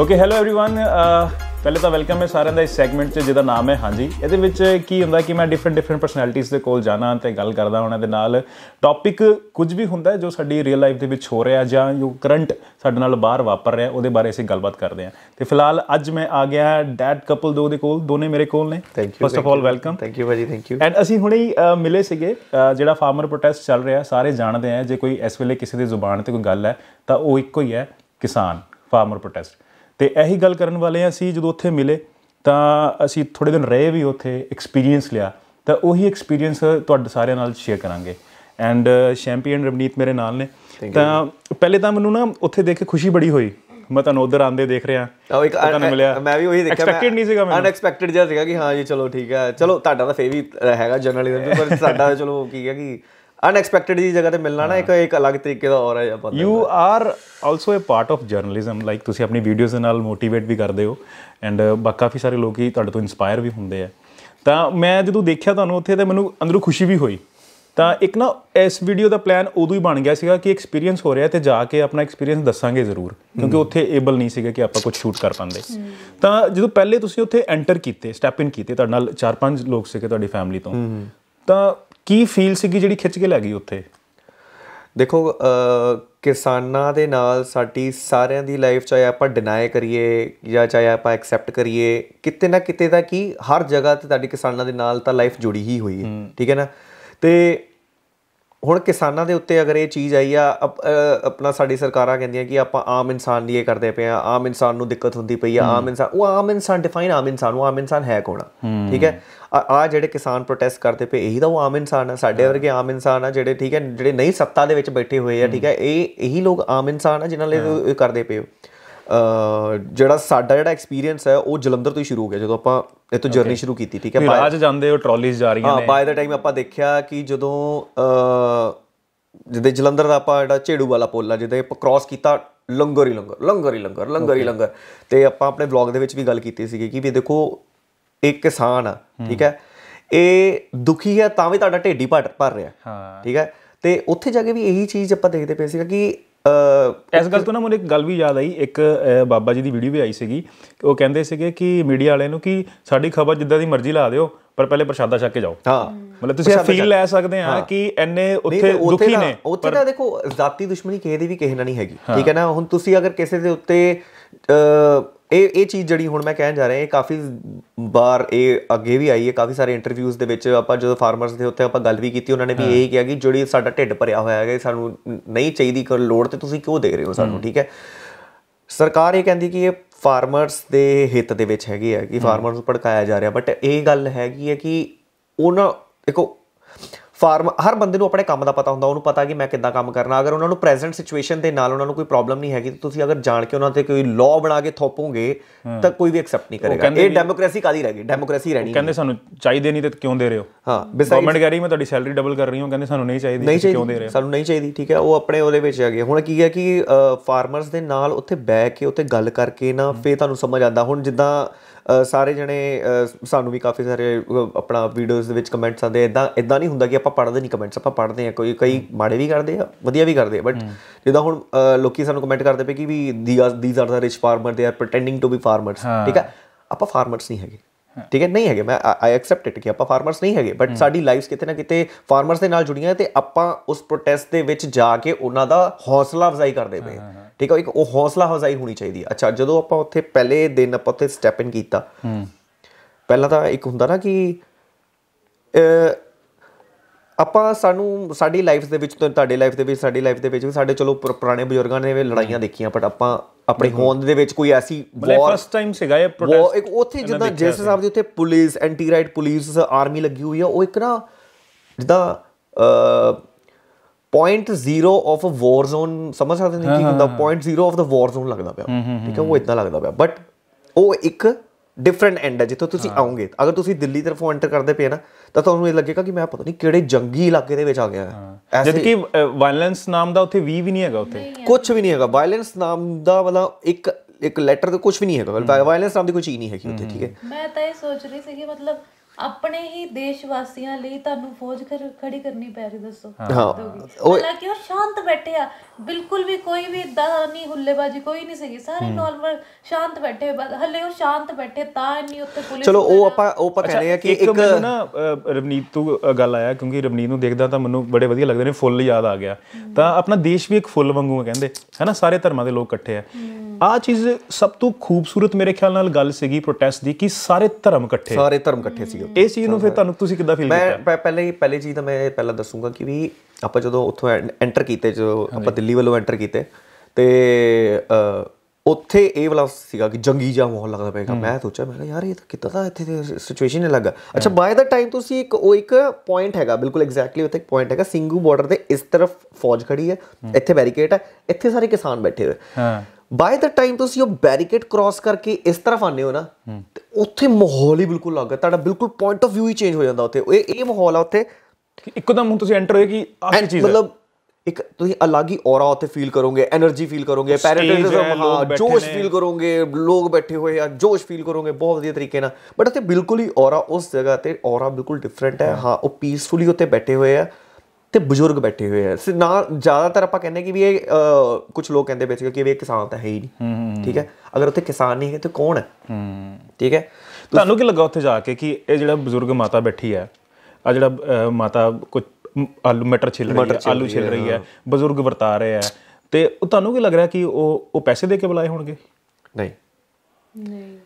Okay hello everyone ਪਹਿਲੇ ਤਾਂ welcome ਹੈ ਸਾਰਿਆਂ ਦਾ ਇਸ ਸੈਗਮੈਂਟ 'ਚ ਜਿਹਦਾ ਨਾਮ ਹੈ ਹਾਂਜੀ ਇਹਦੇ ਵਿੱਚ ਕੀ ਹੁੰਦਾ ਕਿ ਮੈਂ ਡਿਫਰੈਂਟ ਡਿਫਰੈਂਟ ਪਰਸਨੈਲਿਟੀਆਂ ਦੇ ਕੋਲ ਜਾਣਾ ਤੇ ਗੱਲ ਕਰਦਾ ਉਹਨਾਂ ਦੇ ਨਾਲ ਟੌਪਿਕ ਕੁਝ ਵੀ ਹੁੰਦਾ ਜੋ ਸਾਡੀ ਰੀਅਲ ਲਾਈਫ ਦੇ ਵਿੱਚ ਹੋ ਰਿਹਾ ਜਾਂ ਜੋ ਕਰੰਟ ਸਾਡੇ ਨਾਲ ਬਾਹਰ ਵਾਪਰ ਰਿਹਾ ਉਹਦੇ ਬਾਰੇ ਅਸੀਂ ਗੱਲਬਾਤ ਕਰਦੇ ਹਾਂ ਤੇ ਫਿਲਹਾਲ ਅੱਜ ਮੈਂ ਆ ਗਿਆ ਡੈਡ ਕਪਲ ਦੋ ਦੇ ਕੋਲ ਦੋਨੇ ਮੇਰੇ ਕੋਲ ਨੇ thank you first of all welcome thank you ਭਾਜੀ ਥੈਂਕ ਯੂ ਐਂਡ ਅਸੀਂ ਹੁਣੇ ਹੀ ਮਿਲੇ ਸੀਗੇ ਜਿਹੜਾ ਫਾਰਮਰ ਪ੍ਰੋਟੈਸਟ ਚੱਲ ਰਿਹਾ ਸਾਰੇ ਜਾਣਦੇ ਆ ਜੇ ਕੋਈ ਇਸ ਵੇਲੇ ਕਿਸੇ ਦੀ ਜ਼ੁਬਾਨ ਤੇ ਕੋਈ ਗੱਲ ਹੈ ਤਾਂ ਉਹ ਇੱਕੋ ਹੀ ਹੈ ਕਿਸਾਨ ਫਾਰਮਰ ਪ੍ਰੋਟੈਸਟ ਤੇ ਇਹੀ ਗੱਲ ਕਰਨ ਵਾਲੇ ਆ ਸੀ ਜਦੋਂ ਉੱਥੇ ਮਿਲੇ ਤਾਂ ਅਸੀਂ ਥੋੜੇ ਦਿਨ ਰਹੇ ਵੀ ਉੱਥੇ ਐਕਸਪੀਰੀਅੰਸ ਲਿਆ ਤਾਂ ਉਹੀ ਐਕਸਪੀਰੀਅੰਸ ਤੁਹਾਡੇ ਸਾਰਿਆਂ ਨਾਲ ਸ਼ੇਅਰ ਕਰਾਂਗੇ ਐਂਡ ਸ਼ੈਂਪੀਅਨ ਰਵਨੀਤ ਮੇਰੇ ਨਾਲ ਨੇ ਤਾਂ ਪਹਿਲੇ ਤਾਂ ਮੈਨੂੰ ਨਾ ਉੱਥੇ ਦੇਖ ਕੇ ਖੁਸ਼ੀ ਬੜੀ ਹੋਈ ਮੈਂ ਤਾਂ ਉਧਰ ਆਂਦੇ ਦੇਖ ਰਿਹਾ ਉਹ ਇੱਕ ਮਿਲਿਆ ਮੈਂ ਵੀ ਉਹੀ ਦੇਖਿਆ ਐਕਸਪੈਕਟਡ ਨਹੀਂ ਸੀਗਾ ਮੈਨੂੰ ਅਨਐਕਸਪੈਕਟਡ ਜਿਹਾ ਸੀਗਾ ਕਿ ਹਾਂ ਜੀ ਚਲੋ ਠੀਕ ਹੈ ਚਲੋ ਤੁਹਾਡਾ ਤਾਂ ਫੇਰ ਵੀ ਹੈਗਾ ਜਰਨਲਿਜ਼ਮ ਪਰ ਸਾਡਾ ਚਲੋ ਕੀ ਹੈ ਕਿ अनएक्सपेक्टेड ਦੀ ਜਗ੍ਹਾ ਤੇ ਮਿਲਣਾ ਨਾ ਇੱਕ ਇੱਕ ਅਲੱਗ ਤਰੀਕੇ ਦਾ ਔਰ ਹੈ ਜਾਂ ਪਤਾ you are also a part of journalism like ਤੁਸੀਂ ਆਪਣੀ ਵੀਡੀਓਜ਼ ਦੇ ਨਾਲ ਮੋਟੀਵੇਟ ਵੀ ਕਰਦੇ ਹੋ ਐਂਡ ਕਾਫੀ ਸਾਰੇ ਲੋਕੀ ਤੁਹਾਡੇ ਤੋਂ ਇਨਸਪਾਇਰ ਵੀ ਹੁੰਦੇ ਆ ਤਾਂ ਮੈਂ ਜਦੋਂ ਦੇਖਿਆ ਤੁਹਾਨੂੰ ਉੱਥੇ ਤਾਂ ਮੈਨੂੰ ਅੰਦਰੋਂ ਖੁਸ਼ੀ ਵੀ ਹੋਈ ਤਾਂ ਇੱਕ ਨਾ ਇਸ ਵੀਡੀਓ ਦਾ ਪਲਾਨ ਉਦੋਂ ਹੀ ਬਣ ਗਿਆ ਸੀਗਾ ਕਿ ਐਕਸਪੀਰੀਅੰਸ ਹੋ ਰਿਹਾ ਤੇ ਜਾ ਕੇ ਆਪਣਾ ਐਕਸਪੀਰੀਅੰਸ ਦੱਸਾਂਗੇ ਜ਼ਰੂਰ ਕਿਉਂਕਿ ਉੱਥੇ ਏਬਲ ਨਹੀਂ ਸੀਗਾ ਕਿ ਆਪਾਂ ਕੁਝ ਸ਼ੂਟ ਕਰ ਪਾਂਦੇ ਤਾਂ ਜਦੋਂ ਪਹਿਲੇ ਤੁਸੀਂ ਉੱਥੇ ਐਂਟਰ ਕੀਤੇ ਸਟੈਪ ਇਨ ਕੀਤੇ ਤੁਹਾਡੇ ਨਾਲ 4-5 ਲੋਕ ਸੀਗੇ ਤੁਹਾਡੀ ਫੈਮਿਲੀ ਤੋਂ ਤਾਂ ਕੀ ਫੀਲ ਸੀਗੀ ਜਿਹੜੀ ਖਿੱਚ ਕੇ ਲੈ ਗਈ ਉੱਥੇ ਦੇਖੋ ਕਿਸਾਨਾਂ ਦੇ ਨਾਲ ਸਾਡੀ ਸਾਰਿਆਂ ਦੀ ਲਾਈਫ ਚਾਹੇ ਆਪਾਂ ਡਿਨਾਈ ਕਰੀਏ ਜਾਂ ਚਾਹੇ ਆਪਾਂ ਐਕਸੈਪਟ ਕਰੀਏ ਕਿਤੇ ਨਾ ਕਿਤੇ ਦਾ ਕੀ ਹਰ ਜਗ੍ਹਾ ਤੇ ਤੁਹਾਡੀ ਕਿਸਾਨਾਂ ਦੇ ਨਾਲ ਤਾਂ ਲਾਈਫ ਜੁੜੀ ਹੀ ਹੋਈ ਹੈ ਠੀਕ ਹੈ ਨਾ ਤੇ ਹੁਣ ਕਿਸਾਨਾਂ ਦੇ ਉੱਤੇ ਅਗਰ ਇਹ ਚੀਜ਼ ਆਈ ਆ ਆਪਣਾ ਸਾਡੀ ਸਰਕਾਰਾਂ ਕਹਿੰਦੀਆਂ ਕਿ ਆਪਾਂ ਆਮ ਇਨਸਾਨ ਲਈ ਇਹ ਕਰਦੇ ਪਏ ਆ ਆਮ ਇਨਸਾਨ ਨੂੰ ਦਿੱਕਤ ਹੁੰਦੀ ਪਈ ਆ ਆਮ ਇਨਸਾਨ ਉਹ ਆਮ ਇਨਸਾਨ ਡਿਫਾਈਨ ਆਮ ਇਨਸਾਨ ਉਹ ਆਮ ਇਨਸਾਨ ਹੈ ਕੋਣ ਠੀਕ ਹੈ ਆ ਜਿਹੜੇ ਕਿਸਾਨ ਪ੍ਰੋਟੈਸਟ ਕਰਦੇ ਪਏ ਇਹੀ ਤਾਂ ਉਹ ਆਮ ਇਨਸਾਨ ਆ ਸਾਡੇ ਵਰਗੇ ਆਮ ਇਨਸਾਨ ਆ ਜਿਹੜੇ ਠੀਕ ਹੈ ਜਿਹੜੇ ਨਹੀਂ ਸੱਤਾ ਦੇ ਵਿੱਚ ਬੈਠੇ ਹੋਏ ਆ ਠੀਕ ਹੈ ਇਹ ਇਹੀ ਲੋਕ ਆਮ ਇਨਸਾਨ ਆ ਜਿਨ੍ਹਾਂ ਲਈ ਕਰਦੇ ਪਏ ਹੋ ਜਿਹੜਾ ਸਾਡਾ ਜਿਹੜਾ ਐਕਸਪੀਰੀਅੰਸ ਹੈ ਉਹ ਜਲੰਧਰ ਤੋਂ ਹੀ ਸ਼ੁਰੂ ਹੋ ਗਿਆ ਜਦੋਂ ਆਪਾਂ ਇਹ ਤੋਂ ਜਰਨੀ ਸ਼ੁਰੂ ਕੀਤੀ ਠੀਕ ਹੈ ਬਾਅਦ ਜਾਂਦੇ ਹੋ ਟਰਾਲੀਜ਼ ਜਾ ਰਹੀਆਂ ਨੇ ਹਾਂ ਬਾਏ ਦਾ ਟਾਈਮ ਆਪਾਂ ਦੇਖਿਆ ਕਿ ਜਦੋਂ ਜਿੱਦੇ ਜਲੰਧਰ ਦਾ ਆਪਾਂ ਜਿਹੜਾ ਝੇੜੂ ਵਾਲਾ ਪੁੱਲ ਆ ਜਿੱਦੇ ਆਪਾਂ ਕ੍ਰਾਸ ਕੀਤਾ ਲੰਗਰ ਹੀ ਲੰਗਰ ਲੰਗਰ ਹੀ ਲੰਗਰ ਲੰਗਰ ਹੀ ਲੰਗਰ ਤੇ ਆਪਾਂ ਆਪਣੇ ਵਲੌਗ ਦੇ ਵਿੱਚ ਵੀ ਗੱਲ ਕੀਤੀ ਸੀਗੀ ਕਿ ਵੀ ਦੇਖੋ ਇੱਕ ਕਿਸਾਨ ਆ ਠੀਕ ਹੈ ਇਹ ਦੁਖੀ ਹੈ ਤਾਂ ਵੀ ਤੁਹਾਡਾ ਢੇਡੀ ਭਰ ਰਿਹਾ ਹਾਂ ਠੀਕ ਹੈ ਤੇ ਉੱਥੇ ਜਾ ਕੇ ਵੀ ਇਹੀ ਚੀਜ਼ ਆਪਾਂ ਦੇਖਦੇ ਪਏ ਸੀਗਾ ਕਿ ਇਸ ਗੱਲ ਤੋਂ ਨਾ ਮੈਨੂੰ ਇੱਕ ਗੱਲ ਵੀ ਯਾਦ ਆਈ ਇੱਕ ਬਾਬਾ ਜੀ ਦੀ ਵੀਡੀਓ ਵੀ ਆਈ ਸੀਗੀ ਉਹ ਕਹਿੰਦੇ ਸੀਗੇ ਕਿ ਮੀਡੀਆ ਵਾਲਿਆਂ ਨੂੰ ਕਿ ਸਾਡੀ ਖਬਰ ਜਿੱਦਾਂ ਦੀ ਮਰਜ਼ੀ ਲਾ ਦਿਓ ਪਰ ਪਹਿਲੇ ਪ੍ਰਸ਼ਾਦਾ ਛੱਕ ਕੇ ਜਾਓ ਹਾਂ ਮਤਲਬ ਤੁਸੀਂ ਫੀਲ ਲੈ ਸਕਦੇ ਆ ਕਿ ਐਨੇ ਉੱਥੇ ਦੁਖੀ ਨੇ ਉੱਥੇ ਤਾਂ ਦੇਖੋ ਜ਼ਾਤੀ ਦੁਸ਼ਮਣੀ ਕਿਸੇ ਦੀ ਵੀ ਕਿਸੇ ਨਾਲ ਨਹੀਂ ਹੈਗੀ ਠੀਕ ਹੈ ਨਾ ਹੁਣ ਤੁਸੀਂ ਅਗਰ ਕਿਸੇ ਦੇ ਉੱਤੇ ਇਹ ਇਹ ਚੀਜ਼ ਜਿਹੜੀ ਹੁਣ ਮੈਂ ਕਹਿਣ ਜਾ ਰਿਹਾ ਇਹ ਕਾਫੀ ਬਾਰ ਇਹ ਅੱਗੇ ਵੀ ਆਈ ਹੈ ਕਾਫੀ ਸਾਰੇ ਇੰਟਰਵਿਊਜ਼ ਦੇ ਵਿੱਚ ਆਪਾਂ ਜਦੋਂ ਫਾਰਮਰਸ ਦੇ ਉੱਤੇ ਆਪਾਂ ਗੱਲ ਵੀ ਕੀਤੀ ਉਹਨਾਂ ਨੇ ਵੀ ਇਹ ਕਿਹਾ ਕਿ ਜਿਹੜੀ ਸਾਡਾ ਢਿੱਡ ਭਰਿਆ ਹੋਇਆ ਹੈ ਸਾਨੂੰ ਨਹੀਂ ਚਾਹੀਦੀ ਕਰ ਲੋੜ ਤੇ ਤੁਸੀਂ ਕਿਉਂ ਦੇ ਰਹੇ ਹੋ ਸਾਨੂੰ ਠੀਕ ਹੈ ਸਰਕਾਰ ਇਹ ਕਹਿੰਦੀ ਕਿ ਇਹ ਫਾਰਮਰਸ ਦੇ ਹਿੱਤ ਦੇ ਵਿੱਚ ਹੈਗੇ ਆ ਕਿ ਫਾਰਮਰਸ ਨੂੰ ਭੜਕਾਇਆ ਜਾ ਰਿਹਾ ਬਟ ਇਹ ਗੱਲ ਹੈਗੀ ਹੈ ਕਿ ਉਹਨਾਂ ਦੇਖੋ ਫਾਰਮ ਹਰ ਬੰਦੇ ਨੂੰ ਆਪਣੇ ਕੰਮ ਦਾ ਪਤਾ ਹੁੰਦਾ ਉਹਨੂੰ ਪਤਾ ਕਿ ਮੈਂ ਕਿੱਦਾਂ ਕੰਮ ਕਰਨਾ ਅਗਰ ਉਹਨਾਂ ਨੂੰ ਪ੍ਰੈਜ਼ੈਂਟ ਸਿਚੁਏਸ਼ਨ ਦੇ ਨਾਲ ਉਹਨਾਂ ਨੂੰ ਕੋਈ ਪ੍ਰੋਬਲਮ ਨਹੀਂ ਹੈਗੀ ਤੇ ਤੁਸੀਂ ਅਗਰ ਜਾਣ ਕੇ ਉਹਨਾਂ ਤੇ ਕੋਈ ਲਾਅ ਬਣਾ ਕੇ ਥੋਪੋਗੇ ਤਾਂ ਕੋਈ ਵੀ ਐਕਸੈਪਟ ਨਹੀਂ ਕਰੇਗਾ ਇਹ ਡੈਮੋਕ੍ਰੇਸੀ ਕਾਦੀ ਰਹਿ ਗਈ ਡੈਮੋਕ੍ਰੇਸੀ ਰਹਿਣੀ ਕਹਿੰਦੇ ਸਾਨੂੰ ਚਾਹੀਦੇ ਨਹੀਂ ਤੇ ਕਿਉਂ ਦੇ ਰਹੇ ਹੋ ਹਾਂ ਗਵਰਨਮੈਂਟ ਕਹਿ ਰਹੀ ਮੈਂ ਤੁਹਾਡੀ ਸੈਲਰੀ ਡਬਲ ਕਰ ਰਹੀ ਹਾਂ ਕਹਿੰਦੇ ਸਾਨੂੰ ਨਹੀਂ ਚਾਹੀਦੀ ਕਿਉਂ ਦੇ ਰਹੇ ਸਾਨੂੰ ਨਹੀਂ ਚਾਹੀਦੀ ਠੀਕ ਹੈ ਉਹ ਆਪਣੇ ਉਹਦੇ ਵਿੱਚ ਗਏ ਹੁਣ ਕੀ ਹੈ ਕਿ ਫਾਰਮਰਸ ਦੇ ਨਾਲ ਉੱਥੇ ਬੈ ਕੇ ਉੱਥੇ ਗੱਲ ਕਰਕੇ ਨਾ ਫੇ ਤੁਹਾਨੂੰ ਸਮਝ ਆਉਂਦਾ ਹੁਣ ਜਿੱਦਾਂ ਸਾਰੇ ਜਣੇ ਸਾਨੂੰ ਵੀ ਕਾਫੀ ਸਾਰੇ ਆਪਣਾ ਵੀਡੀਓਜ਼ ਦੇ ਵਿੱਚ ਕਮੈਂਟਸ ਆਉਂਦੇ ਇਦਾਂ ਇਦਾਂ ਨਹੀਂ ਹੁੰਦਾ ਕਿ ਆਪਾਂ ਪੜਦੇ ਨਹੀਂ ਕਮੈਂਟਸ ਆਪਾਂ ਪੜਦੇ ਆ ਕੋਈ ਕਈ ਮਾੜੇ ਵੀ ਕਰਦੇ ਆ ਵਧੀਆ ਵੀ ਕਰਦੇ ਆ ਬਟ ਜਿੱਦਾਂ ਹੁਣ ਲੋਕੀ ਸਾਨੂੰ ਕਮੈਂਟ ਕਰਦੇ ਪਏ ਕਿ ਵੀ these are the rich farmer they are pretending to be farmers ਠੀਕ ਹੈ ਆਪਾਂ ਫਾਰਮਰਸ ਨਹੀਂ ਹੈਗੇ ਠੀਕ ਹੈ ਨਹੀਂ ਹੈਗੇ ਮੈਂ ਆਈ ਐਕਸੈਪਟ ਇਟ ਕਿ ਆਪਾਂ ਫਾਰਮਰਸ ਨਹੀਂ ਹੈਗੇ ਬਟ ਸਾਡੀ ਲਾਈਫਸ ਕਿਤੇ ਨਾ ਕਿਤੇ ਫਾਰਮਰਸ ਦੇ ਨਾਲ ਜੁੜੀਆਂ ਤੇ ਆਪਾਂ ਉਸ ਪ੍ਰੋਟੈਸਟ ਦੇ ਵਿੱਚ ਜਾ ਕੇ ਉਹਨਾਂ ਦਾ ਹੌਸਲਾ ਅਫਜ਼ਾਈ ਕਰਦੇ ਪਏ ਠੀਕ ਹੈ ਇੱਕ ਉਹ ਹੌਸਲਾ ਹਜ਼ਾਈ ਹੋਣੀ ਚਾਹੀਦੀ ਹੈ ਅੱਛਾ ਜਦੋਂ ਆਪਾਂ ਉੱਥੇ ਪਹਿਲੇ ਦਿਨ ਆਪਾਂ ਉੱਥੇ ਸਟੈਪ ਇਨ ਕੀਤਾ ਹੂੰ ਪਹਿਲਾਂ ਤਾਂ ਇੱਕ ਹੁੰਦਾ ਨਾ ਕਿ ਆਪਾਂ ਸਾਨੂੰ ਸਾਡੀ ਲਾਈਫ ਦੇ ਵਿੱਚ ਤੁਹਾਡੇ ਲਾਈਫ ਦੇ ਵਿੱਚ ਸਾਡੀ ਲਾਈਫ ਦੇ ਵਿੱਚ ਵੀ ਸਾਡੇ ਚਲੋ ਪੁਰਾਣੇ ਬਜ਼ੁਰਗਾਂ ਨੇ ਵੀ ਲੜਾਈਆਂ ਦੇਖੀਆਂ ਬਟ ਆਪਾਂ ਆਪਣੇ ਹੋਂਦ ਦੇ ਵਿੱਚ ਕੋਈ ਐਸੀ ਵਾਰ ਫਸਟ ਟਾਈਮ ਸੀਗਾ ਇਹ ਪ੍ਰੋਟੈਸਟ ਉਹ ਇੱਕ ਉੱਥੇ ਜਿੱਦਾਂ ਜਿਸ ਹਿਸਾਬ ਦੇ ਉੱਤੇ police anti riot police army ਲੱਗੀ ਹੋਈ ਆ ਉਹ ਇੱਕ ਨਾ ਜਿੱਦਾਂ point 0 of a war zone ਸਮਝ ਸਕਦੇ ਨਹੀਂ ਕੀ ਹੁੰਦਾ point 0 of the war zone ਲੱਗਦਾ ਪਿਆ ਠੀਕ ਹੈ ਉਹ ਇਦਾਂ ਲੱਗਦਾ ਪਿਆ ਬਟ ਉਹ ਇੱਕ ਡਿਫਰੈਂਟ ਐਂਡ ਹੈ ਜਿੱਥੋਂ ਤੁਸੀਂ ਆਉਂਗੇ ਅਗਰ ਤੁਸੀਂ ਦਿੱਲੀ ਤਰਫੋਂ ਐਂਟਰ ਕਰਦੇ ਪਏ ਨਾ ਤਾਂ ਤੁਹਾਨੂੰ ਇਹ ਲੱਗੇਗਾ ਕਿ ਮੈਂ ਪਤਾ ਨਹੀਂ ਕਿਹੜੇ ਜੰਗੀ ਇਲਾਕੇ ਦੇ ਵਿੱਚ ਆ ਗਿਆ ਹਾਂ ਜਦ ਕਿ ਵਾਇਲੈਂਸ ਨਾਮ ਦਾ ਉੱਥੇ ਵੀ ਵੀ ਨਹੀਂ ਹੈਗਾ ਉੱਥੇ ਕੁਝ ਵੀ ਨਹੀਂ ਹੈਗਾ ਵਾਇਲੈਂਸ ਨਾਮ ਦਾ ਵਾਲਾ ਇੱਕ ਇੱਕ ਲੈਟਰ ਤੇ ਕੁਝ ਵੀ ਨਹੀਂ ਹੈਗਾ ਵਾਇਲੈਂਸ ਨਾਮ ਦੀ ਕੋਈ ਚੀਜ਼ ਨਹੀਂ ਹੈਗੀ ਉੱਥੇ ਠੀਕ ਹੈ ਮੈਂ ਤਾਂ ਇਹ ਸੋਚ ਰਹੀ ਸੀ ਕਿ ਮਤਲਬ ਆਪਣੇ ਹੀ ਦੇਸ਼ ਵਾਸੀਆਂ ਲਈ ਤੁਹਾਨੂੰ ਫੌਜ ਖੜੀ ਕਰਨੀ ਪੈ ਰਹੀ ਦੱਸੋ ਹਾਂ ਉਹ ਲੱਗਿਆ ਸ਼ਾਂਤ ਬੈਠੇ ਆ ਬਿਲਕੁਲ ਵੀ ਕੋਈ ਵੀ ਇਦਾਂ ਨਹੀਂ ਹੁੱਲੇਬਾਜੀ ਕੋਈ ਨਹੀਂ ਸੀਗੀ ਸਾਰੇ ਨਾਰਮਲ ਸ਼ਾਂਤ ਬੈਠੇ ਹੱਲੇ ਉਹ ਸ਼ਾਂਤ ਬੈਠੇ ਤਾਂ ਇੰਨੀ ਉੱਤੇ ਪੁਲਿਸ ਚਲੋ ਉਹ ਆਪਾਂ ਉਹ ਆਪਾਂ ਰਹੇ ਆ ਕਿ ਇੱਕ ਮੈਨੂੰ ਨਾ ਰਵਨੀਤ ਤੂੰ ਗੱਲ ਆਇਆ ਕਿਉਂਕਿ ਰਵਨੀਤ ਨੂੰ ਦੇਖਦਾ ਤਾਂ ਮੈਨੂੰ ਬੜੇ ਵਧੀਆ ਲੱਗਦੇ ਨੇ ਫੁੱਲ ਯਾਦ ਆ ਗਿਆ ਤਾਂ ਆਪਣਾ ਦੇਸ਼ ਵੀ ਇੱਕ ਫੁੱਲ ਵਾਂਗੂ ਕਹਿੰਦੇ ਹੈਨਾ ਸਾਰੇ ਧਰਮਾਂ ਦੇ ਲੋਕ ਇਕੱਠੇ ਆ ਆ ਚੀਜ਼ ਸਭ ਤੋਂ ਖੂਬਸੂਰਤ ਮੇਰੇ ਖਿਆਲ ਨਾਲ ਗੱਲ ਸੀਗੀ ਪ੍ਰੋਟੈਸਟ ਦੀ ਕਿ ਸਾਰੇ ਧਰਮ ਇਕੱਠੇ ਸਾਰੇ ਧਰਮ ਇਕੱਠੇ ਸੀਗੇ ਇਹ ਚੀਜ਼ ਨੂੰ ਫਿਰ ਤੁਹਾਨੂੰ ਤੁਸੀਂ ਕਿੱਦਾਂ ਫੀਲ ਕੀਤਾ ਮੈਂ ਪਹਿਲੇ ਪਹਿਲੇ ਚੀਜ਼ ਤਾਂ ਮੈਂ ਪਹਿਲਾਂ ਦੱਸੂਗਾ ਕਿ ਵੀ ਆਪਾਂ ਜਦੋਂ ਉੱਥੋਂ ਐਂਟਰ ਕੀਤੇ ਜੋ ਆਪਾਂ ਦਿੱਲੀ ਵੱਲੋਂ ਐਂਟਰ ਕੀਤੇ ਤੇ ਉੱਥੇ ਇਹ ਵਾਲਾ ਸੀਗਾ ਕਿ ਜੰਗੀ ਜਾ ਮਾਹੌਲ ਲੱਗਦਾ ਪਿਆ ਮੈਂ ਸੋਚਿਆ ਮੈਂ ਕਿਹਾ ਯਾਰ ਇਹ ਤਾਂ ਕਿਤਾ ਦਾ ਇੱਥੇ ਸਿਚੁਏਸ਼ਨ ਹੀ ਲੱਗਾ ਅੱਛਾ ਬਾਏ ਦਾ ਟਾਈਮ ਤੁਸੀਂ ਇੱਕ ਉਹ ਇੱਕ ਪੁਆਇੰਟ ਹੈਗਾ ਬਿਲਕੁਲ ਐਗਜ਼ੈਕਟਲੀ ਉੱਥੇ ਇੱਕ ਪੁਆਇੰਟ ਹੈਗਾ ਸਿੰਘੂ ਬਾਰਡਰ ਤੇ ਇਸ ਤਰਫ ਫੌਜ ਖੜੀ ਹੈ ਇੱਥੇ ਬੈਰੀਕੇਡ ਹੈ ਇੱਥੇ ਸਾਰੇ ਕਿਸਾਨ ਬੈਠੇ ਹੋਏ ਹਾਂ ਬਾਏ ਦਾ ਟਾਈਮ ਤੁਸੀਂ ਉਹ ਬੈਰੀਕੇਡ ਕ੍ਰਾਸ ਕਰਕੇ ਇਸ ਤਰਫ ਆਨੇ ਹੋ ਨਾ ਤੇ ਉੱਥੇ ਮਾਹੌਲ ਹੀ ਬਿਲਕੁਲ ਲੱਗਾ ਤੁਹਾਡਾ ਬਿਲਕੁਲ ਪੁਆਇੰਟ ਆਫ View ਹੀ ਚੇਂਜ ਹੋ ਜਾਂਦਾ ਉੱਥੇ ਇਹ ਇਹ ਮਾਹੌਲ ਆ ਉੱਥੇ ਇੱਕਦਮ ਹੁਣ ਤੁਸੀਂ ਐਂਟਰ ਹੋਏ ਕਿ ਆਹ ਚੀਜ਼ ਮਤਲਬ ਇੱਕ ਤੁਸੀਂ ਅਲੱਗ ਹੀ ਔਰਾ ਉੱਥੇ ਫੀਲ ਕਰੋਗੇ એનર્ਜੀ ਫੀਲ ਕਰੋਗੇ ਪੈਰਾਟਿਜ਼ਮ ਹਾਂ ਜੋਸ਼ ਫੀਲ ਕਰੋਗੇ ਲੋਕ ਬੈਠੇ ਹੋਏ ਆ ਜੋਸ਼ ਫੀਲ ਕਰੋਗੇ ਬਹੁਤ ਵਧੀਆ ਤਰੀਕੇ ਨਾਲ ਬਟ ਉੱਥੇ ਬਿਲਕੁਲ ਹੀ ਔਰਾ ਉਸ ਜਗ੍ਹਾ ਤੇ ਔਰਾ ਬਿਲਕੁਲ ਡਿਫਰੈਂਟ ਹੈ ਹਾਂ ਉਹ ਪੀਸਫੁਲੀ ਉੱਥੇ ਬੈਠੇ ਹੋਏ ਆ ਤੇ ਬਜ਼ੁਰਗ ਬੈਠੇ ਹੋਏ ਆ ਸੇ ਨਾ ਜ਼ਿਆਦਾਤਰ ਆਪਾਂ ਕਹਿੰਦੇ ਕਿ ਵੀ ਇਹ ਕੁਝ ਲੋਕ ਕਹਿੰਦੇ ਵਿੱਚ ਕਿ ਵੀ ਇਹ ਕਿਸਾਨ ਤਾਂ ਹੈ ਹੀ ਨਹੀਂ ਠੀਕ ਹੈ ਅਗਰ ਉੱਥੇ ਕਿਸਾਨ ਨਹੀਂ ਹੈ ਤੇ ਕੌਣ ਹੈ ਠੀਕ ਹੈ ਤੁਹਾਨੂੰ ਕੀ ਲੱਗਾ ਉੱਥੇ ਜਾ ਕੇ ਕਿ ਇਹ ਜਿਹੜਾ ਬਜ਼ੁਰਗ ਮਾਤਾ ਬੈਠੀ ਹੈ ਆ ਜਿਹੜਾ ਮਾਤਾ ਕੁਝ ਆਲੂ ਮਟਰ ਛਿਲ ਰਹੀ ਹੈ ਆਲੂ ਛਿਲ ਰਹੀ ਹੈ ਬਜ਼ੁਰਗ ਵਰਤਾ ਰਹੇ ਹੈ ਤੇ ਉਹ ਤੁਹਾਨੂੰ ਕੀ ਲੱਗ ਰਿਹਾ ਕਿ ਉਹ ਉਹ ਪੈਸੇ ਦੇ ਕੇ ਬੁਲਾਏ ਹੋਣਗੇ ਨਹੀਂ ਨਹੀਂ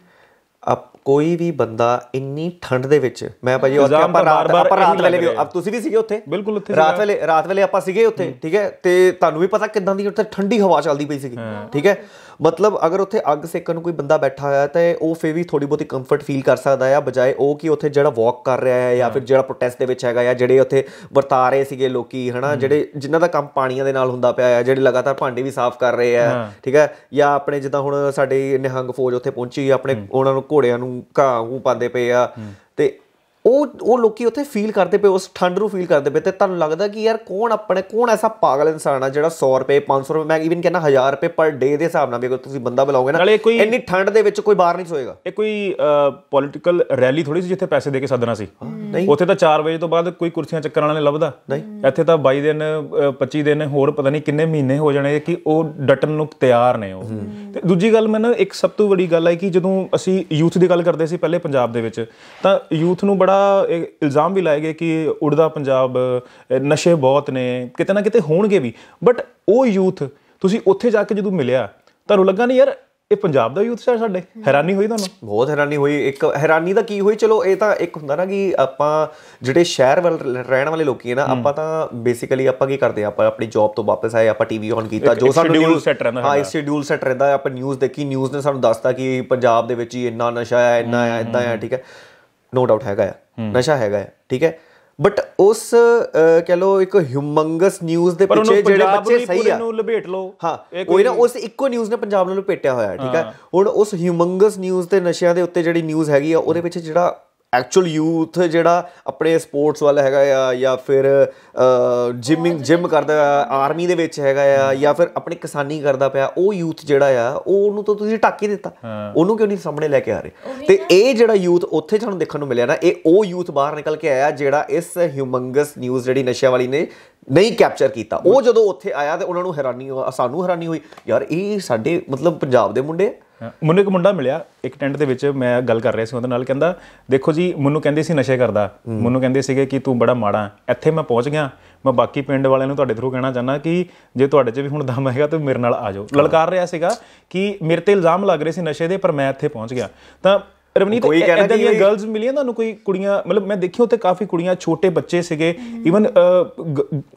ਆਪ ਕੋਈ ਵੀ ਬੰਦਾ ਇੰਨੀ ਠੰਡ ਦੇ ਵਿੱਚ ਮੈਂ ਭਾਜੀ ਉੱਥੇ ਆਪਾਂ ਰਾਤ ਆਪਾਂ ਰਾਤ ਵੇਲੇ ਵੀ ਆਪ ਤੁਸੀਂ ਵੀ ਸੀਗੇ ਉੱਥੇ ਬਿਲਕੁਲ ਉੱਥੇ ਰਾਤ ਵੇਲੇ ਰਾਤ ਵੇਲੇ ਆਪਾਂ ਸੀਗੇ ਉੱਥੇ ਠੀਕ ਹੈ ਤੇ ਤੁਹਾਨੂੰ ਵੀ ਪਤਾ ਕਿਦਾਂ ਦੀ ਉੱਥੇ ਠੰਡੀ ਹਵਾ ਚੱਲਦੀ ਪਈ ਸੀਗੀ ਠੀਕ ਹੈ ਮਤਲਬ ਅਗਰ ਉੱਥੇ ਅੱਗ ਸੇਕਣ ਨੂੰ ਕੋਈ ਬੰਦਾ ਬੈਠਾ ਹੋਇਆ ਤਾਂ ਉਹ ਫੇ ਵੀ ਥੋੜੀ ਬਹੁਤੀ ਕੰਫਰਟ ਫੀਲ ਕਰ ਸਕਦਾ ਆ ਬਜਾਏ ਉਹ ਕਿ ਉੱਥੇ ਜਿਹੜਾ ਵਾਕ ਕਰ ਰਿਹਾ ਹੈ ਜਾਂ ਫਿਰ ਜਿਹੜਾ ਪ੍ਰੋਟੈਸਟ ਦੇ ਵਿੱਚ ਹੈਗਾ ਜਾਂ ਜਿਹੜੇ ਉੱਥੇ ਵਰਤਾ ਰਹੇ ਸੀਗੇ ਲੋਕੀ ਹਨਾ ਜਿਹੜੇ ਜਿਨ੍ਹਾਂ ਦਾ ਕੰਮ ਪਾਣੀਆਂ ਦੇ ਨਾਲ ਹੁੰਦਾ ਪਿਆ ਆ ਜਿਹੜੇ ਲਗਾਤਾਰ ਭਾਂਡੇ ਵੀ ਸਾਫ਼ ਕਰ ਰਹੇ ਆ ਠੀਕ ਹੈ ਜਾਂ ਆਪਣੇ ਜਿੱਦਾਂ ਹੁਣ ਸਾਡੇ ਨਿਹੰਗ ਫੌਜ ਉੱਥੇ ਪਹੁੰਚੀ ਆਪਣੇ ਉਹਨਾਂ ਨੂੰ ਘੋੜਿਆਂ ਨੂੰ ਘਾਹ ਉਹ ਪਾਦੇ ਪਏ ਆ ਤੇ ਉਹ ਉਹ ਲੋਕੀ ਉੱਥੇ ਫੀਲ ਕਰਦੇ ਪਏ ਉਸ ਠੰਡ ਨੂੰ ਫੀਲ ਕਰਦੇ ਪਏ ਤੇ ਤੁਹਾਨੂੰ ਲੱਗਦਾ ਕਿ ਯਾਰ ਕੌਣ ਆਪਣੇ ਕੌਣ ਐਸਾ ਪਾਗਲ ਇਨਸਾਨ ਆ ਜਿਹੜਾ 100 ਰੁਪਏ 500 ਰੁਪਏ ਮੈਂ ਇਵਨ ਕਹਿੰਦਾ 1000 ਰੁਪਏ ਪਰ ਡੇ ਦੇ ਹਿਸਾਬ ਨਾਲ ਵੀ ਅਗਰ ਤੁਸੀਂ ਬੰਦਾ ਬੁਲਾਓਗੇ ਨਾ ਇੰਨੀ ਠੰਡ ਦੇ ਵਿੱਚ ਕੋਈ ਬਾਹਰ ਨਹੀਂ ਸੋਏਗਾ ਇਹ ਕੋਈ ਪੋਲਿਟੀਕਲ ਰੈਲੀ ਥੋੜੀ ਸੀ ਜਿੱਥੇ ਪੈਸੇ ਦੇ ਕੇ ਸੱਦਣਾ ਸੀ ਉੱਥੇ ਤਾਂ 4 ਵਜੇ ਤੋਂ ਬਾਅਦ ਕੋਈ ਕੁਰਸੀਆਂ ਚੱਕਰ ਵਾਲਾ ਨੇ ਲੱਭਦਾ ਇੱਥੇ ਤਾਂ 22 ਦਿਨ 25 ਦਿਨ ਹੋਰ ਪਤਾ ਨਹੀਂ ਕਿੰਨੇ ਮਹੀਨੇ ਹੋ ਜਾਣੇ ਕਿ ਉਹ ਡਟਣ ਨੂੰ ਤਿਆਰ ਨੇ ਉਹ ਤੇ ਦੂਜੀ ਗੱਲ ਮੈਨੂੰ ਇੱਕ ਸਭ ਤੋਂ ਵੱਡੀ ਗੱਲ ਹੈ ਕਿ ਜਦੋਂ ਅਸੀਂ ਯੂਥ ਦੀ ਗੱਲ ਕਰਦੇ ਸੀ ਪਹਿਲੇ ਪੰਜਾਬ ਦੇ ਵਿੱਚ ਤਾਂ ਯੂਥ ਨੂੰ ਬੜਾ ਬੜਾ ਇਲਜ਼ਾਮ ਵੀ ਲਾਇਆ ਗਿਆ ਕਿ ਉੜਦਾ ਪੰਜਾਬ ਨਸ਼ੇ ਬਹੁਤ ਨੇ ਕਿਤੇ ਨਾ ਕਿਤੇ ਹੋਣਗੇ ਵੀ ਬਟ ਉਹ ਯੂਥ ਤੁਸੀਂ ਉੱਥੇ ਜਾ ਕੇ ਜਦੋਂ ਮਿਲਿਆ ਤੁਹਾਨੂੰ ਲੱਗਾ ਨਹੀਂ ਯਾਰ ਇਹ ਪੰਜਾਬ ਦਾ ਯੂਥ ਸਰ ਸਾਡੇ ਹੈਰਾਨੀ ਹੋਈ ਤੁਹਾਨੂੰ ਬਹੁਤ ਹੈਰਾਨੀ ਹੋਈ ਇੱਕ ਹੈਰਾਨੀ ਦਾ ਕੀ ਹੋਈ ਚਲੋ ਇਹ ਤਾਂ ਇੱਕ ਹੁੰਦਾ ਨਾ ਕਿ ਆਪਾਂ ਜਿਹੜੇ ਸ਼ਹਿਰ ਵੱਲ ਰਹਿਣ ਵਾਲੇ ਲੋਕੀ ਹੈ ਨਾ ਆਪਾਂ ਤਾਂ ਬੇਸਿਕਲੀ ਆਪਾਂ ਕੀ ਕਰਦੇ ਆ ਆਪਾਂ ਆਪਣੀ ਜੌਬ ਤੋਂ ਵਾਪਸ ਆਏ ਆਪਾਂ ਟੀਵੀ ਔਨ ਕੀਤਾ ਜੋ ਸਾਨੂੰ ਸ਼ਡਿਊਲ ਸੈੱਟ ਰਹਿੰਦਾ ਹਾਂ ਇੱਕ ਸ਼ਡਿਊਲ ਸੈੱਟ ਰਹਿੰਦਾ ਆਪਾਂ ਨਿਊਜ਼ ਦੇਖੀ ਨਿਊਜ਼ ਨੇ ਸਾਨੂੰ ਦੱਸਤਾ ਕਿ ਪੰਜਾਬ ਦੇ ਵਿੱਚ ਹੀ ਇੰਨਾ ਨਸ਼ਾ ਹੈ ਇੰਨਾ ਹੈ ਇਦਾਂ ਹੈ ਠੀਕ ਹੈ ਨੋ ਡਾਊਟ ਹੈਗਾ ਆ ਨਸ਼ਾ ਹੈਗਾ ਹੈ ਠੀਕ ਹੈ ਬਟ ਉਸ ਕਹ ਲੋ ਇੱਕ ਹਿਊਮੰਗਸ ਨਿਊਜ਼ ਦੇ ਪਿੱਛੇ ਜਿਹੜੇ ਬੱਚੇ ਸਹੀ ਆ ਨੂੰ ਲਪੇਟ ਲੋ ਹਾਂ ਕੋਈ ਨਾ ਉਸ ਇੱਕੋ ਨਿਊਜ਼ ਨੇ ਪੰਜਾਬ ਨੂੰ ਲਪੇਟਿਆ ਹੋਇਆ ਠੀਕ ਹੈ ਹੁਣ ਉਸ ਹਿਊਮੰਗਸ ਨਿਊਜ਼ ਤੇ ਨਸ਼ਿਆਂ ਦੇ ਉੱਤੇ ਜਿਹੜੀ ਨਿਊਜ਼ ਹੈਗੀ ਆ ਉਹਦੇ ਪਿੱਛੇ ਜਿਹੜਾ ਐਕਚੁਅਲ ਯੂਥ ਜਿਹੜਾ ਆਪਣੇ ਸਪੋਰਟਸ ਵੱਲ ਹੈਗਾ ਆ ਜਾਂ ਫਿਰ ਜਿਮਿੰਗ ਜਿਮ ਕਰਦਾ ਆਰਮੀ ਦੇ ਵਿੱਚ ਹੈਗਾ ਆ ਜਾਂ ਫਿਰ ਆਪਣੀ ਕਿਸਾਨੀ ਕਰਦਾ ਪਿਆ ਉਹ ਯੂਥ ਜਿਹੜਾ ਆ ਉਹ ਉਹਨੂੰ ਤਾਂ ਤੁਸੀਂ ਟੱਕ ਹੀ ਦਿੱਤਾ ਉਹਨੂੰ ਕਿਉਂ ਨਹੀਂ ਸਾਹਮਣੇ ਲੈ ਕੇ ਆ ਰਹੇ ਤੇ ਇਹ ਜਿਹੜਾ ਯੂਥ ਉੱਥੇ ਜਾਣ ਦੇਖਣ ਨੂੰ ਮਿਲਿਆ ਨਾ ਇਹ ਉਹ ਯੂਥ ਬਾਹਰ ਨਿਕਲ ਕੇ ਆਇਆ ਜਿਹੜਾ ਇਸ ਹਿਊਮੰਗਸ ਨਿਊਜ਼ ਜਿਹੜੀ ਨਸ਼ਿਆਂ ਵਾਲੀ ਨੇ ਨਹੀਂ ਕੈਪਚਰ ਕੀਤਾ ਉਹ ਜਦੋਂ ਉੱਥੇ ਆਇਆ ਤੇ ਉਹਨਾਂ ਨੂੰ ਹੈਰਾਨੀ ਸਾਨੂੰ ਹੈਰਾਨੀ ਹੋਈ ਯਾਰ ਇਹ ਸਾਡੇ ਮਤਲਬ ਪੰਜਾਬ ਦੇ ਮੁੰਡੇ ਮੈਨੂੰ ਇੱਕ ਮੁੰਡਾ ਮਿਲਿਆ ਇੱਕ ਟੈਂਟ ਦੇ ਵਿੱਚ ਮੈਂ ਗੱਲ ਕਰ ਰਿਹਾ ਸੀ ਉਹਦੇ ਨਾਲ ਕਹਿੰਦਾ ਦੇਖੋ ਜੀ ਮੈਨੂੰ ਕਹਿੰਦੇ ਸੀ ਨਸ਼ੇ ਕਰਦਾ ਮੈਨੂੰ ਕਹਿੰਦੇ ਸੀਗੇ ਕਿ ਤੂੰ ਬੜਾ ਮਾੜਾ ਇੱਥੇ ਮੈਂ ਪਹੁੰਚ ਗਿਆ ਮੈਂ ਬਾਕੀ ਪਿੰਡ ਵਾਲਿਆਂ ਨੂੰ ਤੁਹਾਡੇ ਥਰੂ ਕਹਿਣਾ ਚਾਹੁੰਦਾ ਕਿ ਜੇ ਤੁਹਾਡੇ 'ਚ ਵੀ ਹੁਣ ਦਮ ਹੈਗਾ ਤੇ ਮੇਰੇ ਨਾਲ ਆ ਜਾਓ ਲਲਕਾਰ ਰਿਹਾ ਸੀਗਾ ਕਿ ਮੇਰੇ ਤੇ ਇਲਜ਼ਾਮ ਲੱਗ ਰਹੇ ਸੀ ਨਸ਼ੇ ਦੇ ਪਰ ਮੈਂ ਇੱਥੇ ਪਹੁੰਚ ਗਿਆ ਤਾਂ ਰਵਨੀਤ ਇਦਾਂ ਦੀਆਂ ਗਰਲਸ ਮਿਲੀਆਂ ਤੁਹਾਨੂੰ ਕੋਈ ਕੁੜੀਆਂ ਮਤਲਬ ਮੈਂ ਦੇਖਿਆ ਉੱਥੇ ਕਾਫੀ ਕੁੜੀਆਂ ਛੋਟੇ ਬੱਚੇ ਸੀਗੇ ਇਵਨ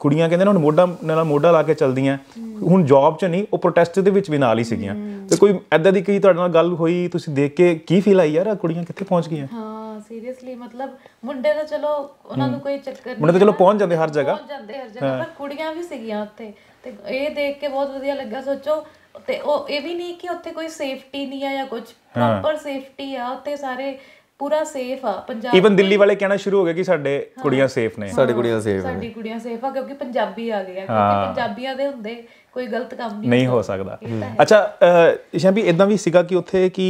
ਕੁੜੀਆਂ ਕਹਿੰਦੇ ਨੇ ਹੁਣ ਮੋਢਾ ਨਾਲ ਮੋਢਾ ਲਾ ਕੇ ਚਲਦੀਆਂ ਹੁਣ ਜੌਬ 'ਚ ਨਹੀਂ ਉਹ ਪ੍ਰੋਟੈਸਟ ਦੇ ਵਿੱਚ ਵੀ ਨਾਲ ਹੀ ਸੀਗੀਆਂ ਤੇ ਕੋਈ ਐਦਾਂ ਦੀ ਕੋਈ ਤੁਹਾਡੇ ਨਾਲ ਗੱਲ ਹੋਈ ਤੁਸੀਂ ਦੇਖ ਕੇ ਕੀ ਫੀਲ ਆਈ ਯਾਰ ਆ ਕੁੜੀਆਂ ਕਿੱਥੇ ਪਹੁੰਚ ਗਈਆਂ ਹਾਂ ਸੀਰੀਅਸਲੀ ਮਤਲਬ ਮੁੰਡੇ ਤਾਂ ਚਲੋ ਉਹਨਾਂ ਨੂੰ ਕੋਈ ਚੱਕਰ ਨਹੀਂ ਮੁੰਡੇ ਤਾਂ ਚਲੋ ਪਹੁੰਚ ਜਾਂਦੇ ਹਰ ਜਗ੍ਹਾ ਪਹੁੰਚ ਜਾਂਦੇ ਹਰ ਜਗ੍ਹਾ ਪਰ ਕੁੜੀਆਂ ਵੀ ਸੀਗੀਆਂ ਉੱਥੇ ਤੇ ਇਹ ਦੇਖ ਕੇ ਬਹੁਤ ਵਧੀਆ ਲੱਗਾ ਸੋਚੋ ਤੇ ਉਹ ਇਹ ਵੀ ਨਹੀਂ ਕਿ ਉੱਥੇ ਕੋਈ ਸੇਫਟੀ ਨਹੀਂ ਆ ਜਾਂ ਕੁਝ ਪ੍ਰੋਪਰ ਸੇਫਟੀ ਆ ਉੱਥੇ ਸਾਰੇ ਪੂਰਾ ਸੇਫ ਆ ਪੰਜਾਬ ਇਵਨ ਦਿੱਲੀ ਵਾਲੇ ਕਹਿਣਾ ਸ਼ੁਰੂ ਹੋ ਗਏ ਕਿ ਸਾਡੇ ਕੁੜੀਆਂ ਸੇਫ ਨੇ ਸਾਡੀ ਕੁੜੀਆਂ ਸੇਫ ਨੇ ਸਾਡੀ ਕੁੜੀਆਂ ਸੇਫ ਆ ਕਿਉਂਕਿ ਪੰਜਾਬੀ ਆ ਗਏ ਆ ਕਿਉਂਕਿ ਪੰਜਾਬੀਆਂ ਦੇ ਹੁੰਦੇ ਕੋਈ ਗਲਤ ਕੰਮ ਨਹੀਂ ਹੋ ਸਕਦਾ ਅੱਛਾ ਇਸ਼ਾਂ ਵੀ ਇਦਾਂ ਵੀ ਸੀਗਾ ਕਿ ਉੱਥੇ ਕਿ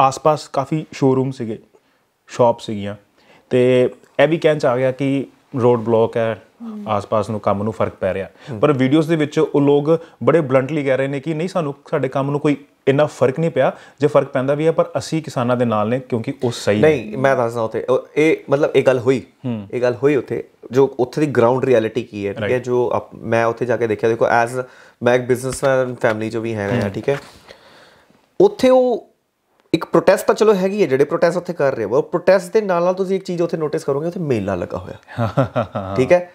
ਆਸ-ਪਾਸ ਕਾਫੀ ਸ਼ੋਰੂਮ ਸੀਗੇ ਸ਼ਾਪ ਸੀਗੀਆਂ ਤੇ ਇਹ ਵੀ ਕਹਿਣ ਚ ਆ ਗਿਆ ਕਿ ਰੋਡ ਬਲੌਕ ਹੈ ਆਸ-ਪਾਸ ਨੂੰ ਕੰਮ ਨੂੰ ਫਰਕ ਪੈ ਰਿਹਾ ਪਰ ਵੀਡੀਓਜ਼ ਦੇ ਵਿੱਚ ਉਹ ਲੋਕ ਬੜੇ ਬਲੰਟਲੀ ਕਹਿ ਰਹੇ ਨੇ ਕਿ ਨਹੀਂ ਸਾਨੂੰ ਸਾਡੇ ਕੰਮ ਨੂੰ ਕੋਈ ਇੰਨਾ ਫਰਕ ਨਹੀਂ ਪਿਆ ਜੇ ਫਰਕ ਪੈਂਦਾ ਵੀ ਹੈ ਪਰ ਅਸੀਂ ਕਿਸਾਨਾਂ ਦੇ ਨਾਲ ਨੇ ਕਿਉਂਕਿ ਉਹ ਸਹੀ ਨਹੀਂ ਮੈਂ ਦੱਸਦਾ ਉੱਥੇ ਇਹ ਮਤਲਬ ਇਹ ਗੱਲ ਹੋਈ ਇਹ ਗੱਲ ਹੋਈ ਉੱਥੇ ਜੋ ਉੱਥੇ ਦੀ ਗਰਾਊਂਡ ਰਿਐਲਿਟੀ ਕੀ ਹੈ ਠੀਕ ਹੈ ਜੋ ਮੈਂ ਉੱਥੇ ਜਾ ਕੇ ਦੇਖਿਆ ਦੇਖੋ ਐਜ਼ ਮੈਂ ਇੱਕ ਬਿਜ਼ਨਸਮੈਨ ਫੈਮਿਲੀ ਜੋ ਵੀ ਹੈ ਨਾ ਠੀਕ ਹੈ ਉੱਥੇ ਉਹ ਇੱਕ ਪ੍ਰੋਟੈਸਟ ਤਾਂ ਚਲੋ ਹੈਗੀ ਹੈ ਜਿਹੜੇ ਪ੍ਰੋਟੈਸਟ ਉੱਥੇ ਕਰ ਰਹੇ ਹੋ ਪ੍ਰੋਟੈਸਟ ਦੇ ਨਾਲ ਨਾਲ ਤੁਸੀਂ ਇੱਕ ਚੀਜ਼ ਉੱਥੇ ਨੋਟਿਸ ਕਰੋਗੇ ਉੱਥੇ ਮੇਲਾ ਲੱਗਾ ਹੋਇਆ ਠੀਕ ਹੈ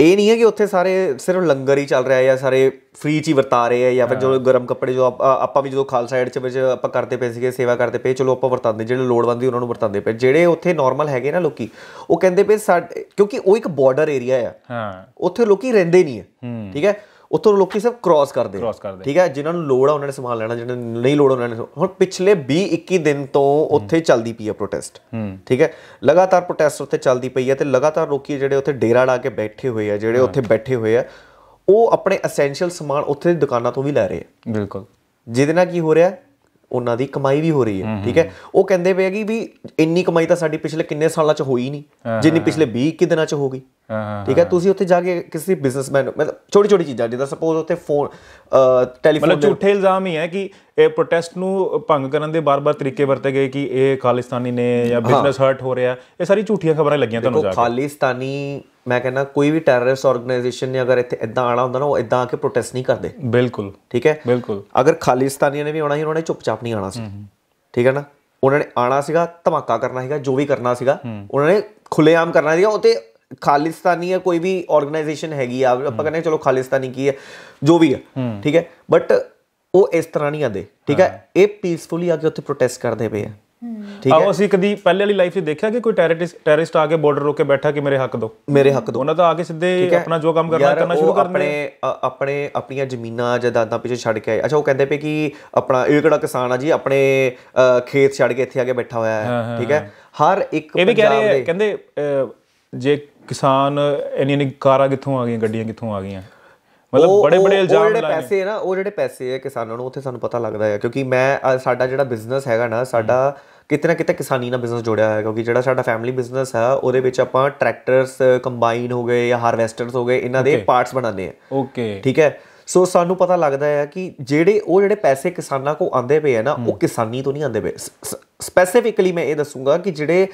ਇਹ ਨਹੀਂ ਹੈ ਕਿ ਉੱਥੇ ਸਾਰੇ ਸਿਰਫ ਲੰਗਰ ਹੀ ਚੱਲ ਰਿਹਾ ਹੈ ਜਾਂ ਸਾਰੇ ਫ੍ਰੀ ਚ ਹੀ ਵਰਤਾ ਰਹੇ ਆ ਜਾਂ ਫਿਰ ਜੋ ਗਰਮ ਕੱਪੜੇ ਜੋ ਆਪਾਂ ਵੀ ਜਦੋਂ ਖਾਲਸਾ ਐਡ ਚ ਵਿੱਚ ਆਪਾਂ ਕਰਦੇ ਪਏ ਸੀਗੇ ਸੇਵਾ ਕਰਦੇ ਪਏ ਚਲੋ ਆਪਾਂ ਵਰਤਾਂਦੇ ਜਿਹੜੇ ਲੋੜਵੰਦੀ ਉਹਨਾਂ ਨੂੰ ਵਰਤਾਂਦੇ ਪਏ ਜਿਹੜੇ ਉੱਥੇ ਨਾਰਮਲ ਹੈਗੇ ਨਾ ਲੋਕੀ ਉਹ ਕਹਿੰਦੇ ਪਏ ਕਿਉਂਕਿ ਉਹ ਇੱਕ ਬਾਰਡਰ ਏਰੀਆ ਆ ਹਾਂ ਉੱਥੇ ਲੋਕੀ ਰਹਿੰਦੇ ਨਹੀਂ ਆ ਠੀਕ ਹੈ ਉੱਥੋਂ ਲੋਕੀ ਸਿਰਫ ਕ੍ਰਾਸ ਕਰਦੇ ਠੀਕ ਹੈ ਜਿਨ੍ਹਾਂ ਨੂੰ ਲੋੜ ਆ ਉਹਨਾਂ ਨੇ ਸਮਾਨ ਲੈਣਾ ਜਿਨ੍ਹਾਂ ਨੂੰ ਨਹੀਂ ਲੋੜ ਉਹਨਾਂ ਨੇ ਹੁਣ ਪਿਛਲੇ 20 21 ਦਿਨ ਤੋਂ ਉੱਥੇ ਚੱਲਦੀ ਪਈ ਹੈ ਪ੍ਰੋਟੈਸਟ ਠੀਕ ਹੈ ਲਗਾਤਾਰ ਪ੍ਰੋਟੈਸਟ ਉੱਥੇ ਚੱਲਦੀ ਪਈ ਹੈ ਤੇ ਲਗਾਤਾਰ ਲੋਕੀ ਜਿਹੜੇ ਉੱਥੇ ਡੇਰਾ ਲਾ ਕੇ ਬੈਠੇ ਹੋਏ ਆ ਜਿਹੜੇ ਉੱਥੇ ਬੈਠੇ ਹੋਏ ਆ ਉਹ ਆਪਣੇ ਐਸੈਂਸ਼ੀਅਲ ਸਮਾਨ ਉੱਥੇ ਦੀ ਦੁਕਾਨਾਂ ਤੋਂ ਵੀ ਲੈ ਰਹੇ ਆ ਬਿਲਕੁਲ ਜਿਹਦੇ ਨਾਲ ਕੀ ਹੋ ਰਿਹਾ ਉਹਨਾਂ ਦੀ ਕਮਾਈ ਵੀ ਹੋ ਰਹੀ ਹੈ ਠੀਕ ਹੈ ਉਹ ਕਹਿੰਦੇ ਪਏ ਕਿ ਵੀ ਇੰਨੀ ਕਮਾਈ ਤਾਂ ਸਾਡੀ ਪਿਛਲੇ ਕਿੰਨੇ ਸਾਲਾਂ ਚ ਹੋਈ ਨਹੀਂ ਜਿੰਨੀ ਪਿਛਲੇ 20 ਕਿ ਦਿਨਾਂ ਚ ਹੋ ਗਈ ਠੀਕ ਹੈ ਤੁਸੀਂ ਉੱਥੇ ਜਾ ਕੇ ਕਿਸੇ ਬਿਜ਼ਨਸਮੈਨ ਮਤਲਬ ਛੋਟੀ ਛੋਟੀ ਚੀਜ਼ਾਂ ਜਿੱਦਾਂ ਸਪੋਜ਼ ਉੱਥੇ ਫੋਨ ਟੈਲੀਫੋਨ ਮਤਲਬ ਝੂਠੇ ਇਲਜ਼ਾਮ ਹੀ ਹੈ ਕਿ ਇਹ ਪ੍ਰੋਟੈਸਟ ਨੂੰ ਭੰਗ ਕਰਨ ਦੇ ਬਾਰ-ਬਾਰ ਤਰੀਕੇ ਵਰਤੇ ਗਏ ਕਿ ਇਹ ਖਾਲਿਸਤਾਨੀ ਨੇ ਜਾਂ ਬਿਜ਼ਨਸ ਹਰਟ ਹੋ ਰਿਹਾ ਇਹ ਸਾਰੀ ਝੂਠੀਆਂ ਖਬਰਾਂ ਲੱਗੀਆਂ ਤੁਹਾਨੂੰ ਜਾ ਕੇ ਖਾਲਿਸਤਾਨੀ ਮੈਂ ਕਹਿੰਦਾ ਕੋਈ ਵੀ ਟੈਰਰਿਸਟ ਆਰਗੇਨਾਈਜੇਸ਼ਨ ਨੇ ਅਗਰ ਇੱਥੇ ਇਦਾਂ ਆਣਾ ਹੁੰਦਾ ਨਾ ਉਹ ਇਦਾਂ ਆ ਕੇ ਪ੍ਰੋਟੈਸਟ ਨਹੀਂ ਕਰਦੇ ਬਿਲਕੁਲ ਠੀਕ ਹੈ ਬਿਲਕੁਲ ਅਗਰ ਖਾਲਿਸਤਾਨੀਆਂ ਨੇ ਵੀ ਆਉਣਾ ਸੀ ਉਹਨਾਂ ਨੇ ਚੁੱਪਚਾਪ ਨਹੀਂ ਆਣਾ ਸੀ ਠੀਕ ਹੈ ਨਾ ਉਹਨਾਂ ਨੇ ਆਣਾ ਸੀਗਾ ਧਮਾਕਾ ਕਰਨਾ ਸੀਗਾ ਜੋ ਵੀ ਕਰਨਾ ਸੀਗਾ ਉਹਨਾਂ ਨੇ ਖੁੱਲੇਆਮ ਕਰਨਾ ਸੀਗਾ ਉਹ ਤੇ ਖਾਲਿਸਤਾਨੀ ਹੈ ਕੋਈ ਵੀ ਆਰਗੇਨਾਈਜੇਸ਼ਨ ਹੈਗੀ ਆ ਆਪਾਂ ਕਹਿੰਦੇ ਚਲੋ ਖਾਲਿਸਤਾਨੀ ਕੀ ਹੈ ਜੋ ਵੀ ਹੈ ਠੀਕ ਹੈ ਬਟ ਉਹ ਇਸ ਤਰ੍ਹਾਂ ਨਹੀਂ ਆਦੇ ਠੀਕ ਹੈ ਇਹ ਪੀਸਫੁਲੀ ਆ ਕੇ ਉੱਥੇ ਪ੍ਰੋਟੈਸਟ ਕਰਦੇ ਪਏ ਆ ਠੀਕ ਹੈ ਅਸੀਂ ਕਦੀ ਪਹਿਲੇ ਵਾਲੀ ਲਾਈਫ 'ਚ ਦੇਖਿਆ ਕਿ ਕੋਈ ਟੈਰਰਿਸਟ ਟੈਰਰਿਸਟ ਆ ਕੇ ਬਾਰਡਰ ਰੋਕ ਕੇ ਬੈਠਾ ਕਿ ਮੇਰੇ ਹੱਕ ਦੋ ਮੇਰੇ ਹੱਕ ਦੋ ਉਹਨਾਂ ਤਾਂ ਆ ਕੇ ਸਿੱਧੇ ਆਪਣਾ ਜੋ ਕੰਮ ਕਰਨਾ ਕਰਨਾ ਸ਼ੁਰੂ ਕਰਦੇ ਆਪਣੇ ਆਪਣੇ ਆਪਣੀਆਂ ਜ਼ਮੀਨਾਂ ਜਦਾਦਾਂ ਪਿੱਛੇ ਛੱਡ ਕੇ ਆਏ ਅੱਛਾ ਉਹ ਕਹਿੰਦੇ ਪਏ ਕਿ ਆਪਣਾ ਇਹ ਕਿਹੜਾ ਕਿਸਾਨ ਆ ਜੀ ਆਪਣੇ ਖੇਤ ਛੱਡ ਕੇ ਇੱਥੇ ਆ ਕੇ ਬੈਠਾ ਹੋਇਆ ਹੈ ਠੀਕ ਹੈ ਹਰ ਇੱਕ ਪੰਜਾਬ ਦੇ ਕਹਿੰਦੇ ਜੇ ਕਿਸਾਨ ਇੰਨੀ ਇੰਨੀ ਕਾਰਾਂ ਕਿੱਥੋਂ ਆ ਗਈਆਂ ਗੱਡੀਆਂ ਕਿੱਥੋਂ ਆ ਗਈਆਂ ਮਤਲਬ ਬੜੇ ਬੜੇ ਇਲਜ਼ਾਮ ਲਾਏ ਜਿਹੜੇ ਪੈਸੇ ਹੈ ਨਾ ਉਹ ਜਿਹੜੇ ਪੈਸੇ ਹੈ ਕਿਸਾਨਾਂ ਨੂੰ ਉੱਥੇ ਸਾਨੂੰ ਪਤਾ ਲੱਗਦਾ ਹੈ ਕਿਉਂਕਿ ਮੈਂ ਸਾਡਾ ਜਿਹੜਾ ਬਿਜ਼ਨਸ ਹੈਗਾ ਨਾ ਸਾਡਾ ਕਿਤੇ ਨਾ ਕਿਤੇ ਕਿਸਾਨੀ ਨਾਲ ਬਿਜ਼ਨਸ ਜੁੜਿਆ ਹੋਇਆ ਕਿਉਂਕਿ ਜਿਹੜਾ ਸਾਡਾ ਫੈਮਿਲੀ ਬਿਜ਼ਨਸ ਹੈ ਉਹਦੇ ਵਿੱਚ ਆਪਾਂ ਟਰੈਕਟਰਸ ਕੰਬਾਈਨ ਹੋ ਗਏ ਜਾਂ ਹਾਰਵੈਸਟਰਸ ਹੋ ਗਏ ਇਹਨਾਂ ਦੇ ਪਾਰਟਸ ਬਣਾਉਂਦੇ ਆ ਓਕੇ ਠੀਕ ਹੈ ਸੋ ਸਾਨੂੰ ਪਤਾ ਲੱਗਦਾ ਹੈ ਕਿ ਜਿਹੜੇ ਉਹ ਜਿਹੜੇ ਪੈਸੇ ਕਿਸਾਨਾਂ ਕੋ ਆਂਦੇ ਪਏ ਆ ਨਾ ਉਹ ਕਿਸਾਨੀ ਤੋਂ ਨਹੀਂ ਆਂਦੇ ਪਏ ਸਪੈਸੀਫਿਕਲੀ ਮੈਂ ਇਹ ਦੱਸੂਗਾ ਕਿ ਜਿਹੜੇ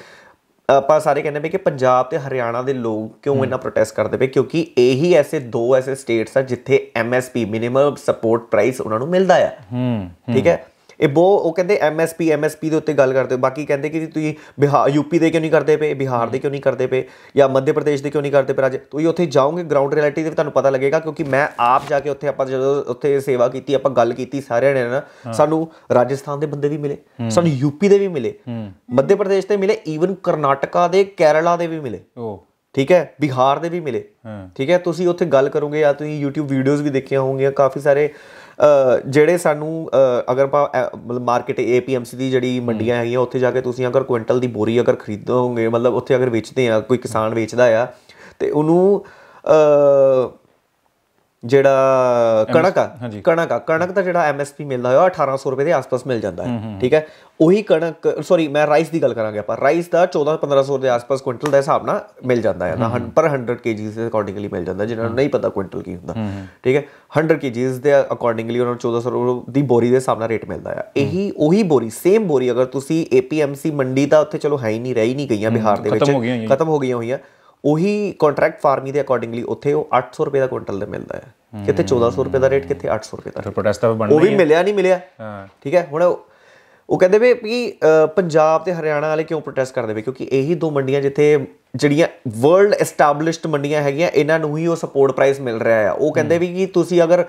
ਆਪਾਂ ਸਾਰੇ ਕਹਿੰਦੇ ਪਏ ਕਿ ਪੰਜਾਬ ਤੇ ਹਰਿਆਣਾ ਦੇ ਲੋਕ ਕਿਉਂ ਇੰਨਾ ਪ੍ਰੋਟੈਸਟ ਕਰਦੇ ਪਏ ਕਿਉਂਕਿ ਇਹੀ ਐਸੇ ਦੋ ਐਸੇ ਸਟੇਟਸ ਆ ਜਿੱਥੇ ਐਮਐਸਪੀ ਮਿਨੀਮਮ ਸਪੋਰਟ ਪ੍ਰਾਈਸ ਉਹਨਾਂ ਨੂੰ ਮਿਲਦਾ ਆ ਹੂੰ ਠੀਕ ਹੈ ਇਹ ਬੋ ਉਹ ਕਹਿੰਦੇ ਐਮਐਸਪੀ ਐਮਐਸਪੀ ਦੇ ਉੱਤੇ ਗੱਲ ਕਰਦੇ ਬਾਕੀ ਕਹਿੰਦੇ ਕਿ ਤੁਸੀਂ ਬਿਹਾਰ ਯੂਪੀ ਦੇ ਕਿਉਂ ਨਹੀਂ ਕਰਦੇ ਪਏ ਬਿਹਾਰ ਦੇ ਕਿਉਂ ਨਹੀਂ ਕਰਦੇ ਪਏ ਜਾਂ ਮੱਧ ਪ੍ਰਦੇਸ਼ ਦੇ ਕਿਉਂ ਨਹੀਂ ਕਰਦੇ ਪਏ ਅੱਜ ਤੁਸੀਂ ਉੱਥੇ ਜਾਓਗੇ ਗਰਾਊਂਡ ਰਿਐਲਿਟੀ ਦੇ ਤੁਹਾਨੂੰ ਪਤਾ ਲੱਗੇਗਾ ਕਿਉਂਕਿ ਮੈਂ ਆਪ ਜਾ ਕੇ ਉੱਥੇ ਆਪਾਂ ਜਦੋਂ ਉੱਥੇ ਸੇਵਾ ਕੀਤੀ ਆਪਾਂ ਗੱਲ ਕੀਤੀ ਸਾਰਿਆਂ ਨੇ ਨਾ ਸਾਨੂੰ ਰਾਜਸਥਾਨ ਦੇ ਬੰਦੇ ਵੀ ਮਿਲੇ ਸਾਨੂੰ ਯੂਪੀ ਦੇ ਵੀ ਮਿਲੇ ਮੱਧ ਪ੍ਰਦੇਸ਼ ਦੇ ਮਿਲੇ ਈਵਨ ਕਰਨਾਟਕਾ ਦੇ ਕੇਰਲਾ ਦੇ ਵੀ ਮਿਲੇ ਠੀਕ ਹੈ ਬਿਹਾਰ ਦੇ ਵੀ ਮਿਲੇ ਠੀਕ ਹੈ ਤੁਸੀਂ ਉੱਥੇ ਗੱਲ ਕਰੋਗੇ ਜਾਂ ਤੁਸੀਂ YouTube ਵੀਡੀਓਜ਼ ਵੀ ਦੇਖੀਆਂ ਹੋਣਗੀਆਂ ਕਾਫੀ ਸਾਰੇ ਜਿਹੜੇ ਸਾਨੂੰ ਅਗਰ ਆਪਾਂ ਮਤਲਬ ਮਾਰਕੀਟ ਏਪੀਐਮਸੀ ਦੀ ਜਿਹੜੀ ਮੰਡੀਆਂ ਹੈਗੀਆਂ ਉੱਥੇ ਜਾ ਕੇ ਤੁਸੀਂ ਅਗਰ ਕੁਇੰਟਲ ਦੀ ਬੋਰੀ ਅਗਰ ਖਰੀਦੋਗੇ ਮਤਲਬ ਉੱਥੇ ਅਗਰ ਵੇਚਦੇ ਆ ਕੋਈ ਕਿਸਾਨ ਵੇਚਦਾ ਆ ਤੇ ਉਹਨੂੰ ਜਿਹੜਾ ਕਣਕ ਆ ਕਣਕ ਆ ਕਣਕ ਦਾ ਜਿਹੜਾ ਐਮਐਸਪੀ ਮਿਲਦਾ ਹੋਇਆ 1800 ਰੁਪਏ ਦੇ ਆਸ-ਪਾਸ ਮਿਲ ਜਾਂਦਾ ਹੈ ਠੀਕ ਹੈ ਉਹੀ ਕਣਕ ਸੌਰੀ ਮੈਂ ਰਾਈਸ ਦੀ ਗੱਲ ਕਰਾਂਗੇ ਆਪਾਂ ਰਾਈਸ ਦਾ 14-1500 ਦੇ ਆਸ-ਪਾਸ ਕੁਇੰਟਲ ਦਾ ਹਿਸਾਬ ਨਾਲ ਮਿਲ ਜਾਂਦਾ ਹੈ ਨਾ ਪਰ 100 ਕੇਜੀ ਦੇ ਅਕੋਰਡਿੰਗਲੀ ਮਿਲ ਜਾਂਦਾ ਜਿਹਨਾਂ ਨੂੰ ਨਹੀਂ ਪਤਾ ਕੁਇੰਟਲ ਕੀ ਹੁੰਦਾ ਠੀਕ ਹੈ 100 ਕੇਜੀ ਦੇ ਅਕੋਰਡਿੰਗਲੀ ਉਹਨਾਂ ਨੂੰ 1400 ਦੀ ਬੋਰੀ ਦੇ ਹਿਸਾਬ ਨਾਲ ਰੇਟ ਮਿਲਦਾ ਹੈ ਇਹੀ ਉਹੀ ਬੋਰੀ ਸੇਮ ਬੋਰੀ ਅਗਰ ਤੁਸੀਂ ਏਪੀਐਮਸੀ ਮੰਡੀ ਦਾ ਉੱਥੇ ਚਲੋ ਹੈ ਹੀ ਨਹੀਂ ਰਹੀ ਨਹੀਂ ਗਈਆਂ ਬਿਹਾਰ ਦੇ ਵਿੱਚ ਖਤਮ ਹੋ ਗਈਆਂ ਹੋਈਆਂ ਉਹੀ ਕੰਟਰੈਕਟ ਫਾਰਮੀ ਦੇ ਅਕੋਰਡਿੰਗਲੀ ਉੱਥੇ ਉਹ 800 ਰੁਪਏ ਦਾ ਕੁਇੰਟਲ ਦੇ ਮਿਲਦਾ ਹੈ ਕਿੱਥੇ 1400 ਰੁਪਏ ਦਾ ਰੇਟ ਕਿੱਥੇ 800 ਰੁਪਏ ਦਾ ਪ੍ਰੋਟੈਸਟ ਤਾਂ ਬਣਨਾ ਉਹ ਵੀ ਮਿਲਿਆ ਨਹੀਂ ਮਿਲਿਆ ਹਾਂ ਠੀਕ ਹੈ ਹੁਣ ਉਹ ਕਹਿੰਦੇ ਵੀ ਕਿ ਪੰਜਾਬ ਤੇ ਹਰਿਆਣਾ ਵਾਲੇ ਕਿਉਂ ਪ੍ਰੋਟੈਸਟ ਕਰਦੇ ਵੇ ਕਿਉਂਕਿ ਇਹੀ ਦੋ ਮੰਡੀਆਂ ਜਿੱਥੇ ਜਿਹੜੀਆਂ ਵਰਲਡ ਐਸਟੈਬਲਿਸ਼ਡ ਮੰਡੀਆਂ ਹੈਗੀਆਂ ਇਹਨਾਂ ਨੂੰ ਹੀ ਉਹ ਸਪੋਰਟ ਪ੍ਰਾਈਸ ਮਿਲ ਰਿਹਾ ਆ ਉਹ ਕਹਿੰਦੇ ਵੀ ਕਿ ਤੁਸੀਂ ਅਗਰ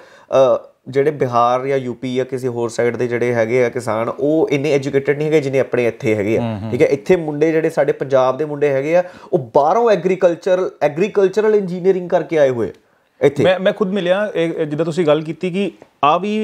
ਜਿਹੜੇ ਬਿਹਾਰ ਜਾਂ ਯੂਪੀ ਜਾਂ ਕਿਸੇ ਹੋਰ ਸਾਈਡ ਦੇ ਜਿਹੜੇ ਹੈਗੇ ਆ ਕਿਸਾਨ ਉਹ ਇੰਨੇ ਐਜੂਕੇਟਡ ਨਹੀਂ ਹੈਗੇ ਜਿੰਨੇ ਆਪਣੇ ਇੱਥੇ ਹੈਗੇ ਆ ਠੀਕ ਹੈ ਇੱਥੇ ਮੁੰਡੇ ਜਿਹੜੇ ਸਾਡੇ ਪੰਜਾਬ ਦੇ ਮੁੰਡੇ ਹੈਗੇ ਆ ਉਹ ਬਾਹਰੋਂ ਐਗਰੀਕਲਚਰ ਐਗਰੀਕਲਚਰਲ ਇੰਜੀਨੀਅਰਿੰਗ ਕਰਕੇ ਆਏ ਹੋਏ ਇੱਥੇ ਮੈਂ ਮੈਂ ਖੁਦ ਮਿਲਿਆ ਜਿੱਦਾਂ ਤੁਸੀਂ ਗੱਲ ਕੀਤੀ ਕਿ ਆ ਵੀ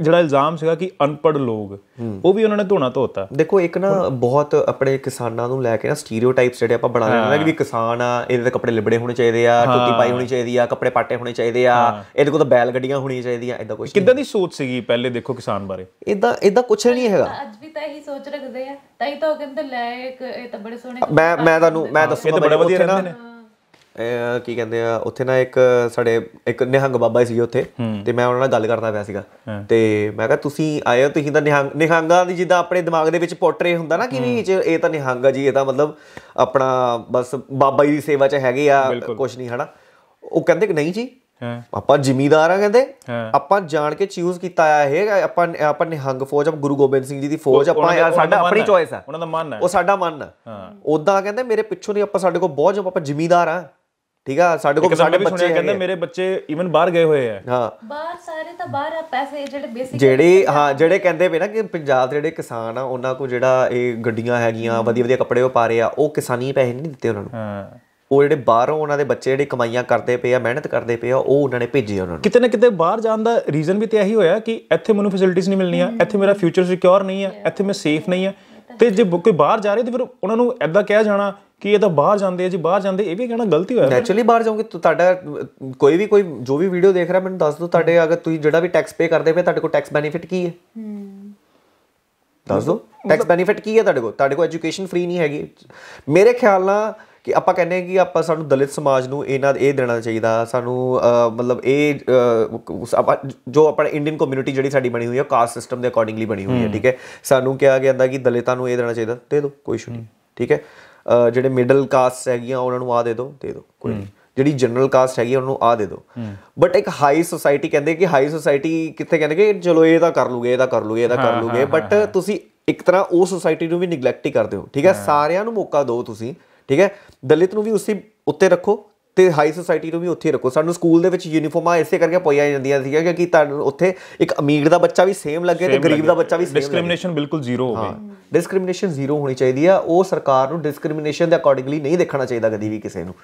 ਜਿਹੜਾ ਇਲਜ਼ਾਮ ਸੀਗਾ ਕਿ ਅਨਪੜ ਲੋਕ ਉਹ ਵੀ ਉਹਨਾਂ ਨੇ ਧੋਣਾ ਧੋਤਾ ਦੇਖੋ ਇੱਕ ਨਾ ਬਹੁਤ ਆਪਣੇ ਕਿਸਾਨਾਂ ਨੂੰ ਲੈ ਕੇ ਨਾ ਸਟੀਰੀਓਟਾਈਪਸ ਜਿਹੜੇ ਆਪਾਂ ਬਣਾ ਲੈਂਦੇ ਆ ਕਿ ਕਿਸਾਨ ਆ ਇਹਦੇ ਦੇ ਕੱਪੜੇ ਲਿਬੜੇ ਹੋਣੇ ਚਾਹੀਦੇ ਆ ਟੁੱਟੀ ਪਾਈ ਹੋਣੀ ਚਾਹੀਦੀ ਆ ਕੱਪੜੇ ਪਾਟੇ ਹੋਣੇ ਚਾਹੀਦੇ ਆ ਇਹਦੇ ਕੋਲ ਤਾਂ ਬੈਲ ਗੱਡੀਆਂ ਹੋਣੀਆਂ ਚਾਹੀਦੀਆਂ ਐਦਾਂ ਕੁਝ ਕਿੱਦਾਂ ਦੀ ਸੋਚ ਸੀਗੀ ਪਹਿਲੇ ਦੇਖੋ ਕਿਸਾਨ ਬਾਰੇ ਇਦਾਂ ਇਦਾਂ ਕੁਝ ਨਹੀਂ ਹੈਗਾ ਅੱਜ ਵੀ ਤਾਂ ਇਹੀ ਸੋਚ ਰੱਖਦੇ ਆ ਤਾਂ ਹੀ ਤਾਂ ਉਹ ਕਹਿੰਦੇ ਲੈ ਇੱਕ ਇਹ ਤਾਂ ਬੜੇ ਸੋਹਣੇ ਮੈਂ ਮੈਂ ਤੁਹਾਨੂੰ ਮੈਂ ਦੱਸੂਗਾ ਬੜੇ ਵਧੀਆ ਰਹਿੰਦੇ ਨੇ ਕੀ ਕਹਿੰਦੇ ਆ ਉੱਥੇ ਨਾ ਇੱਕ ਸਾਡੇ ਇੱਕ ਨਿਹੰਗ ਬਾਬਾ ਸੀ ਉੱਥੇ ਤੇ ਮੈਂ ਉਹਨਾਂ ਨਾਲ ਗੱਲ ਕਰਦਾ ਪਿਆ ਸੀਗਾ ਤੇ ਮੈਂ ਕਿਹਾ ਤੁਸੀਂ ਆਏ ਹੋ ਤੁਸੀਂ ਤਾਂ ਨਿਹੰਗ ਨਿਹੰਗਾਂ ਦੀ ਜਿੱਦਾਂ ਆਪਣੇ ਦਿਮਾਗ ਦੇ ਵਿੱਚ ਪੋਟਰੇ ਹੁੰਦਾ ਨਾ ਕਿ ਵੀ ਇਹ ਤਾਂ ਨਿਹੰਗ ਆ ਜੀ ਇਹ ਤਾਂ ਮਤਲਬ ਆਪਣਾ ਬਸ ਬਾਬਾ ਜੀ ਦੀ ਸੇਵਾ 'ਚ ਹੈਗੇ ਆ ਕੁਝ ਨਹੀਂ ਹਨਾ ਉਹ ਕਹਿੰਦੇ ਕਿ ਨਹੀਂ ਜੀ ਆਪਾਂ ਜ਼ਿਮੀਦਾਰ ਆ ਕਹਿੰਦੇ ਆਪਾਂ ਜਾਣ ਕੇ ਚੂਜ਼ ਕੀਤਾ ਆ ਇਹ ਆਪਾਂ ਆਪਾਂ ਨਿਹੰਗ ਫੌਜ ਆਪ ਗੁਰੂ ਗੋਬਿੰਦ ਸਿੰਘ ਜੀ ਦੀ ਫੌਜ ਆਪਾਂ ਸਾਡਾ ਆਪਣੀ ਚੋਇਸ ਆ ਉਹਨਾਂ ਦਾ ਮਨ ਆ ਉਹ ਸਾਡਾ ਮਨ ਆ ਉਦਾਂ ਕਹਿੰਦੇ ਮੇਰੇ ਪਿੱਛੋਂ ਨਹੀਂ ਆਪਾਂ ਸਾਡੇ ਕੋਲ ਬਹੁਤ ਜਮ ਆਪਾਂ ਜ਼ਿਮੀਦਾਰ ਆ ਠੀਕ ਆ ਸਾਡੇ ਕੋਲ ਸਾਡੇ ਬੱਚੇ ਕਹਿੰਦੇ ਮੇਰੇ ਬੱਚੇ ਇਵਨ ਬਾਹਰ ਗਏ ਹੋਏ ਆ ਹਾਂ ਬਾਹਰ ਸਾਰੇ ਤਾਂ ਬਾਹਰ ਆ ਪੈਸੇ ਜਿਹੜੇ ਬੇਸਿਕ ਜਿਹੜੇ ਹਾਂ ਜਿਹੜੇ ਕਹਿੰਦੇ ਪਏ ਨਾ ਕਿ ਪੰਜਾਬ ਦੇ ਜਿਹੜੇ ਕਿਸਾਨ ਆ ਉਹਨਾਂ ਕੋ ਜਿਹੜਾ ਇਹ ਗੱਡੀਆਂ ਹੈਗੀਆਂ ਵਧੀਆ ਵਧੀਆ ਕੱਪੜੇ ਉਹ ਪਾ ਰਹੇ ਆ ਉਹ ਕਿਸਾਨੀ ਪੈਸੇ ਨਹੀਂ ਦਿੱਤੇ ਉਹਨਾਂ ਨੂੰ ਹਾਂ ਉਹ ਜਿਹੜੇ ਬਾਹਰੋਂ ਉਹਨਾਂ ਦੇ ਬੱਚੇ ਜਿਹੜੇ ਕਮਾਈਆਂ ਕਰਦੇ ਪਏ ਆ ਮਿਹਨਤ ਕਰਦੇ ਪਏ ਆ ਉਹ ਉਹਨਾਂ ਨੇ ਭੇਜੇ ਉਹਨਾਂ ਨੂੰ ਕਿਤੇ ਨਾ ਕਿਤੇ ਬਾਹਰ ਜਾਣ ਦਾ ਰੀਜ਼ਨ ਵੀ ਤੇ ਇਹੀ ਹੋਇਆ ਕਿ ਇੱਥੇ ਮੈਨੂੰ ਫੈਸਿਲਿਟੀਆਂ ਨਹੀਂ ਮਿਲਣੀਆਂ ਇੱਥੇ ਮੇਰਾ ਫਿਊਚਰ ਸਿਕਿਉਰ ਨਹੀਂ ਆ ਇੱਥੇ ਮੈਂ ਸੇਫ ਨਹੀਂ ਆ ਤੇ ਜੇ ਕੋਈ ਬਾਹਰ ਜਾ ਰਹੇ ਤੇ ਫਿਰ ਉਹਨਾਂ ਨੂੰ ਐਦਾਂ ਕਿਹਾ ਜਾਣਾ ਕਿ ਇਹ ਤਾਂ ਬਾਹਰ ਜਾਂਦੇ ਆ ਜੀ ਬਾਹਰ ਜਾਂਦੇ ਇਹ ਵੀ ਕਹਿਣਾ ਗਲਤੀ ਹੋਇਆ ਨੈਚੁਰਲੀ ਬਾਹਰ ਜਾਓਗੇ ਤੁਹਾਡਾ ਕੋਈ ਵੀ ਕੋਈ ਜੋ ਵੀ ਵੀਡੀਓ ਦੇਖ ਰਿਹਾ ਮੈਨੂੰ ਦੱਸ ਦਿਓ ਤੁਹਾਡੇ ਅਗਰ ਤੁਸੀਂ ਜਿਹੜਾ ਵੀ ਟੈਕਸ ਪੇ ਕਰਦੇ ਪਏ ਤੁਹਾਡੇ ਕੋਲ ਟੈਕਸ ਬੈਨੀਫਿਟ ਕੀ ਹੈ ਦੱਸ ਦਿਓ ਟੈਕਸ ਬੈਨੀਫਿਟ ਕੀ ਹੈ ਤੁਹਾਡੇ ਕੋਲ ਤੁਹਾਡੇ ਕੋਲ ਐਜੂਕੇਸ਼ਨ ਫ੍ਰੀ ਨਹੀਂ ਹੈਗੀ ਮੇਰੇ ਖਿਆਲ ਨਾਲ ਕਿ ਆਪਾਂ ਕਹਿੰਦੇ ਕਿ ਆਪਾਂ ਸਾਨੂੰ ਦਲਿਤ ਸਮਾਜ ਨੂੰ ਇਹਨਾਂ ਇਹ ਦੇਣਾ ਚਾਹੀਦਾ ਸਾਨੂੰ ਮਤਲਬ ਇਹ ਜੋ ਆਪਣਾ ਇੰਡੀਅਨ ਕਮਿਊਨਿਟੀ ਜਿਹੜੀ ਸਾਡੀ ਬਣੀ ਹੋਈ ਹੈ ਕਾਸਟ ਸਿਸਟਮ ਦੇ ਅਕੋਰਡਿੰਗਲੀ ਬਣੀ ਹੋਈ ਹੈ ਠੀਕ ਹੈ ਸਾਨੂੰ ਕਿਹਾ ਗਿਆ ਹੁੰਦਾ ਕਿ ਦਲਿਤਾਂ ਨੂੰ ਇਹ ਦੇਣਾ ਚਾਹੀਦਾ ਦੇ ਦਿਓ ਕੋਈ ਇਸ਼ੂ ਨਹੀਂ ਠੀਕ ਹੈ ਜਿਹੜੇ ਮਿਡਲ ਕਾਸਟ ਹੈਗੀਆਂ ਉਹਨਾਂ ਨੂੰ ਆ ਦੇ ਦਿਓ ਦੇ ਦਿਓ ਕੋਈ ਜਿਹੜੀ ਜਨਰਲ ਕਾਸਟ ਹੈਗੀ ਉਹਨੂੰ ਆ ਦੇ ਦਿਓ ਬਟ ਇੱਕ ਹਾਈ ਸੋਸਾਇਟੀ ਕਹਿੰਦੇ ਕਿ ਹਾਈ ਸੋਸਾਇਟੀ ਕਿੱਥੇ ਕਹਿੰਦੇ ਕਿ ਚਲੋ ਇਹ ਤਾਂ ਕਰ ਲੂਗੇ ਇਹ ਤਾਂ ਕਰ ਲੂਗੇ ਇਹ ਤਾਂ ਕਰ ਲੂਗੇ ਬਟ ਤੁਸੀਂ ਇੱਕ ਤਰ੍ਹਾਂ ਉਹ ਸੋਸਾਇਟੀ ਨੂੰ ਵੀ ਨਿਗਲੈਕਟ ਹੀ ਕਰਦੇ ਹੋ ਠੀਕ ਹੈ ਸਾਰਿਆਂ ਨੂੰ ਮੌਕਾ ਦਿਓ ਤੁਸੀਂ ਠੀਕ ਹੈ ਦਲਿਤ ਨੂੰ ਵੀ ਉਸੇ ਉੱਤੇ ਰੱਖੋ ਤੇ ਹਾਈ ਸੋਸਾਇਟੀ ਨੂੰ ਵੀ ਉੱਥੇ ਰੱਖੋ ਸਾਨੂੰ ਸਕੂਲ ਦੇ ਵਿੱਚ ਯੂਨੀਫਾਰਮਾਂ ਇਸੇ ਕਰਕੇ ਪਾਈਆਂ ਜਾਂਦੀਆਂ ਸੀ ਕਿਉਂਕਿ ਤੁਹਾਨੂੰ ਉੱਥੇ ਇੱਕ ਅਮੀਰ ਦਾ ਬੱਚਾ ਵੀ ਸੇਮ ਲੱਗੇ ਤੇ ਗਰੀਬ ਦਾ ਬੱਚਾ ਵੀ ਸੇਮ ਲੱਗੇ ਡਿਸਕ੍ਰਿਮੀਨੇਸ਼ਨ ਬਿਲਕੁਲ ਜ਼ੀਰੋ ਹੋਵੇ ਡਿਸਕ੍ਰਿਮੀਨੇਸ਼ਨ ਜ਼ੀਰੋ ਹੋਣੀ ਚਾਹੀਦੀ ਆ ਉਹ ਸਰਕਾਰ ਨੂੰ ਡਿਸਕ੍ਰਿਮੀਨੇਸ਼ਨ ਦੇ ਅਕੋਰਡਿੰਗਲੀ ਨਹੀਂ ਦੇਖਣਾ ਚਾਹੀਦਾ ਕਦੀ ਵੀ ਕਿਸੇ ਨੂੰ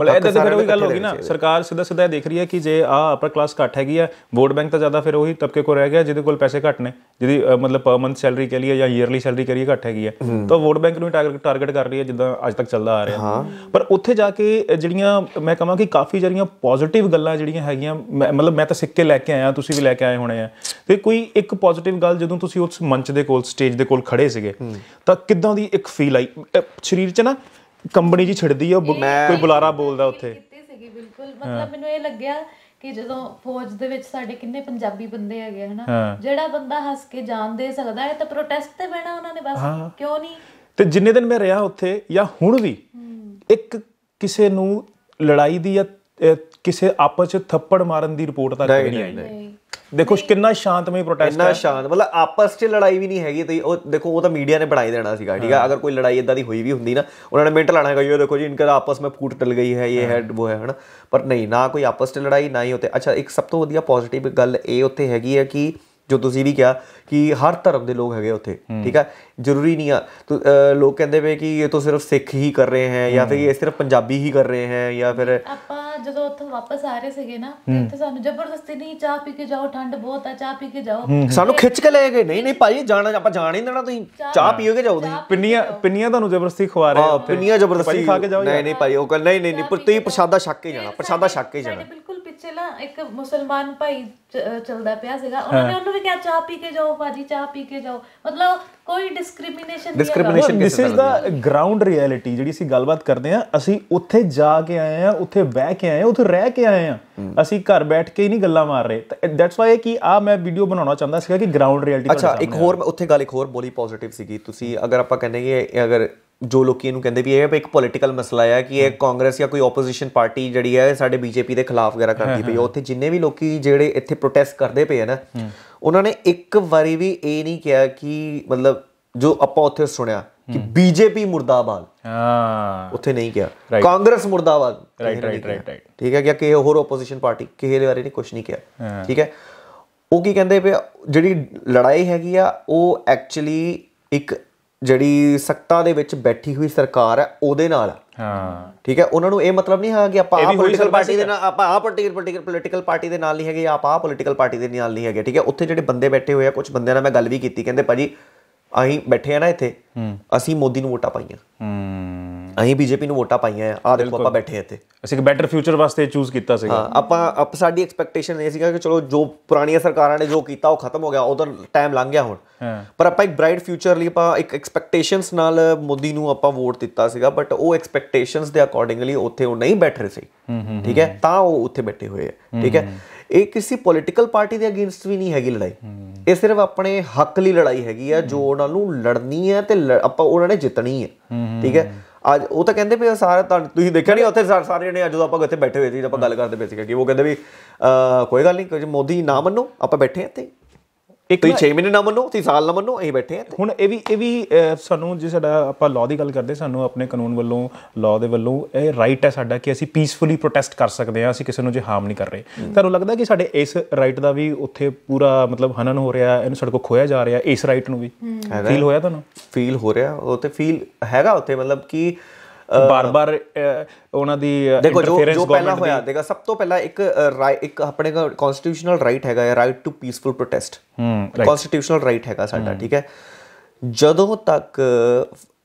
ਮਤਲਬ ਇਹਦਾ ਤਾਂ ਫਿਰ ਉਹੀ ਗੱਲ ਹੋ ਗਈ ਨਾ ਸਰਕਾਰ ਸਿੱਧਾ ਸਿੱਧਾ ਇਹ ਦੇਖ ਰਹੀ ਹੈ ਕਿ ਜੇ ਆ ਅਪਰ ਕਲਾਸ ਘੱਟ ਹੈਗੀ ਆ ਵੋਟ ਬੈਂਕ ਤਾਂ ਜ਼ਿਆਦਾ ਫਿਰ ਉਹੀ ਤਬਕੇ ਕੋ ਰਹਿ ਗਿਆ ਜਿਹਦੇ ਕੋਲ ਪੈਸੇ ਘੱਟ ਨੇ ਜਿਹਦੀ ਮਤਲਬ ਪਰ ਮੰਥ ਸੈਲਰੀ ਕੇ ਲਈ ਜਾਂ ਈਅਰਲੀ ਸੈਲਰੀ ਕੇ ਲਈ ਘੱਟ ਹੈਗੀ ਆ ਤਾਂ ਵੋਟ ਬੈਂਕ ਨੂੰ ਟਾਰਗੇਟ ਕਰ ਰਹੀ ਹੈ ਜਿੱਦਾਂ ਅੱਜ ਤੱਕ ਚੱਲਦਾ ਆ ਰਿਹਾ ਪਰ ਉੱਥੇ ਜਾ ਕੇ ਜਿਹੜੀਆਂ ਮੈਂ ਕਹਾਂ ਕਿ ਕਾਫੀ ਜਿਹੜੀਆਂ ਪੋਜ਼ਿਟਿਵ ਗੱਲਾਂ ਜਿਹੜੀਆਂ ਹੈਗੀਆਂ ਮਤਲਬ ਮੈਂ ਤਾਂ ਸਿੱਕੇ ਲੈ ਕੇ ਆਇਆ ਤੁਸੀਂ ਵੀ ਲੈ ਕੇ ਆਏ ਹੋਣੇ ਆ ਤੇ ਕੋਈ ਇੱਕ ਪੋਜ਼ਿਟਿਵ ਗੱਲ ਜਦੋਂ ਤੁਸੀਂ ਉਸ ਮੰਚ ਦੇ ਕੋਲ ਸਟੇਜ ਦੇ ਕੋਲ ਖੜੇ ਸੀਗੇ ਤਾਂ ਕਿਦਾਂ ਦੀ ਇੱਕ ਫੀਲ ਆਈ ਸਰੀਰ 'ਚ ਨਾ ਕੰਪਨੀ ਜੀ ਛੱਡਦੀ ਆ ਕੋਈ ਬੁਲਾਰਾ ਬੋਲਦਾ ਉੱਥੇ ਕੀਤੀ ਸੀਗੀ ਬਿਲਕੁਲ ਮਤਲਬ ਮੈਨੂੰ ਇਹ ਲੱਗਿਆ ਕਿ ਜਦੋਂ ਫੌਜ ਦੇ ਵਿੱਚ ਸਾਡੇ ਕਿੰਨੇ ਪੰਜਾਬੀ ਬੰਦੇ ਹੈਗੇ ਹਨਾ ਜਿਹੜਾ ਬੰਦਾ ਹੱਸ ਕੇ ਜਾਨ ਦੇ ਸਕਦਾ ਹੈ ਤਾਂ ਪ੍ਰੋਟੈਸਟ ਤੇ ਬਹਿਣਾ ਉਹਨਾਂ ਨੇ ਬਸ ਕਿਉਂ ਨਹੀਂ ਤੇ ਜਿੰਨੇ ਦਿਨ ਮੈਂ ਰਿਹਾ ਉੱਥੇ ਜਾਂ ਹੁਣ ਵੀ ਇੱਕ ਕਿਸੇ ਨੂੰ ਲੜਾਈ ਦੀ ਜਾਂ ਕਿਸੇ ਆਪਸ ਵਿੱਚ ਥੱਪੜ ਮਾਰਨ ਦੀ ਰਿਪੋਰਟ ਤਾਂ ਨਹੀਂ ਆਈ ਦੇਖੋ ਕਿੰਨਾ ਸ਼ਾਂਤਮਈ ਪ੍ਰੋਟੈਸਟ ਹੈ ਇੰਨਾ ਸ਼ਾਂਤ ਮਤਲਬ ਆਪਸ 'ਚ ਲੜਾਈ ਵੀ ਨਹੀਂ ਹੈਗੀ ਤੇ ਉਹ ਦੇਖੋ ਉਹ ਤਾਂ ਮੀਡੀਆ ਨੇ ਬਣਾਈ ਦੇਣਾ ਸੀਗਾ ਠੀਕ ਹੈ ਅਗਰ ਕੋਈ ਲੜਾਈ ਇਦਾਂ ਦੀ ਹੋਈ ਵੀ ਹੁੰਦੀ ਨਾ ਉਹਨਾਂ ਨੇ ਮਿੰਟ ਲਾਣਾ ਯੋ ਦੇਖੋ ਜੀ ਇਨਕਾ ਆਪਸ ਵਿੱਚ ਫੂਟ ਟਲ ਗਈ ਹੈ ਇਹ ਹੈ ਉਹ ਹੈ ਹਨਾ ਪਰ ਨਹੀਂ ਨਾ ਕੋਈ ਆਪਸ 'ਚ ਲੜਾਈ ਨਾ ਹੀ ਹੁੰਦੇ ਅੱਛਾ ਇੱਕ ਸਭ ਤੋਂ ਵਧੀਆ ਪੋਜ਼ਿਟਿਵ ਗੱਲ ਇਹ ਉੱਥੇ ਹੈਗੀ ਹੈ ਕਿ ਜੋ ਤੁਸੀਂ ਵੀ ਕਿਹਾ ਕਿ ਹਰ ਧਰਮ ਦੇ ਲੋਕ ਹੈਗੇ ਉੱਥੇ ਠੀਕ ਹੈ ਜ਼ਰੂਰੀ ਨਹੀਂ ਆ ਲੋਕ ਕਹਿੰਦੇ ਵੇ ਕਿ ਇਹ ਤਾਂ ਸਿਰਫ ਸਿੱਖ ਹੀ ਕਰ ਰਹੇ ਹੈ ਜਾਂ ਫਿਰ ਇਹ ਸਿਰਫ ਪੰਜਾਬੀ ਹੀ ਕਰ ਰਹੇ ਹੈ ਜਾਂ ਫਿਰ ਆਪਾਂ ਜਦੋਂ ਉੱਥੋਂ ਵਾਪਸ ਆ ਰਹੇ ਸੀਗੇ ਨਾ ਤੇ ਸਾਨੂੰ ਜ਼ਬਰਦਸਤੀ ਨਹੀਂ ਚਾਹ ਪੀ ਕੇ ਜਾਓ ਠੰਡ ਬਹੁਤ ਆ ਚਾਹ ਪੀ ਕੇ ਜਾਓ ਸਾਨੂੰ ਖਿੱਚ ਕੇ ਲੈ ਗਏ ਨਹੀਂ ਨਹੀਂ ਭਾਈ ਜਾਣਾ ਆਪਾਂ ਜਾਣ ਹੀ ਦੇਣਾ ਤੁਸੀਂ ਚਾਹ ਪੀਓਗੇ ਜਾਓ ਤੁਸੀਂ ਪਿੰਨੀਆਂ ਪਿੰਨੀਆਂ ਤੁਹਾਨੂੰ ਜ਼ਬਰਦਸਤੀ ਖਵਾ ਰਹੇ ਹਾਂ ਪਿੰਨੀਆਂ ਜ਼ਬਰਦਸਤੀ ਖਾ ਕੇ ਜਾਓ ਨਹੀਂ ਨਹੀਂ ਭਾਈ ਉਹ ਕਹਿੰਦਾ ਨਹੀਂ ਨਹੀਂ ਨਹੀਂ ਤੁਸੀਂ ਪ੍ਰਸ਼ਾਦਾ ਛੱਕ ਕੇ ਜਾਣਾ ਪ੍ਰਸ਼ਾਦਾ ਛੱਕ ਕੇ ਜਾਣਾ ਬਿਲਕੁਲ ਪਿੱਛੇ ਨਾ ਇੱਕ ਮੁਸਲਮਾਨ ਭਾਈ ਚੱਲਦਾ ਪਿਆ ਸੀਗਾ ਉਹਨਾਂ ਨੇ ਉਹਨੂੰ ਵੀ ਕਿਹਾ ਚਾਹ ਪੀ ਕੇ ਜਾਓ ਭਾਜੀ ਚਾਹ ਪੀ ਕੇ ਜਾਓ ਮਤਲਬ ਕੋਈ discrimination discrimination this is the ground reality ਜਿਹੜੀ ਅਸੀਂ ਗੱਲਬਾਤ ਕਰਦੇ ਆ ਅਸੀਂ ਉੱਥੇ ਜਾ ਕੇ ਆਏ ਆ ਉੱਥੇ ਬਹਿ ਕੇ ਆਏ ਆ ਉੱਥੇ ਰਹਿ ਕੇ ਆਏ ਆ ਅਸੀਂ ਘਰ ਬੈਠ ਕੇ ਹੀ ਨਹੀਂ ਗੱਲਾਂ ਮਾਰ ਰਹੇ ਦੈਟਸ ਵਾਈ ਕਿ ਆ ਮੈਂ ਵੀਡੀਓ ਬਣਾਉਣਾ ਚਾਹੁੰਦਾ ਸੀਗਾ ਕਿ ਗਰਾਊਂਡ ਰਿਐਲਿਟੀ ਅੱਛਾ ਇੱਕ ਹੋਰ ਉੱਥੇ ਗੱਲ ਇੱਕ ਹੋਰ ਬੋਲੀ ਪੋਜ਼ਿਟਿਵ ਸੀਗੀ ਤੁਸੀਂ ਅਗਰ ਆਪਾਂ ਕਹਿੰਦੇ ਕਿ ਅਗਰ ਜੋ ਲੋਕੀ ਇਹਨੂੰ ਕਹਿੰਦੇ ਵੀ ਇਹ ਇੱਕ ਪੋਲਿਟੀਕਲ ਮਸਲਾ ਹੈ ਕਿ ਇਹ ਕਾਂਗਰਸ ਜਾਂ ਕੋਈ ਆਪੋਜੀਸ਼ਨ ਪਾਰਟੀ ਜਿਹੜੀ ਹੈ ਸਾਡੇ ਬੀਜੇਪੀ ਦੇ ਖਿਲਾਫ ਵਗੈਰਾ ਕਰਦੀ ਪਈ ਉੱਥੇ ਜਿੰਨੇ ਵੀ ਲੋਕੀ ਜਿਹੜੇ ਇੱਥੇ ਪ੍ਰੋਟੈਸਟ ਕਰਦੇ ਪਏ ਆ ਨਾ ਉਹਨਾਂ ਨੇ ਇੱਕ ਵਾਰੀ ਵੀ ਇਹ ਨਹੀਂ ਕਿਹਾ ਕਿ ਮਤਲਬ ਜੋ ਆਪਾਂ ਉੱਥੇ ਸੁਣਿਆ ਕਿ ਬੀਜੇਪੀ ਮੁਰਦਾਬਾਦ ਹਾਂ ਉੱਥੇ ਨਹੀਂ ਕਿਹਾ ਕਾਂਗਰਸ ਮੁਰਦਾਬਾਦ ਰਾਈਟ ਰਾਈਟ ਰਾਈਟ ਰਾਈਟ ਠੀਕ ਹੈ ਕਿ ਕਿ ਹੋਰ ਆਪੋਜੀਸ਼ਨ ਪਾਰਟੀ ਕਿਹੇ ਦੇ ਬਾਰੇ ਨਹੀਂ ਕੁਝ ਨਹੀਂ ਕਿਹਾ ਠੀਕ ਹੈ ਉਹ ਕੀ ਕਹਿੰਦੇ ਪਿਆ ਜਿਹੜੀ ਲੜਾਈ ਹੈਗੀ ਆ ਉਹ ਐਕਚੁਅਲੀ ਇੱਕ ਜਿਹੜੀ ਸੱਤਾ ਦੇ ਵਿੱਚ ਬੈਠੀ ਹੋਈ ਸਰਕਾਰ ਹੈ ਉਹਦੇ ਨਾਲ ਹਾਂ ਠੀਕ ਹੈ ਉਹਨਾਂ ਨੂੰ ਇਹ ਮਤਲਬ ਨਹੀਂ ਹੈਗਾ ਕਿ ਆਪਾਂ ਆ ਪੋਲੀਟੀਕਲ ਪਾਰਟੀ ਦੇ ਨਾਲ ਆਪਾਂ ਆ ਪਾਰਟੀ ਪੋਲੀਟੀਕਲ ਪਾਰਟੀ ਦੇ ਨਾਲ ਨਹੀਂ ਹੈਗੇ ਆਪਾਂ ਆ ਪੋਲੀਟੀਕਲ ਪਾਰਟੀ ਦੇ ਨਾਲ ਨਹੀਂ ਹੈਗੇ ਠੀਕ ਹੈ ਉੱਥੇ ਜਿਹੜੇ ਬੰਦੇ ਬੈਠੇ ਹੋਏ ਆ ਕੁਝ ਬੰਦਿਆਂ ਨਾਲ ਮੈਂ ਗੱਲ ਵੀ ਕੀਤੀ ਕਹਿੰਦੇ ਭਾਜੀ ਅਸੀਂ ਬੈਠੇ ਆ ਨਾ ਇੱਥੇ ਅਸੀਂ ਮੋਦੀ ਨੂੰ ਵੋਟਾਂ ਪਾਈਆਂ ਅਸੀਂ ਬੀਜੇਪੀ ਨੂੰ ਵੋਟਾਂ ਪਾਈਆਂ ਆ ਆ ਦੇਖੋ ਆਪਾਂ ਬੈਠੇ ਇੱਥੇ ਅਸੀਂ ਇੱਕ ਬੈਟਰ ਫਿਊਚਰ ਵਾਸਤੇ ਚੂਜ਼ ਕੀਤਾ ਸੀਗਾ ਹਾਂ ਆਪਾਂ ਆਪ ਸਾਡੀ ਐਕਸਪੈਕਟੇਸ਼ਨ ਇਹ ਸੀਗਾ ਕਿ ਚਲੋ ਜੋ ਪੁਰਾਣੀਆਂ ਸਰਕਾਰਾਂ ਨੇ ਜੋ ਕੀਤਾ ਉਹ ਖਤਮ ਹੋ ਗਿਆ ਉਧਰ ਟਾਈਮ ਲੰਘ ਗਿਆ ਹੁਣ ਪਰ ਆਪਾਂ ਇੱਕ ਬ੍ਰਾਈਟ ਫਿਊਚਰ ਲਈ ਆਪਾਂ ਇੱਕ ਐਕਸਪੈਕਟੇਸ਼ਨਸ ਨਾਲ ਮੋਦੀ ਨੂੰ ਆਪਾਂ ਵੋਟ ਦਿੱਤਾ ਸੀਗਾ ਬਟ ਉਹ ਐਕਸਪੈਕਟੇਸ਼ਨਸ ਦੇ ਅਕੋਰਡਿੰਗਲੀ ਉੱਥੇ ਉਹ ਨਹੀਂ ਬੈਠ ਰਹੇ ਸੀ ਠੀਕ ਹੈ ਤਾਂ ਉਹ ਉੱਥੇ ਬੈਠੇ ਹੋਏ ਆ ਠੀਕ ਹੈ ਇਹ ਕਿਸੇ ਪੋਲਿਟੀਕਲ ਪਾਰਟੀ ਦੇ ਅਗੇਂਸਟ ਵੀ ਨਹੀਂ ਹੈਗੀ ਲੜਾਈ ਇਹ ਸਿਰਫ ਆਪਣੇ ਹੱਕ ਲਈ ਲੜਾਈ ਹੈਗੀ ਆ ਜੋ ਉਹਨਾਂ ਨੂੰ ਲੜਨੀ ਹੈ ਤੇ ਆਪਾਂ ਉਹਨਾਂ ਨੇ ਜਿੱਤਣੀ ਹੈ ਠੀਕ ਹੈ ਅੱਜ ਉਹ ਤਾਂ ਕਹਿੰਦੇ ਪਏ ਸਾਰੇ ਤੁਸੀਂ ਦੇਖਿਆ ਨਹੀਂ ਉੱਥੇ ਸਾਰੇ ਜਣੇ ਅੱਜ ਆਪਾਂ ਇੱਥੇ ਬੈਠੇ ਹੋਏ ਸੀ ਆਪਾਂ ਗੱਲ ਕਰਦੇ ਪਏ ਸੀ ਕਿ ਉਹ ਕਹਿੰਦੇ ਵੀ ਕੋਈ ਗੱਲ ਨਹੀਂ ਕਿ ਮੋਦੀ ਨਾ ਮੰਨੋ ਆਪਾਂ ਬੈਠੇ ਇੱਥੇ ਇੱਕ ਤੁਸੀਂ 6 ਮਹੀਨੇ ਨਾ ਮੰਨੋ ਤੁਸੀਂ ਸਾਲ ਨਾ ਮੰਨੋ ਅਸੀਂ ਬੈਠੇ ਆ ਹੁਣ ਇਹ ਵੀ ਇਹ ਵੀ ਸਾਨੂੰ ਜੇ ਸਾਡਾ ਆਪਾਂ ਲਾਅ ਦੀ ਗੱਲ ਕਰਦੇ ਸਾਨੂੰ ਆਪਣੇ ਕਾਨੂੰਨ ਵੱਲੋਂ ਲਾਅ ਦੇ ਵੱਲੋਂ ਇਹ ਰਾਈਟ ਹੈ ਸਾਡਾ ਕਿ ਅਸੀਂ ਪੀਸਫੁਲੀ ਪ੍ਰੋਟੈਸਟ ਕਰ ਸਕਦੇ ਹਾਂ ਅਸੀਂ ਕਿਸੇ ਨੂੰ ਜੇ ਹਾਰਮ ਨਹੀਂ ਕਰ ਰਹੇ ਤੁਹਾਨੂੰ ਲੱਗਦਾ ਕਿ ਸਾਡੇ ਇਸ ਰਾਈਟ ਦਾ ਵੀ ਉੱਥੇ ਪੂਰਾ ਮਤਲਬ ਹਨਨ ਹੋ ਰਿਹਾ ਇਹਨੂੰ ਸਾਡੇ ਕੋ ਖੋਇਆ ਜਾ ਰਿਹਾ ਇਸ ਰਾਈਟ ਨੂੰ ਵੀ ਫੀਲ ਹੋਇਆ ਤੁਹਾਨੂੰ ਫੀਲ ਹੋ ਰਿਹਾ ਉਹ ਤੇ ਫੀਲ ਹੈਗਾ ਉੱਥੇ ਮਤਲਬ ਕਿ ਬਾਰ-ਬਾਰ ਉਹਨਾਂ ਦੀ ਇੰਟਰਫੇਰੈਂਸ ਜੋ ਪਹਿਲਾਂ ਹੋਇਆ ਦੇਖਾ ਸਭ ਤੋਂ ਪਹਿਲਾਂ ਇੱਕ ਇੱਕ ਆਪਣੇ ਕੋਲ ਕਨਸਟੀਟਿਊਸ਼ਨਲ ਰਾਈਟ ਹੈਗਾ ਹੈ ਰਾਈਟ ਟੂ ਪੀਸਫੁਲ ਪ੍ਰੋਟੈਸਟ ਹਮ ਕਨਸਟੀਟਿਊਸ਼ਨਲ ਰਾਈਟ ਹੈਗਾ ਸਾਡਾ ਠੀਕ ਹੈ ਜਦੋਂ ਤੱਕ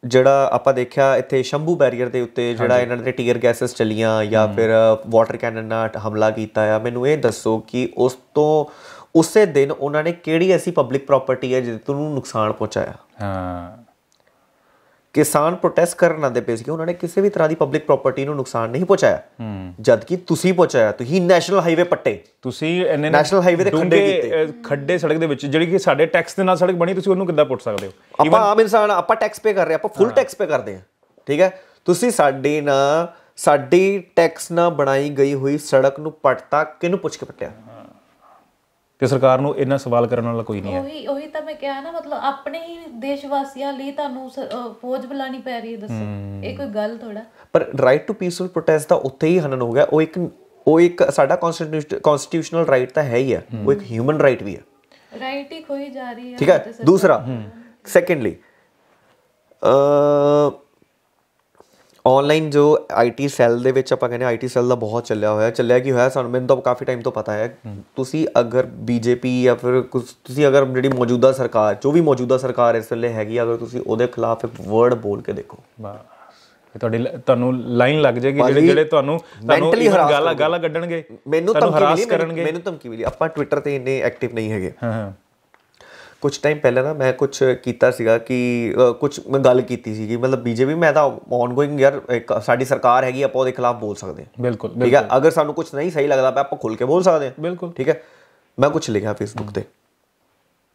ਜਿਹੜਾ ਆਪਾਂ ਦੇਖਿਆ ਇੱਥੇ ਸ਼ੰਭੂ ਬੈਰੀਅਰ ਦੇ ਉੱਤੇ ਜਿਹੜਾ ਇਹਨਾਂ ਦੇ ਟੀਅਰ ਗੈਸਸ ਚਲੀਆਂ ਜਾਂ ਫਿਰ ਵਾਟਰ ਕੈਨਨ ਨਾਲ ਹਮਲਾ ਕੀਤਾ ਆ ਮੈਨੂੰ ਇਹ ਦੱਸੋ ਕਿ ਉਸ ਤੋਂ ਉਸੇ ਦਿਨ ਉਹਨਾਂ ਨੇ ਕਿਹੜੀ ਐਸੀ ਪਬਲਿਕ ਪ੍ਰਾਪਰਟੀ ਹੈ ਜਿਹਦੇ ਤੋਂ ਨੁਕਸਾਨ ਪਹੁੰਚਾਇਆ ਹਾਂ ਕਿਸਾਨ ਪ੍ਰੋਟੈਸਟ ਕਰਨ ਆਂਦੇ ਪਏ ਸੀ ਕਿ ਉਹਨਾਂ ਨੇ ਕਿਸੇ ਵੀ ਤਰ੍ਹਾਂ ਦੀ ਪਬਲਿਕ ਪ੍ਰਾਪਰਟੀ ਨੂੰ ਨੁਕਸਾਨ ਨਹੀਂ ਪਹੁੰਚਾਇਆ ਜਦ ਕਿ ਤੁਸੀਂ ਪਹੁੰਚਾਇਆ ਤੁਸੀਂ ਨੈਸ਼ਨਲ ਹਾਈਵੇ ਪੱਟੇ ਤੁਸੀਂ ਇੰਨੇ ਨੈਸ਼ਨਲ ਹਾਈਵੇ ਦੇ ਖੱਡੇ ਕੀਤੇ ਖੱਡੇ ਸੜਕ ਦੇ ਵਿੱਚ ਜਿਹੜੀ ਕਿ ਸਾਡੇ ਟੈਕਸ ਦੇ ਨਾਲ ਸੜਕ ਬਣੀ ਤੁਸੀਂ ਉਹਨੂੰ ਕਿੱਦਾਂ ਪੁੱਟ ਸਕਦੇ ਹੋ ਆਪਾਂ ਆਮ ਇਨਸਾਨ ਆਪਾਂ ਟੈਕਸ ਪੇ ਕਰ ਰਹੇ ਆਪਾਂ ਫੁੱਲ ਟੈਕਸ ਪੇ ਕਰਦੇ ਹਾਂ ਠੀਕ ਹੈ ਤੁਸੀਂ ਸਾਡੇ ਨਾਲ ਸਾਡੀ ਟੈਕਸ ਨਾਲ ਬਣਾਈ ਗਈ ਹੋਈ ਸੜਕ ਨੂੰ ਪੱਟਤਾ ਕਿਹਨੂੰ ਪੁੱਛ ਕੇ ਪੱਟਿਆ ਤੇ ਸਰਕਾਰ ਨੂੰ ਇਹਨਾਂ ਸਵਾਲ ਕਰਨ ਵਾਲਾ ਕੋਈ ਨਹੀਂ ਹੈ ਉਹੀ ਉਹੀ ਤਾਂ ਮੈਂ ਕਿਹਾ ਨਾ ਮਤਲਬ ਆਪਣੇ ਹੀ ਦੇਸ਼ ਵਾਸੀਆਂ ਲਈ ਤੁਹਾਨੂੰ ਫੌਜ ਬੁਲਾਣੀ ਪੈ ਰਹੀ ਹੈ ਦੱਸੋ ਇਹ ਕੋਈ ਗੱਲ ਥੋੜਾ ਪਰ ਰਾਈਟ ਟੂ ਪੀਸਫੁਲ ਪ੍ਰੋਟੈਸਟ ਦਾ ਉੱਥੇ ਹੀ ਹਨਨ ਹੋ ਗਿਆ ਉਹ ਇੱਕ ਉਹ ਇੱਕ ਸਾਡਾ ਕਨਸਟੀਟਿਊਸ਼ਨਲ ਰਾਈਟ ਤਾਂ ਹੈ ਹੀ ਆ ਉਹ ਇੱਕ ਹਿਊਮਨ ਰਾਈਟ ਵੀ ਹੈ ਰਾਈਟ ਹੀ ਖੋਈ ਜਾ ਰਹੀ ਹੈ ਠੀਕ ਹੈ ਦੂਸਰਾ ਸੈਕੰਡਲੀ ਅ ਆਨਲਾਈਨ ਜੋ ਆਈਟੀ ਸੈੱਲ ਦੇ ਵਿੱਚ ਆਪਾਂ ਕਹਿੰਦੇ ਆਈਟੀ ਸੈੱਲ ਦਾ ਬਹੁਤ ਚੱਲਿਆ ਹੋਇਆ ਚੱਲਿਆ ਕੀ ਹੋਇਆ ਸਾਨੂੰ ਮੈਨੂੰ ਤਾਂ ਕਾਫੀ ਟਾਈਮ ਤੋਂ ਪਤਾ ਹੈ ਤੁਸੀਂ ਅਗਰ ਬੀਜੇਪੀ ਜਾਂ ਫਿਰ ਕੁਝ ਤੁਸੀਂ ਅਗਰ ਜਿਹੜੀ ਮੌਜੂਦਾ ਸਰਕਾਰ ਜੋ ਵੀ ਮੌਜੂਦਾ ਸਰਕਾਰ ਇਸ ਵੇਲੇ ਹੈਗੀ ਅਗਰ ਤੁਸੀਂ ਉਹਦੇ ਖਿਲਾਫ ਇੱਕ ਵਰਡ ਬੋਲ ਕੇ ਦੇਖੋ ਤੁਹਾਡੀ ਤੁਹਾਨੂੰ ਲਾਈਨ ਲੱਗ ਜਾਏਗੀ ਜਿਹੜੇ ਜਿਹੜੇ ਤੁਹਾਨੂੰ ਤੁਹਾਨੂੰ ਗਾਲਾਂ ਗਾਲਾਂ ਕੱਢਣਗੇ ਮੈਨੂੰ ਹਰਾਸ ਕਰਨਗੇ ਮੈਨੂੰ ਧਮਕੀ ਮਿਲੀ ਆਪਾਂ ਟਵਿੱਟਰ ਤੇ ਇੰਨੇ ਐਕਟਿਵ ਨਹੀਂ ਹੈਗੇ ਹਾਂ ਹਾਂ ਕੁਝ ਟਾਈਮ ਪਹਿਲਾਂ ਨਾ ਮੈਂ ਕੁਝ ਕੀਤਾ ਸੀਗਾ ਕਿ ਕੁਝ ਮੈਂ ਗੱਲ ਕੀਤੀ ਸੀਗੀ ਮਤਲਬ ਬੀਜੇਪੀ ਮੈਂ ਤਾਂ ਔਨਗੋਇੰਗ ਯਾਰ ਸਾਡੀ ਸਰਕਾਰ ਹੈਗੀ ਆਪਾਂ ਉਹਦੇ ਖਿਲਾਫ ਬੋਲ ਸਕਦੇ ਹਾਂ ਬਿਲਕੁਲ ਠੀਕ ਹੈ ਅਗਰ ਸਾਨੂੰ ਕੁਝ ਨਹੀਂ ਸਹੀ ਲੱਗਦਾ ਆਪਾਂ ਖੁੱਲ ਕੇ ਬੋਲ ਸਕਦੇ ਹਾਂ ਬਿਲਕੁਲ ਠੀਕ ਹੈ ਮੈਂ ਕੁਝ ਲਿਖਿਆ ਫੇਸਬੁੱਕ ਤੇ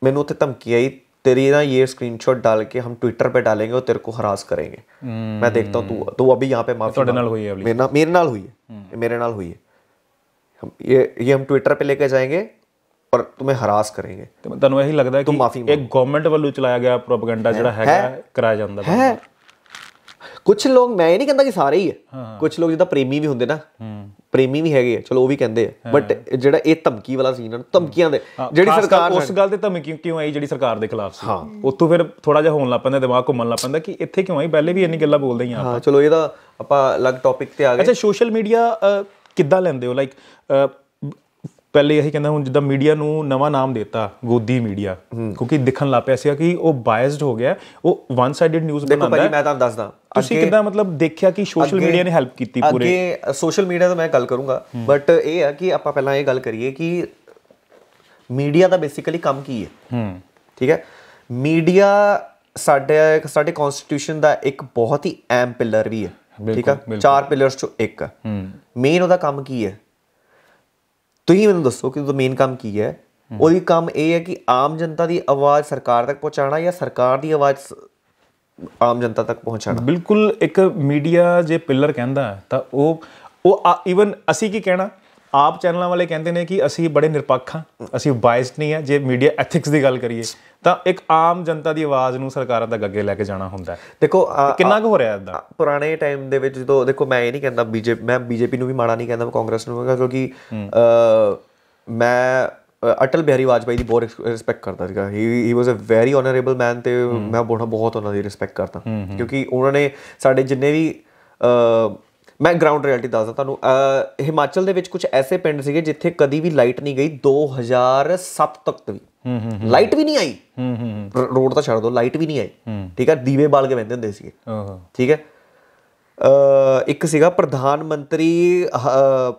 ਮੈਨੂੰ ਉੱਥੇ ਧਮਕੀ ਆਈ तेरी ना ये स्क्रीनशॉट डाल के हम ट्विटर पे डालेंगे और तेरे को हरास करेंगे hmm. मैं देखता हूँ तू तो अभी यहाँ पे माफी तो नाल हुई है मेरे नाल मेरे नाल हुई है hmm. मेरे नाल हुई है हम ये ये हम ट्विटर पे लेके जाएंगे ਪਰ ਤੁਮੇ ਹਰਾਸ ਕਰਨਗੇ ਤੇ ਤੁਹਾਨੂੰ ਇਹੀ ਲੱਗਦਾ ਕਿ ਇੱਕ ਗਵਰਨਮੈਂਟ ਵੱਲੋਂ ਚਲਾਇਆ ਗਿਆ ਪ੍ਰੋਪਗੈਂਡਾ ਜਿਹੜਾ ਹੈਗਾ ਕਰਾਇਆ ਜਾਂਦਾ ਹੈ ਕੁਝ ਲੋਕ ਮੈਂ ਇਹ ਨਹੀਂ ਕਹਿੰਦਾ ਕਿ ਸਾਰੇ ਹੀ ਹੈ ਕੁਝ ਲੋਕ ਜਿਹਦਾ ਪ੍ਰੇਮੀ ਵੀ ਹੁੰਦੇ ਨਾ ਪ੍ਰੇਮੀ ਵੀ ਹੈਗੇ ਚਲੋ ਉਹ ਵੀ ਕਹਿੰਦੇ ਆ ਬਟ ਜਿਹੜਾ ਇਹ ਧਮਕੀ ਵਾਲਾ ਸੀਨ ਹੈ ਧਮਕੀਆਂ ਦੇ ਜਿਹੜੀ ਸਰਕਾਰ ਉਸ ਗੱਲ ਤੇ ਧਮਕੀ ਕਿਉਂ ਆਈ ਜਿਹੜੀ ਸਰਕਾਰ ਦੇ ਖਿਲਾਫ ਸੀ ਉਤੋਂ ਫਿਰ ਥੋੜਾ ਜਿਹਾ ਹੋਣ ਲੱਗ ਪੈਂਦਾ ਦਿਮਾਗ ਘੁੰਮਣ ਲੱਗ ਪੈਂਦਾ ਕਿ ਇੱਥੇ ਕਿਉਂ ਆਈ ਪਹਿਲੇ ਵੀ ਇੰਨੀ ਗੱਲਾਂ ਬੋਲਦੇ ਆਂ ਹਾਂ ਚਲੋ ਇਹਦਾ ਆਪਾਂ ਅਲੱਗ ਟੌਪਿਕ ਤੇ ਆ ਗਏ ਅੱਛਾ ਸੋਸ਼ਲ ਮੀਡੀਆ ਕਿੱਦਾਂ ਲੈਂਦੇ ਹੋ ਲਾਈਕ ਪਹਿਲੇ ਇਹੀ ਕਹਿੰਦਾ ਹੁਣ ਜਿੱਦਾਂ ਮੀਡੀਆ ਨੂੰ ਨਵਾਂ ਨਾਮ ਦਿੱਤਾ ਗੋਦੀ ਮੀਡੀਆ ਕਿਉਂਕਿ ਦਿਖਣ ਲੱਗ ਪਿਆ ਸੀਗਾ ਕਿ ਉਹ ਬਾਇਸਡ ਹੋ ਗਿਆ ਉਹ ਵਨ ਸਾਈਡਡ ਨਿਊਜ਼ ਬਣਾਉਂਦਾ ਦੇਖੋ ਭਾਈ ਮੈਂ ਤੁਹਾਨੂੰ ਦੱਸਦਾ ਤੁਸੀਂ ਕਿਦਾਂ ਮਤਲਬ ਦੇਖਿਆ ਕਿ ਸੋਸ਼ਲ ਮੀਡੀਆ ਨੇ ਹੈਲਪ ਕੀਤੀ ਪੂਰੇ ਅੱਗੇ ਸੋਸ਼ਲ ਮੀਡੀਆ ਤਾਂ ਮੈਂ ਗੱਲ ਕਰੂੰਗਾ ਬਟ ਇਹ ਹੈ ਕਿ ਆਪਾਂ ਪਹਿਲਾਂ ਇਹ ਗੱਲ ਕਰੀਏ ਕਿ ਮੀਡੀਆ ਦਾ ਬੇਸਿਕਲੀ ਕੰਮ ਕੀ ਹੈ ਹੂੰ ਠੀਕ ਹੈ ਮੀਡੀਆ ਸਾਡੇ ਸਾਡੇ ਕਨਸਟੀਟਿਊਸ਼ਨ ਦਾ ਇੱਕ ਬਹੁਤ ਹੀ ਐਮ ਪਿਲਰ ਵੀ ਹੈ ਠੀਕ ਹੈ ਚਾਰ ਪਿਲਰਸ ਚੋਂ ਇੱਕ ਹੈ ਮੇਨ ਉਹਦਾ ਕੰਮ ਕੀ ਹੈ ਤੁਸੀਂ ਮੈਨੂੰ ਦੱਸੋ ਕਿ ਤੁਹਾਡਾ ਮੇਨ ਕੰਮ ਕੀ ਹੈ ਉਹਦੀ ਕੰਮ ਇਹ ਹੈ ਕਿ ਆਮ ਜਨਤਾ ਦੀ ਆਵਾਜ਼ ਸਰਕਾਰ ਤੱਕ ਪਹੁੰਚਾਉਣਾ ਜਾਂ ਸਰਕਾਰ ਦੀ ਆਵਾਜ਼ ਆਮ ਜਨਤਾ ਤੱਕ ਪਹੁੰਚਾਉਣਾ ਬਿਲਕੁਲ ਇੱਕ ਮੀਡੀਆ ਜੇ ਪਿਲਰ ਕਹਿੰਦਾ ਤਾਂ ਉਹ ਉਹ ਇਵਨ ਅਸੀਂ ਕੀ ਕਹਿਣਾ ਆਪ ਚੈਨਲਾਂ ਵਾਲੇ ਕਹਿੰਦੇ ਨੇ ਕਿ ਅਸੀਂ ਬੜੇ ਨਿਰਪੱਖ ਹਾਂ ਅਸੀਂ ਬਾਇਸਡ ਨਹੀਂ ਆ ਜੇ ਮੀਡੀਆ ਐਥਿਕਸ ਦੀ ਗੱਲ ਕਰੀਏ ਤਾਂ ਇੱਕ ਆਮ ਜਨਤਾ ਦੀ ਆਵਾਜ਼ ਨੂੰ ਸਰਕਾਰਾਂ ਦਾ ਗੱਗੇ ਲੈ ਕੇ ਜਾਣਾ ਹੁੰਦਾ ਦੇਖੋ ਕਿੰਨਾ ਕੁ ਹੋ ਰਿਹਾ ਇਦਾਂ ਪੁਰਾਣੇ ਟਾਈਮ ਦੇ ਵਿੱਚ ਜਦੋਂ ਦੇਖੋ ਮੈਂ ਇਹ ਨਹੀਂ ਕਹਿੰਦਾ ਬੀਜੇਪੀ ਮੈਂ ਬੀਜੇਪੀ ਨੂੰ ਵੀ ਮਾੜਾ ਨਹੀਂ ਕਹਿੰਦਾ ਮੈਂ ਕਾਂਗਰਸ ਨੂੰ ਵੀ ਕਿਉਂਕਿ ਮੈਂ ਅਟਲ ਬਿਹਾਰੀ ਵਾਜਪਾਈ ਦੀ ਬਹੁਤ ਰਿਸਪੈਕਟ ਕਰਦਾ ਸੀਗਾ ਹੀ ਹੀ ਵਾਸ ਅ ਵੈਰੀ ਆਨਰੇਬਲ ਮੈਨ ਤੇ ਮੈਂ ਬਹੁਤ ਬਹੁਤ ਉਹਨਾਂ ਦੀ ਰਿਸਪੈਕਟ ਕਰਦਾ ਕਿਉਂਕਿ ਉਹਨਾਂ ਨੇ ਸਾਡੇ ਜਿੰਨੇ ਵੀ ਮੈਂ ਗਰਾਊਂਡ ਰਿਐਲਿਟੀ ਦੱਸਦਾ ਤੁਹਾਨੂੰ ਹਿਮਾਚਲ ਦੇ ਵਿੱਚ ਕੁਝ ਐਸੇ ਪਿੰਡ ਸੀਗੇ ਜਿੱਥੇ ਕਦੀ ਵੀ ਲਾਈਟ ਨਹੀਂ ਗਈ 2007 ਤੱਕ ਵੀ ਲਾਈਟ ਵੀ ਨਹੀਂ ਆਈ ਹੂੰ ਹੂੰ ਰੋਡ ਤਾਂ ਛੱਡ ਦੋ ਲਾਈਟ ਵੀ ਨਹੀਂ ਆਈ ਠੀਕ ਹੈ ਦੀਵੇ ਬਾਲ ਕੇ ਬੈਠਦੇ ਹੁੰਦੇ ਸੀਗੇ ਠੀਕ ਹੈ ਇੱਕ ਸੀਗਾ ਪ੍ਰਧਾਨ ਮੰਤਰੀ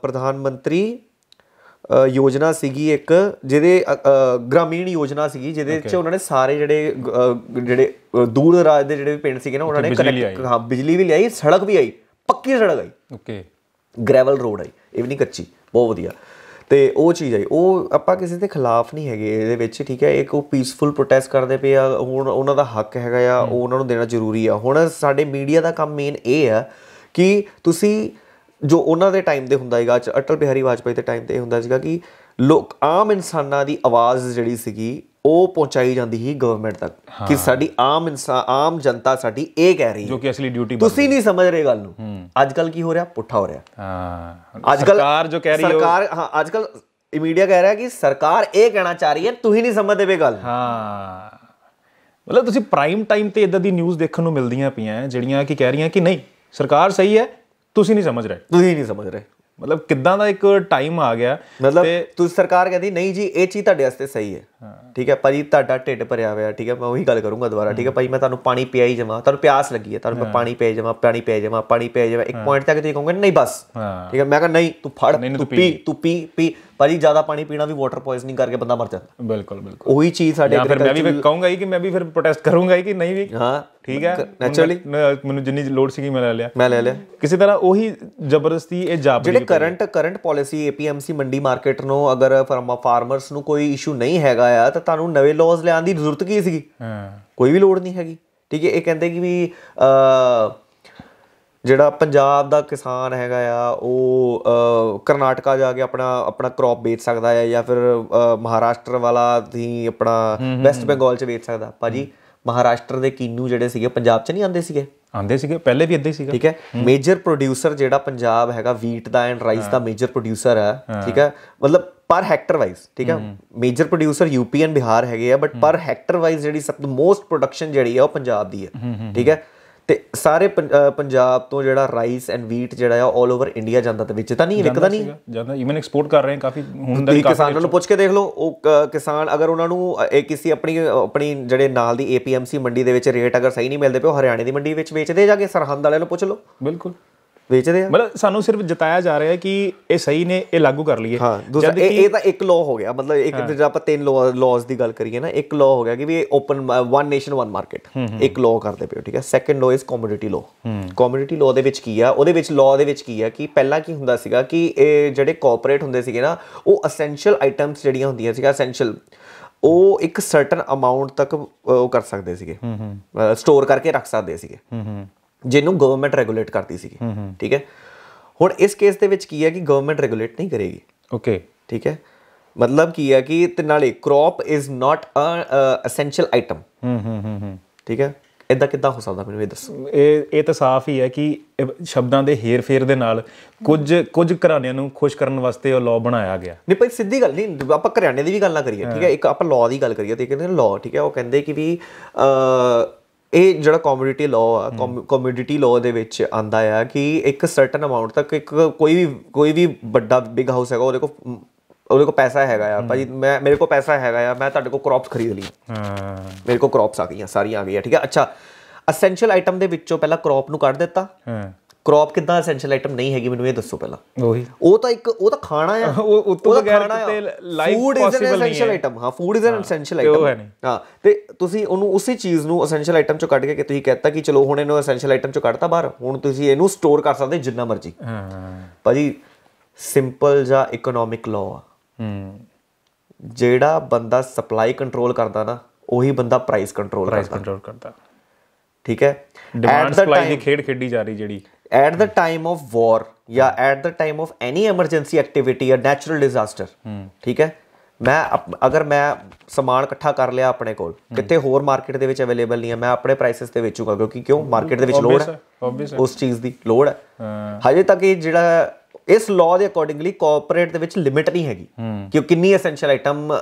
ਪ੍ਰਧਾਨ ਮੰਤਰੀ ਯੋਜਨਾ ਸੀਗੀ ਇੱਕ ਜਿਹਦੇ ਗ੍ਰਾਮੀਣ ਯੋਜਨਾ ਸੀਗੀ ਜਿਹਦੇ ਵਿੱਚ ਉਹਨਾਂ ਨੇ ਸਾਰੇ ਜਿਹੜੇ ਜਿਹੜੇ ਦੂਰ ਰਾਜ ਦੇ ਜਿਹੜੇ ਪਿੰਡ ਸੀਗੇ ਨਾ ਉਹਨਾਂ ਨੇ ਕਨੈਕਟ ਹਾਂ ਬਿਜਲੀ ਵੀ ਲਈ ਸੜਕ ਵੀ ਆਈ ਪੱਕੀ ਸੜਕ ਆਈ ਓਕੇ ਗ੍ਰੈਵਲ ਰੋਡ ਆਈ ਇਹ ਵੀ ਨਹੀਂ ਕੱਚੀ ਬਹੁਤ ਵਧੀਆ ਤੇ ਉਹ ਚੀਜ਼ ਆਈ ਉਹ ਆਪਾਂ ਕਿਸੇ ਦੇ ਖਿਲਾਫ ਨਹੀਂ ਹੈਗੇ ਇਹਦੇ ਵਿੱਚ ਠੀਕ ਹੈ ਇੱਕ ਉਹ ਪੀਸਫੁਲ ਪ੍ਰੋਟੈਸਟ ਕਰਦੇ ਪਏ ਆ ਹੁਣ ਉਹਨਾਂ ਦਾ ਹੱਕ ਹੈਗਾ ਆ ਉਹ ਉਹਨਾਂ ਨੂੰ ਦੇਣਾ ਜ਼ਰੂਰੀ ਆ ਹੁਣ ਸਾਡੇ ਮੀਡੀਆ ਦਾ ਕੰਮ ਮੇਨ ਇਹ ਆ ਕਿ ਤੁਸੀਂ ਜੋ ਉਹਨਾਂ ਦੇ ਟਾਈਮ ਦੇ ਹੁੰਦਾ ਹੈਗਾ ਅਟਲ ਬਿਹਾਰੀ ਵਾਜਪਾਈ ਦੇ ਟਾਈਮ ਤੇ ਇਹ ਹੁੰਦਾ ਸੀਗਾ ਕਿ ਲੋਕ ਆਮ ਇਨਸਾਨਾਂ ਦੀ ਆਵਾਜ਼ ਜਿਹੜੀ ਸੀਗੀ ਉਹ ਪਹੁੰਚਾਈ ਜਾਂਦੀ ਸੀ ਗਵਰਨਮੈਂਟ ਤੱਕ ਕਿ ਸਾਡੀ ਆਮ ਇਨਸਾਨ ਆਮ ਜਨਤਾ ਸਾਡੀ ਇਹ ਕਹਿ ਰਹੀ ਹੈ ਜੋ ਕਿ ਅਸਲੀ ਡਿਊਟੀ ਤੁਸੀਂ ਨਹੀਂ ਸਮਝ ਰਹੇ ਗੱਲ ਨੂੰ ਅੱਜ ਕੱਲ ਕੀ ਹੋ ਰਿਹਾ ਪੁੱਠਾ ਹੋ ਰਿਹਾ ਹਾਂ ਅੱਜ ਕੱਲ ਸਰਕਾਰ ਜੋ ਕਹਿ ਰਹੀ ਹੈ ਸਰਕਾਰ ਹਾਂ ਅੱਜ ਕੱਲ ਮੀਡੀਆ ਕਹਿ ਰਿਹਾ ਕਿ ਸਰਕਾਰ ਇਹ ਕਹਿਣਾ ਚਾਹ ਰਹੀ ਹੈ ਤੁਸੀਂ ਨਹੀਂ ਸਮਝਦੇ ਵੇ ਗੱਲ ਹਾਂ ਮਤਲਬ ਤੁਸੀਂ ਪ੍ਰਾਈਮ ਟਾਈਮ ਤੇ ਇਦਾਂ ਦੀ ਨਿਊਜ਼ ਦੇਖਣ ਨੂੰ ਮਿਲਦੀਆਂ ਪਈਆਂ ਜਿਹੜੀਆਂ ਕਿ ਕਹਿ ਰਹੀਆਂ ਕਿ ਨਹੀਂ ਸਰਕਾਰ ਸਹੀ ਹੈ ਤੁਸੀਂ ਨਹੀਂ ਸਮਝ ਰਹੇ ਤੁਸੀਂ ਨਹੀਂ ਸਮਝ ਰਹੇ ਮਤਲਬ ਕਿੱਦਾਂ ਦਾ ਇੱਕ ਟਾਈਮ ਆ ਗਿਆ ਮਤਲਬ ਤੁਸੀਂ ਸਰਕਾਰ ਕਹਿੰਦੀ ਨਹੀਂ ਜੀ ਇਹ ਚੀਜ਼ ਤੁਹਾਡੇ ਵਾਸਤੇ ਸਹੀ ਹੈ ਠੀਕ ਹੈ ਭਾਜੀ ਤੁਹਾਡਾ ਢਿੱਡ ਭਰਿਆ ਹੋਇਆ ਠੀਕ ਹੈ ਮੈਂ ਉਹੀ ਗੱਲ ਕਰੂੰਗਾ ਦੁਬਾਰਾ ਠੀਕ ਹੈ ਭਾਈ ਮੈਂ ਤੁਹਾਨੂੰ ਪਾਣੀ ਪਿਆ ਹੀ ਜਾਵਾਂ ਤੁਹਾਨੂੰ ਪਿਆਸ ਲੱਗੀ ਹੈ ਤੁਹਾਨੂੰ ਮੈਂ ਪਾਣੀ ਪਿਆ ਜਾਵਾਂ ਪਾਣੀ ਪਿਆ ਜਾਵਾਂ ਪਾਣੀ ਪਿਆ ਜਾਵਾਂ ਇੱਕ ਪੁਆਇੰਟ ਤੱਕ ਤੁਸੀਂ ਕਹੋਗੇ ਨਹੀਂ ਬਸ ਠੀਕ ਹੈ ਮੈਂ ਕਹਾਂ ਨਹੀਂ ਤੂੰ ਫੜ ਤੂੰ ਪੀ ਤੂੰ ਪੀ ਪੀ ਭਾਜੀ ਜ਼ਿਆਦਾ ਪਾਣੀ ਪੀਣਾ ਵੀ ਵਾਟਰ ਪੋਇਜ਼ਨਿੰਗ ਕਰਕੇ ਬੰਦਾ ਮਰ ਜਾਂਦਾ ਬਿਲਕੁਲ ਬਿਲਕੁਲ ਉਹੀ ਚੀਜ਼ ਸਾਡੇ ਫਿਰ ਮੈਂ ਵੀ ਕਹੂੰਗਾ ਕਿ ਮੈਂ ਵੀ ਫਿਰ ਪ੍ਰੋਟੈਸਟ ਕਰੂੰਗਾ ਕਿ ਨਹੀਂ ਵੀ ਹਾਂ ਠੀਕ ਹੈ ਨੈਚੁਰਲੀ ਮੈਨੂੰ ਜਿੰਨੀ ਲੋਡ ਸੀਗੀ ਮੈਂ ਲੈ ਲਿਆ ਮੈਂ ਲੈ ਲਿਆ ਕਿਸੇ ਤਰ੍ਹਾਂ ਉਹੀ ਜ਼ਬਰਦਸਤੀ ਇਹ ਜਾਬ ਜਿਹੜੇ ਕਰੰਟ ਕਰੰਟ ਪਾਲਿਸੀ ਏਪੀਐਮਸੀ ਮੰਡੀ ਮਾਰਕੀਟ ਨੂੰ ਅਗਰ ਫਾਰਮਰਸ ਨੂੰ ਕੋਈ ਇਸ਼ੂ ਨਹੀਂ ਹੈਗਾ ਆ ਤਾਂ ਤੁਹਾਨੂੰ ਨਵੇਂ ਲਾਜ਼ ਲਿਆਉਣ ਦੀ ਜ਼ਰੂਰਤ ਕੀ ਸੀਗੀ ਕੋਈ ਵੀ ਲੋੜ ਨਹੀਂ ਹੈਗੀ ਠੀਕ ਹੈ ਇਹ ਕਹਿੰਦੇ ਕਿ ਵੀ ਅ ਜਿਹੜਾ ਪੰਜਾਬ ਦਾ ਕਿਸਾਨ ਹੈਗਾ ਆ ਉਹ ਕਰਨਾਟਕਾ ਜਾ ਕੇ ਆਪਣਾ ਆਪਣਾ ਕ੍ਰੌਪ ਵੇਚ ਸਕਦਾ ਹੈ ਜਾਂ ਫਿਰ ਮਹਾਰਾਸ਼ਟਰ ਵਾਲਾ ਦੀ ਆਪਣਾ ਵੈਸਟ ਬੰਗਾਲ ਚ ਵੇਚ ਸਕਦਾ ਭਾਜੀ ਮਹਾਰਾਸ਼ਟਰ ਦੇ ਕੀਨੂ ਜਿਹੜੇ ਸੀਗੇ ਪੰਜਾਬ ਚ ਨਹੀਂ ਆਉਂਦੇ ਸੀਗੇ ਆਉਂਦੇ ਸੀਗੇ ਪਹਿਲੇ ਵੀ ਇੱਦਾਂ ਹੀ ਸੀਗਾ ਠੀਕ ਹੈ ਮੇਜਰ ਪ੍ਰੋਡਿਊਸਰ ਜਿਹੜਾ ਪੰਜਾਬ ਹੈਗਾ ਵੀਟ ਦਾ ਐਂਡ ਰਾਈਸ ਦਾ ਮੇਜਰ ਪ੍ਰੋਡਿਊਸਰ ਹੈ ਠੀਕ ਹੈ ਮਤਲਬ ਪਰ ਹੈਕਟਰ ਵਾਈਜ਼ ਠੀਕ ਹੈ major producer UP and Bihar ਹੈਗੇ ਆ ਬਟ ਪਰ ਹੈਕਟਰ ਵਾਈਜ਼ ਜਿਹੜੀ ਸਭ ਤੋਂ ਮੋਸਟ ਪ੍ਰੋਡਕਸ਼ਨ ਜਿਹੜੀ ਆ ਉਹ ਪੰਜਾਬ ਦੀ ਹੈ ਠੀਕ ਹੈ ਤੇ ਸਾਰੇ ਪੰਜਾਬ ਤੋਂ ਜਿਹੜਾ ਰਾਈਸ ਐਂਡ ਵੀਟ ਜਿਹੜਾ ਆ 올 ਓਵਰ ਇੰਡੀਆ ਜਾਂਦਾ ਤੇ ਵਿੱਚ ਤਾਂ ਨਹੀਂ ਵਿਕਦਾ ਨਹੀਂ ਜਾਂਦਾ ਇਵਨ ਐਕਸਪੋਰਟ ਕਰ ਰਹੇ ਹਨ ਕਾਫੀ ਹੁਣ ਦਾ ਕਾਫੀ ਕਿਸਾਨਾਂ ਨੂੰ ਪੁੱਛ ਕੇ ਦੇਖ ਲਓ ਉਹ ਕਿਸਾਨ ਅਗਰ ਉਹਨਾਂ ਨੂੰ ਇਹ ਕਿਸੇ ਆਪਣੀ ਆਪਣੀ ਜਿਹੜੇ ਨਾਲ ਦੀ ਏਪੀਐਮਸੀ ਮੰਡੀ ਦੇ ਵਿੱਚ ਰੇਟ ਅਗਰ ਸਹੀ ਨਹੀਂ ਮਿਲਦੇ ਪਏ ਉਹ ਹਰਿਆਣੇ ਦੀ ਮੰਡੀ ਵਿੱਚ ਵੇਚਦੇ ਜਾਗੇ ਸਰਹੰਦ ਵਾਲਿਆਂ ਨੂੰ ਪੁੱਛ ਲਓ ਬਿਲਕੁਲ ਵੇਚਦੇ ਆ ਮਤਲਬ ਸਾਨੂੰ ਸਿਰਫ ਜਤਾਇਆ ਜਾ ਰਿਹਾ ਹੈ ਕਿ ਇਹ ਸਹੀ ਨੇ ਇਹ ਲਾਗੂ ਕਰ ਲਈਏ ਹਾਂ ਕਿ ਇਹ ਤਾਂ ਇੱਕ ਲਾਅ ਹੋ ਗਿਆ ਮਤਲਬ ਇੱਕ ਜੇ ਆਪਾਂ ਤਿੰਨ ਲਾਅਸ ਦੀ ਗੱਲ ਕਰੀਏ ਨਾ ਇੱਕ ਲਾਅ ਹੋ ਗਿਆ ਕਿ ਵੀ ਇਹ open one nation one market ਇੱਕ ਲਾਅ ਕਰਦੇ ਪਿਓ ਠੀਕ ਹੈ second law is commodity law commodity law ਦੇ ਵਿੱਚ ਕੀ ਆ ਉਹਦੇ ਵਿੱਚ ਲਾਅ ਦੇ ਵਿੱਚ ਕੀ ਆ ਕਿ ਪਹਿਲਾਂ ਕੀ ਹੁੰਦਾ ਸੀਗਾ ਕਿ ਇਹ ਜਿਹੜੇ ਕਾਰਪੋਰੇਟ ਹੁੰਦੇ ਸੀਗੇ ਨਾ ਉਹ ਅਸੈਂਸ਼ੀਅਲ ਆਈਟਮਸ ਜਿਹੜੀਆਂ ਹੁੰਦੀਆਂ ਸੀਗਾ ਅਸੈਂਸ਼ੀਅਲ ਉਹ ਇੱਕ ਸਰਟਨ ਅਮਾਉਂਟ ਤੱਕ ਉਹ ਕਰ ਸਕਦੇ ਸੀਗੇ ਸਟੋਰ ਕਰਕੇ ਰੱਖ ਸਕਦੇ ਸੀਗੇ ਜਿਹਨੂੰ ਗਵਰਨਮੈਂਟ ਰੈਗੂਲੇਟ ਕਰਦੀ ਸੀਗੀ ਠੀਕ ਹੈ ਹੁਣ ਇਸ ਕੇਸ ਦੇ ਵਿੱਚ ਕੀ ਹੈ ਕਿ ਗਵਰਨਮੈਂਟ ਰੈਗੂਲੇਟ ਨਹੀਂ ਕਰੇਗੀ ਓਕੇ ਠੀਕ ਹੈ ਮਤਲਬ ਕੀ ਹੈ ਕਿ ਤੇ ਨਾਲੇ crop is not a essential item hmm hmm ਹੂੰ ਠੀਕ ਹੈ ਇਦਾਂ ਕਿਦਾਂ ਹੋ ਸਕਦਾ ਮੈਨੂੰ ਇਹ ਦੱਸ ਇਹ ਇਹ ਤਾਂ ਸਾਫ਼ ਹੀ ਹੈ ਕਿ ਸ਼ਬਦਾਂ ਦੇ ਹੇਰ ਫੇਰ ਦੇ ਨਾਲ ਕੁਝ ਕੁਝ ਘਰਾਣਿਆਂ ਨੂੰ ਖੁਸ਼ ਕਰਨ ਵਾਸਤੇ ਉਹ ਲਾਅ ਬਣਾਇਆ ਗਿਆ ਨਹੀਂ ਭਾਈ ਸਿੱਧੀ ਗੱਲ ਨਹੀਂ ਆਪਾਂ ਘਰਾਣਿਆਂ ਦੀ ਵੀ ਗੱਲ ਨਾ ਕਰੀਏ ਠੀਕ ਹੈ ਇੱਕ ਆਪਾਂ ਲਾਅ ਦੀ ਗੱਲ ਕਰੀਏ ਤੇ ਕਹਿੰਦੇ ਲਾਅ ਠੀਕ ਹੈ ਉਹ ਕਹਿੰਦੇ ਕਿ ਵੀ ਅ ਇਹ ਜਿਹੜਾ ਕਮੋਡਿਟੀ ਲਾਅ ਆ ਕਮੋਡਿਟੀ ਲਾਅ ਦੇ ਵਿੱਚ ਆਂਦਾ ਆ ਕਿ ਇੱਕ ਸਰਟਨ ਅਮਾਉਂਟ ਤੱਕ ਇੱਕ ਕੋਈ ਵੀ ਕੋਈ ਵੀ ਵੱਡਾ ਬਿਗ ਹਾਊਸ ਹੈਗਾ ਉਹਦੇ ਕੋਲ ਉਹਦੇ ਕੋਲ ਪੈਸਾ ਹੈਗਾ ਆ ਭਾਜੀ ਮੈਂ ਮੇਰੇ ਕੋਲ ਪੈਸਾ ਹੈਗਾ ਆ ਮੈਂ ਤੁਹਾਡੇ ਕੋਲ ਕ੍ਰੌਪਸ ਖਰੀਦ ਲਈ ਹਾਂ ਮੇਰੇ ਕੋਲ ਕ੍ਰੌਪਸ ਆ ਗਈਆਂ ਸਾਰੀਆਂ ਆ ਗਈਆਂ ਠੀਕ ਹੈ ਅੱਛਾ ਅਸੈਂਸ਼ੀਅਲ ਆਈਟਮ ਦੇ ਵਿੱਚੋਂ ਪਹਿਲਾਂ ਕ੍ਰੌਪ ਨੂੰ ਕੱਢ ਦਿੱਤਾ ਹਾਂ ਕ੍ਰੌਪ ਕਿਦਾਂ ਐਸੈਂਸ਼ੀਅਲ ਆਈਟਮ ਨਹੀਂ ਹੈਗੀ ਮੈਨੂੰ ਇਹ ਦੱਸੋ ਪਹਿਲਾਂ ਉਹੀ ਉਹ ਤਾਂ ਇੱਕ ਉਹ ਤਾਂ ਖਾਣਾ ਆ ਉਹ ਉਤੋਂ ਬਗੈਰ ਤੇ ਲਾਈਫ ਪੋਸੀਬਲ ਨਹੀਂ ਹੈ food is an essential item ਹਾਂ food is an essential item ਹਾਂ ਤੇ ਤੁਸੀਂ ਉਹਨੂੰ ਉਸੇ ਚੀਜ਼ ਨੂੰ ਐਸੈਂਸ਼ੀਅਲ ਆਈਟਮ ਚੋਂ ਕੱਢ ਕੇ ਕਿ ਤੁਸੀਂ ਕਹਿੰਦਾ ਕਿ ਚਲੋ ਹੁਣ ਇਹਨੂੰ ਐਸੈਂਸ਼ੀਅਲ ਆਈਟਮ ਚੋਂ ਕੱਢਤਾ ਬਾਹਰ ਹੁਣ ਤੁਸੀਂ ਇਹਨੂੰ ਸਟੋਰ ਕਰ ਸਕਦੇ ਜਿੰਨਾ ਮਰਜ਼ੀ ਹਾਂ ਭਾਜੀ ਸਿੰਪਲ ਜਾਂ ਇਕਨੋਮਿਕ ਲਾਅ ਹੂੰ ਜਿਹੜਾ ਬੰਦਾ ਸਪਲਾਈ ਕੰਟਰੋਲ ਕਰਦਾ ਨਾ ਉਹੀ ਬੰਦਾ ਪ੍ਰਾਈਸ ਕੰਟਰੋਲ ਕਰਦਾ ਪ੍ਰਾਈਸ ਕੰਟਰੋਲ ਕਰਦਾ ਠੀਕ ਹੈ ਡਿਮਾਂਡ ਸਪਲਾਈ ਦੀ ਖੇਡ ਖੇਡੀ ਜਾ ਰਹੀ ਜਿਹੜੀ at the time of war ਜਾਂ at the time of any emergency activity ਜਾਂ ਨੈਚੁਰਲ ਡਿਜ਼ਾਸਟਰ ਠੀਕ ਹੈ ਮੈਂ ਅਗਰ ਮੈਂ ਸਮਾਨ ਇਕੱਠਾ ਕਰ ਲਿਆ ਆਪਣੇ ਕੋਲ ਕਿਤੇ ਹੋਰ ਮਾਰਕੀਟ ਦੇ ਵਿੱਚ ਅਵੇਲੇਬਲ ਨਹੀਂ ਹੈ ਮੈਂ ਆਪਣੇ ਪ੍ਰਾਈਸਸ ਤੇ ਵੇਚੂਗਾ ਕਿਉਂਕਿ ਕਿਉਂ ਮਾਰਕੀਟ ਦੇ ਵਿੱਚ ਲੋੜ ਹੈ ਉਸ ਚੀਜ਼ ਦੀ ਲੋੜ ਹੈ ਹਜੇ ਤੱਕ ਇਹ ਜਿਹੜਾ ਇਸ ਲਾਅ ਦੇ ਅਕੋਰਡਿੰਗਲੀ ਕੋਆਪਰੇਟ ਦੇ ਵਿੱਚ ਲਿਮਿਟ ਨਹੀਂ ਹੈਗੀ ਕਿ ਕਿੰਨੀ ਐਸੈਂਸ਼ੀਅਲ ਆਈਟਮ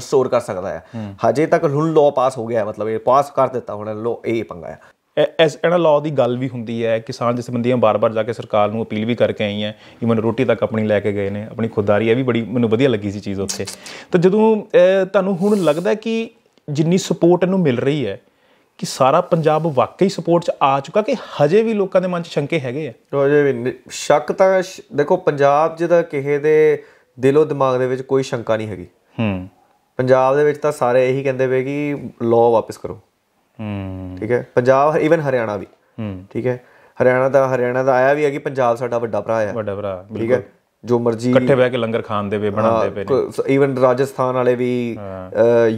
ਸਟੋਰ ਕਰ ਸਕਦਾ ਹੈ ਹਜੇ ਤੱਕ ਹੁਣ ਲਾਅ ਪਾਸ ਹੋ ਗਿਆ ਹੈ ਮਤਲਬ ਇਹ ਪਾਸ ਕਰ ਦਿੱਤਾ ਹੁਣ ਲੋ ਇਹ ਪੰਗਾ ਹੈ ਐਸ ਇਹਨਾਂ ਲਾਅ ਦੀ ਗੱਲ ਵੀ ਹੁੰਦੀ ਹੈ ਕਿਸਾਨ ਜਿਸ ਬੰਦੀਆਂ ਬਾਰ-ਬਾਰ ਜਾ ਕੇ ਸਰਕਾਰ ਨੂੰ ਅਪੀਲ ਵੀ ਕਰਕੇ ਆਈਆਂ ਇਵਨ ਰੋਟੀ ਤੱਕ ਆਪਣੀ ਲੈ ਕੇ ਗਏ ਨੇ ਆਪਣੀ ਖੁਦਦਾਰੀ ਇਹ ਵੀ ਬੜੀ ਮੈਨੂੰ ਵਧੀਆ ਲੱਗੀ ਸੀ ਚੀਜ਼ ਉੱਥੇ ਤਾਂ ਜਦੋਂ ਤੁਹਾਨੂੰ ਹੁਣ ਲੱਗਦਾ ਕਿ ਜਿੰਨੀ ਸਪੋਰਟ ਇਹਨੂੰ ਮਿਲ ਰਹੀ ਹੈ ਕਿ ਸਾਰਾ ਪੰਜਾਬ ਵਾਕਈ ਸਪੋਰਟ ਚ ਆ ਚੁੱਕਾ ਕਿ ਹਜੇ ਵੀ ਲੋਕਾਂ ਦੇ ਮਨ ਚ ਸ਼ੰਕੇ ਹੈਗੇ ਆ ਹਜੇ ਵੀ ਸ਼ੱਕ ਤਾਂ ਦੇਖੋ ਪੰਜਾਬ ਜਿਹਦਾ ਕਿਸੇ ਦੇ ਦਿਲੋਂ ਦਿਮਾਗ ਦੇ ਵਿੱਚ ਕੋਈ ਸ਼ੰਕਾ ਨਹੀਂ ਹੈਗੀ ਹੂੰ ਪੰਜਾਬ ਦੇ ਵਿੱਚ ਤਾਂ ਸਾਰੇ ਇਹੀ ਕਹਿੰਦੇ ਵੇ ਕਿ ਲਾਅ ਵਾਪਸ ਕਰੋ ਹੂੰ ਠੀਕ ਹੈ ਪੰਜਾਬ ਇਵਨ ਹਰਿਆਣਾ ਵੀ ਹੂੰ ਠੀਕ ਹੈ ਹਰਿਆਣਾ ਦਾ ਹਰਿਆਣਾ ਦਾ ਆਇਆ ਵੀ ਹੈ ਕਿ ਪੰਜਾਬ ਸਾਡਾ ਵੱਡਾ ਭਰਾ ਹੈ ਵੱਡਾ ਭਰਾ ਠੀਕ ਹੈ ਜੋ ਮਰਜੀ ਇਕੱਠੇ ਬਹਿ ਕੇ ਲੰਗਰ ਖਾਣ ਦੇ ਵੇ ਬਣਾਉਂਦੇ ਪਏ ਨੇ ਈਵਨ ਰਾਜਸਥਾਨ ਵਾਲੇ ਵੀ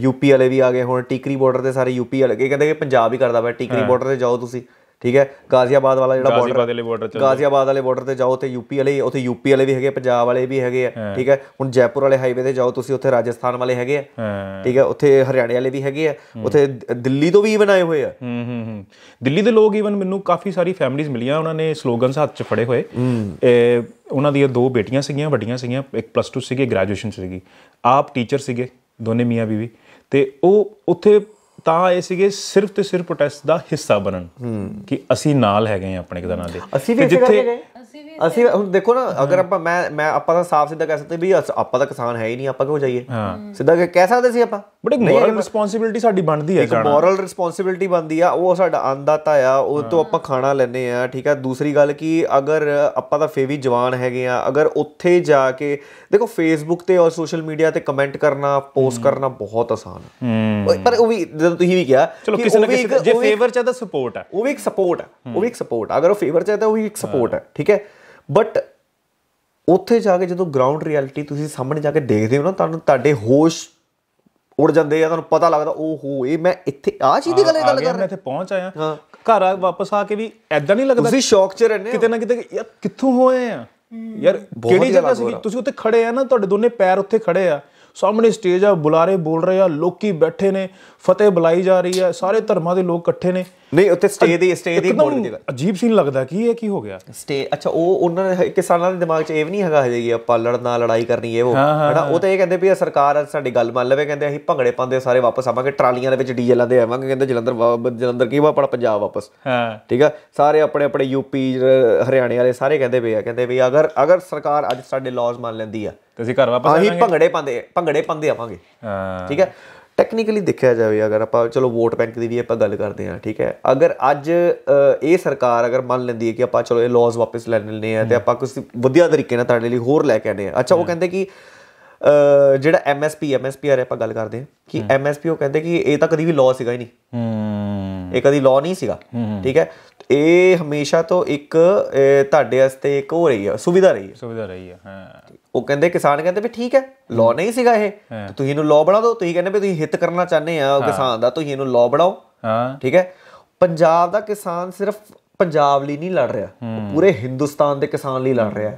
ਯੂਪੀ ਵਾਲੇ ਵੀ ਆ ਗਏ ਹੁਣ ਟਿਕਰੀ ਬਾਰਡਰ ਤੇ ਸਾਰੇ ਯੂਪੀ ਵਾਲੇ ਕਹਿੰਦੇ ਕਿ ਪੰਜਾਬ ਹੀ ਕਰਦਾ ਪਿਆ ਟਿਕਰੀ ਬਾਰਡਰ ਤੇ ਜਾਓ ਤੁਸੀਂ ਠੀਕ ਹੈ ਗਾਜ਼ੀਆਬਾਦ ਵਾਲਾ ਜਿਹੜਾ ਬਾਰਡਰ ਗਾਜ਼ੀਆਬਾਦ ਵਾਲੇ ਬਾਰਡਰ ਤੇ ਜਾਓ ਤੇ ਯੂਪੀ ਵਾਲੇ ਉੱਥੇ ਯੂਪੀ ਵਾਲੇ ਵੀ ਹੈਗੇ ਪੰਜਾਬ ਵਾਲੇ ਵੀ ਹੈਗੇ ਆ ਠੀਕ ਹੈ ਹੁਣ ਜੈਪੁਰ ਵਾਲੇ ਹਾਈਵੇ ਤੇ ਜਾਓ ਤੁਸੀਂ ਉੱਥੇ ਰਾਜਸਥਾਨ ਵਾਲੇ ਹੈਗੇ ਆ ਠੀਕ ਹੈ ਉੱਥੇ ਹਰਿਆਣੇ ਵਾਲੇ ਵੀ ਹੈਗੇ ਆ ਉੱਥੇ ਦਿੱਲੀ ਤੋਂ ਵੀ ਇਵਨ ਆਏ ਹੋਏ ਆ ਹੂੰ ਹੂੰ ਹੂੰ ਦਿੱਲੀ ਦੇ ਲੋਕ ਇਵਨ ਮੈਨੂੰ ਕਾਫੀ ਸਾਰੀ ਫੈਮਿਲੀਆਂ ਮਿਲੀਆਂ ਉਹਨਾਂ ਨੇ ਸਲੋਗਨਸ ਹੱਥ 'ਚ ਫੜੇ ਹੋਏ ਇਹ ਉਹਨਾਂ ਦੀਆਂ ਦੋ ਬੇਟੀਆਂ ਸੀਗੀਆਂ ਵੱਡੀਆਂ ਸੀਗੀਆਂ ਇੱਕ ਪਲੱਸ 2 ਸੀਗੀ ਗ੍ਰੈਜੂਏਸ਼ਨ ਸੀਗੀ ਆਪ ਟੀਚਰ ਸੀਗੇ ਦੋਨੇ ਮੀਆਂ ਬੀਵੀ ਤੇ ਉਹ ਉੱਥੇ ਤਾਂ ਇਹ ਸੀਗੇ ਸਿਰਫ ਤੇ ਸਿਰਫ ਪ੍ਰੋਟੈਸਟ ਦਾ ਹਿੱਸਾ ਬਣਨ ਕਿ ਅਸੀਂ ਨਾਲ ਹੈਗੇ ਆ ਆਪਣੇ ਕਿਸਾਨਾਂ ਦੇ ਅਸੀਂ ਵੀ ਜਿੱਥੇ ਅਸੀਂ ਹੁਣ ਦੇਖੋ ਨਾ ਅਗਰ ਆਪਾਂ ਮੈਂ ਮੈਂ ਆਪਾਂ ਤਾਂ ਸਾਫ਼ ਸਿੱਧਾ ਕਹਿ ਸਕਦੇ ਵੀ ਆਪਾਂ ਤਾਂ ਕਿਸਾਨ ਹੈ ਹੀ ਨਹੀਂ ਆਪਾਂ ਕਿਉਂ ਜਾਈਏ ਸਿੱਧਾ ਕਹਿ ਸਕਦੇ ਸੀ ਆਪਾਂ ਬਟ ਇੱਕ ਮੋਰਲ ਰਿਸਪੌਂਸਿਬਿਲਟੀ ਸਾਡੀ ਬਣਦੀ ਹੈ ਇੱਕ ਮੋਰਲ ਰਿਸਪੌਂਸਿਬਿਲਟੀ ਬਣਦੀ ਆ ਉਹ ਸਾਡਾ ਅੰਦਾਤਾ ਆ ਉਹ ਤੋਂ ਆਪਾਂ ਖਾਣਾ ਲੈਨੇ ਆ ਠੀਕ ਆ ਦੂਸਰੀ ਗੱਲ ਕੀ ਅਗਰ ਆਪਾਂ ਤਾਂ ਫੇ ਵੀ ਜਵਾਨ ਹੈਗੇ ਆ ਅਗਰ ਉੱਥੇ ਜਾ ਕੇ ਦੇਖੋ ਫੇਸਬੁੱਕ ਤੇ ਔਰ ਸੋਸ਼ਲ ਮੀਡੀਆ ਤੇ ਕਮੈਂਟ ਕਰਨਾ ਪੋਸਟ ਕਰਨਾ ਬਹੁਤ ਆਸਾਨ ਪਰ ਉਹ ਵੀ ਜਦੋਂ ਤੁਸੀਂ ਵੀ ਕਿਹਾ ਕਿ ਕਿਸੇ ਨਾ ਕਿਸੇ ਜੇ ਫੇਵਰ ਚਾਹਦਾ ਸਪੋਰਟ ਆ ਉਹ ਵੀ ਇੱਕ ਸਪੋਰਟ ਆ ਉਹ ਵੀ ਇੱਕ ਸਪੋਰਟ ਆ ਅਗਰ ਉਹ ਫੇਵਰ ਚਾਹਦਾ ਉਹ ਵੀ ਇੱਕ ਸਪੋਰਟ ਆ ਠੀਕ ਹੈ ਬਟ ਉੱਥੇ ਜਾ ਕੇ ਜਦੋਂ ਗਰਾਊਂਡ ਰਿਐਲਿਟੀ ਤੁਸੀਂ ਸਾਹਮਣੇ ਜਾ ਕੇ ਦੇਖਦੇ ਹੋ ਨਾ ਤੁਹਾਨੂੰ ਤੁਹਾਡੇ ਹੋਸ਼ ਉੜ ਜਾਂਦੇ ਆ ਤੁਹਾਨੂੰ ਪਤਾ ਲੱਗਦਾ ਓਹੋ ਇਹ ਮੈਂ ਇੱਥੇ ਆ ਚੀਜ਼ ਦੀ ਗੱਲ ਕਰ ਰਿਹਾ ਮੈਂ ਇੱਥੇ ਪਹੁੰਚ ਆਇਆ ਘਰ ਆ ਵਾਪਸ ਆ ਕੇ ਵੀ ਐਦਾਂ ਨਹੀਂ ਲੱਗਦਾ ਤੁਸੀਂ ਸ਼ੌਕ 'ਚ ਰਹਿੰਦੇ ਕਿਤੇ ਨਾ ਕਿਤੇ ਯਾਰ ਕਿੱਥੋਂ ਹੋਏ ਆ ਯਾਰ ਕਿਹੜੀ ਜਗ੍ਹਾ ਸੀ ਤੁਸੀਂ ਉੱਥੇ ਖੜੇ ਆ ਨਾ ਤੁਹਾਡੇ ਦੋਨੇ ਪੈਰ ਉੱਥੇ ਖੜੇ ਆ ਸਾਹਮਣੇ ਸਟੇਜ ਆ ਬੁਲਾਰੇ ਬੋਲ ਰਹੇ ਆ ਲੋਕੀ ਬੈਠੇ ਨੇ ਫਤਿਹ ਬੁਲਾਈ ਜਾ ਰਹੀ ਹੈ ਸਾਰੇ ਧਰਮਾਂ ਦੇ ਲੋਕ ਇਕੱਠੇ ਨੇ ਨਹੀਂ ਉੱਥੇ ਸਟੇਜ ਦੀ ਸਟੇਜ ਦੀ ਬੋਲ ਦੀ ਅਜੀਬ ਸੀਨ ਲੱਗਦਾ ਕੀ ਇਹ ਕੀ ਹੋ ਗਿਆ ਸਟੇਜ ਅੱਛਾ ਉਹ ਉਹਨਾਂ ਦੇ ਕਿਸਾਨਾਂ ਦੇ ਦਿਮਾਗ 'ਚ ਇਹ ਵੀ ਨਹੀਂ ਹੈਗਾ ਹਜੇ ਕਿ ਆਪਾਂ ਲੜਨਾ ਲੜਾਈ ਕਰਨੀ ਇਹ ਉਹ ਹਨਾ ਉਹ ਤਾਂ ਇਹ ਕਹਿੰਦੇ ਵੀ ਸਰਕਾਰ ਸਾਡੀ ਗੱਲ ਮੰਨ ਲਵੇ ਕਹਿੰਦੇ ਅਸੀਂ ਭੰਗੜੇ ਪਾਉਂਦੇ ਸਾਰੇ ਵਾਪਸ ਆਵਾਂਗੇ ਟਰਾਲੀਆਂ ਦੇ ਵਿੱਚ ਡੀਜੇ ਲਾਉਂਦੇ ਆਵਾਂਗੇ ਕਹਿੰਦੇ ਜਲੰਧਰ ਜਲੰਧਰ ਕੀ ਆਪਣਾ ਪੰਜਾਬ ਵਾਪਸ ਹਾਂ ਠੀਕ ਆ ਸਾਰੇ ਆਪਣੇ ਆਪਣੇ ਯੂਪੀ ਹਰਿਆਣੇ ਵਾਲੇ ਸਾਰੇ ਕਹਿੰਦੇ ਪਏ ਆ ਕਹਿੰਦੇ ਵੀ ਅਗਰ ਅਗਰ ਸਰਕਾਰ ਅੱਜ ਸਾਡੇ ਲਾਜ਼ ਮੰਨ ਲੈਂਦੀ ਆ ਤੇ ਅਸੀਂ ਘਰ ਵਾਪਸ ਆਵਾਂਗੇ ਅਸੀਂ ਭੰਗੜੇ ਪਾਉਂਦੇ ਭੰਗੜੇ ਪਾਉਂਦੇ ਆਵਾਂਗੇ ਹਾਂ ਠੀਕ ਹੈ ਟੈਕਨੀਕਲੀ ਦੇਖਿਆ ਜਾਵੇ ਅਗਰ ਆਪਾਂ ਚਲੋ ਵੋਟ ਬੈਂਕ ਦੀ ਵੀ ਆਪਾਂ ਗੱਲ ਕਰਦੇ ਹਾਂ ਠੀਕ ਹੈ ਅਗਰ ਅੱਜ ਇਹ ਸਰਕਾਰ ਅਗਰ ਮੰਨ ਲੈਂਦੀ ਹੈ ਕਿ ਆਪਾਂ ਚਲੋ ਇਹ ਲਾਜ਼ ਵਾਪਸ ਲੈ ਲੈਣੇ ਆ ਤੇ ਆਪਾਂ ਕੁਝ ਵਧੀਆ ਤਰੀਕੇ ਨਾਲ ਤੁਹਾਡੇ ਲਈ ਹੋਰ ਲੈ ਕੇ ਆਨੇ ਆ ਅੱਛਾ ਉਹ ਕਹਿੰਦੇ ਕਿ ਜਿਹੜਾ ਐਮਐਸਪੀ ਐਮਐਸਪੀ ਆਰੇ ਆਪਾਂ ਗੱਲ ਕਰਦੇ ਹਾਂ ਕਿ ਐਮਐਸਪੀ ਉਹ ਕਹਿੰਦੇ ਕਿ ਇਹ ਤਾਂ ਕਦੀ ਵੀ ਲਾਅ ਸੀਗਾ ਹੀ ਨਹੀਂ ਹੂੰ ਇਹ ਕਦੀ ਲਾਅ ਨਹੀਂ ਸੀਗਾ ਠੀਕ ਹੈ ਇਹ ਹਮੇਸ਼ਾ ਤੋਂ ਇੱਕ ਤੁਹਾਡੇ ਵਾਸਤੇ ਇੱਕ ਹੋ ਰਹੀ ਹੈ ਸੁਵਿਧਾ ਰਹੀ ਹੈ ਸੁਵਿਧਾ ਰਹੀ ਹੈ ਹਾਂ ਉਹ ਕਹਿੰਦੇ ਕਿਸਾਨ ਕਹਿੰਦੇ ਵੀ ਠੀਕ ਹੈ ਲਾਅ ਨਹੀਂ ਸੀਗਾ ਇਹ ਤੁਸੀਂ ਇਹਨੂੰ ਲਾਅ ਬਣਾ ਦਿਓ ਤੁਸੀਂ ਕਹਿੰਦੇ ਵੀ ਤੁਸੀਂ ਹਿੱਤ ਕਰਨਾ ਚਾਹੁੰਦੇ ਆ ਕਿਸਾਨ ਦਾ ਤੁਸੀਂ ਇਹਨੂੰ ਲਾਅ ਬਣਾਓ ਹਾਂ ਠੀਕ ਹੈ ਪੰਜਾਬ ਦਾ ਕਿਸਾਨ ਸਿਰਫ ਪੰਜਾਬ ਲਈ ਨਹੀਂ ਲੜ ਰਿਹਾ ਪੂਰੇ ਹਿੰਦੁਸਤਾਨ ਦੇ ਕਿਸਾਨ ਲਈ ਲੜ ਰਿਹਾ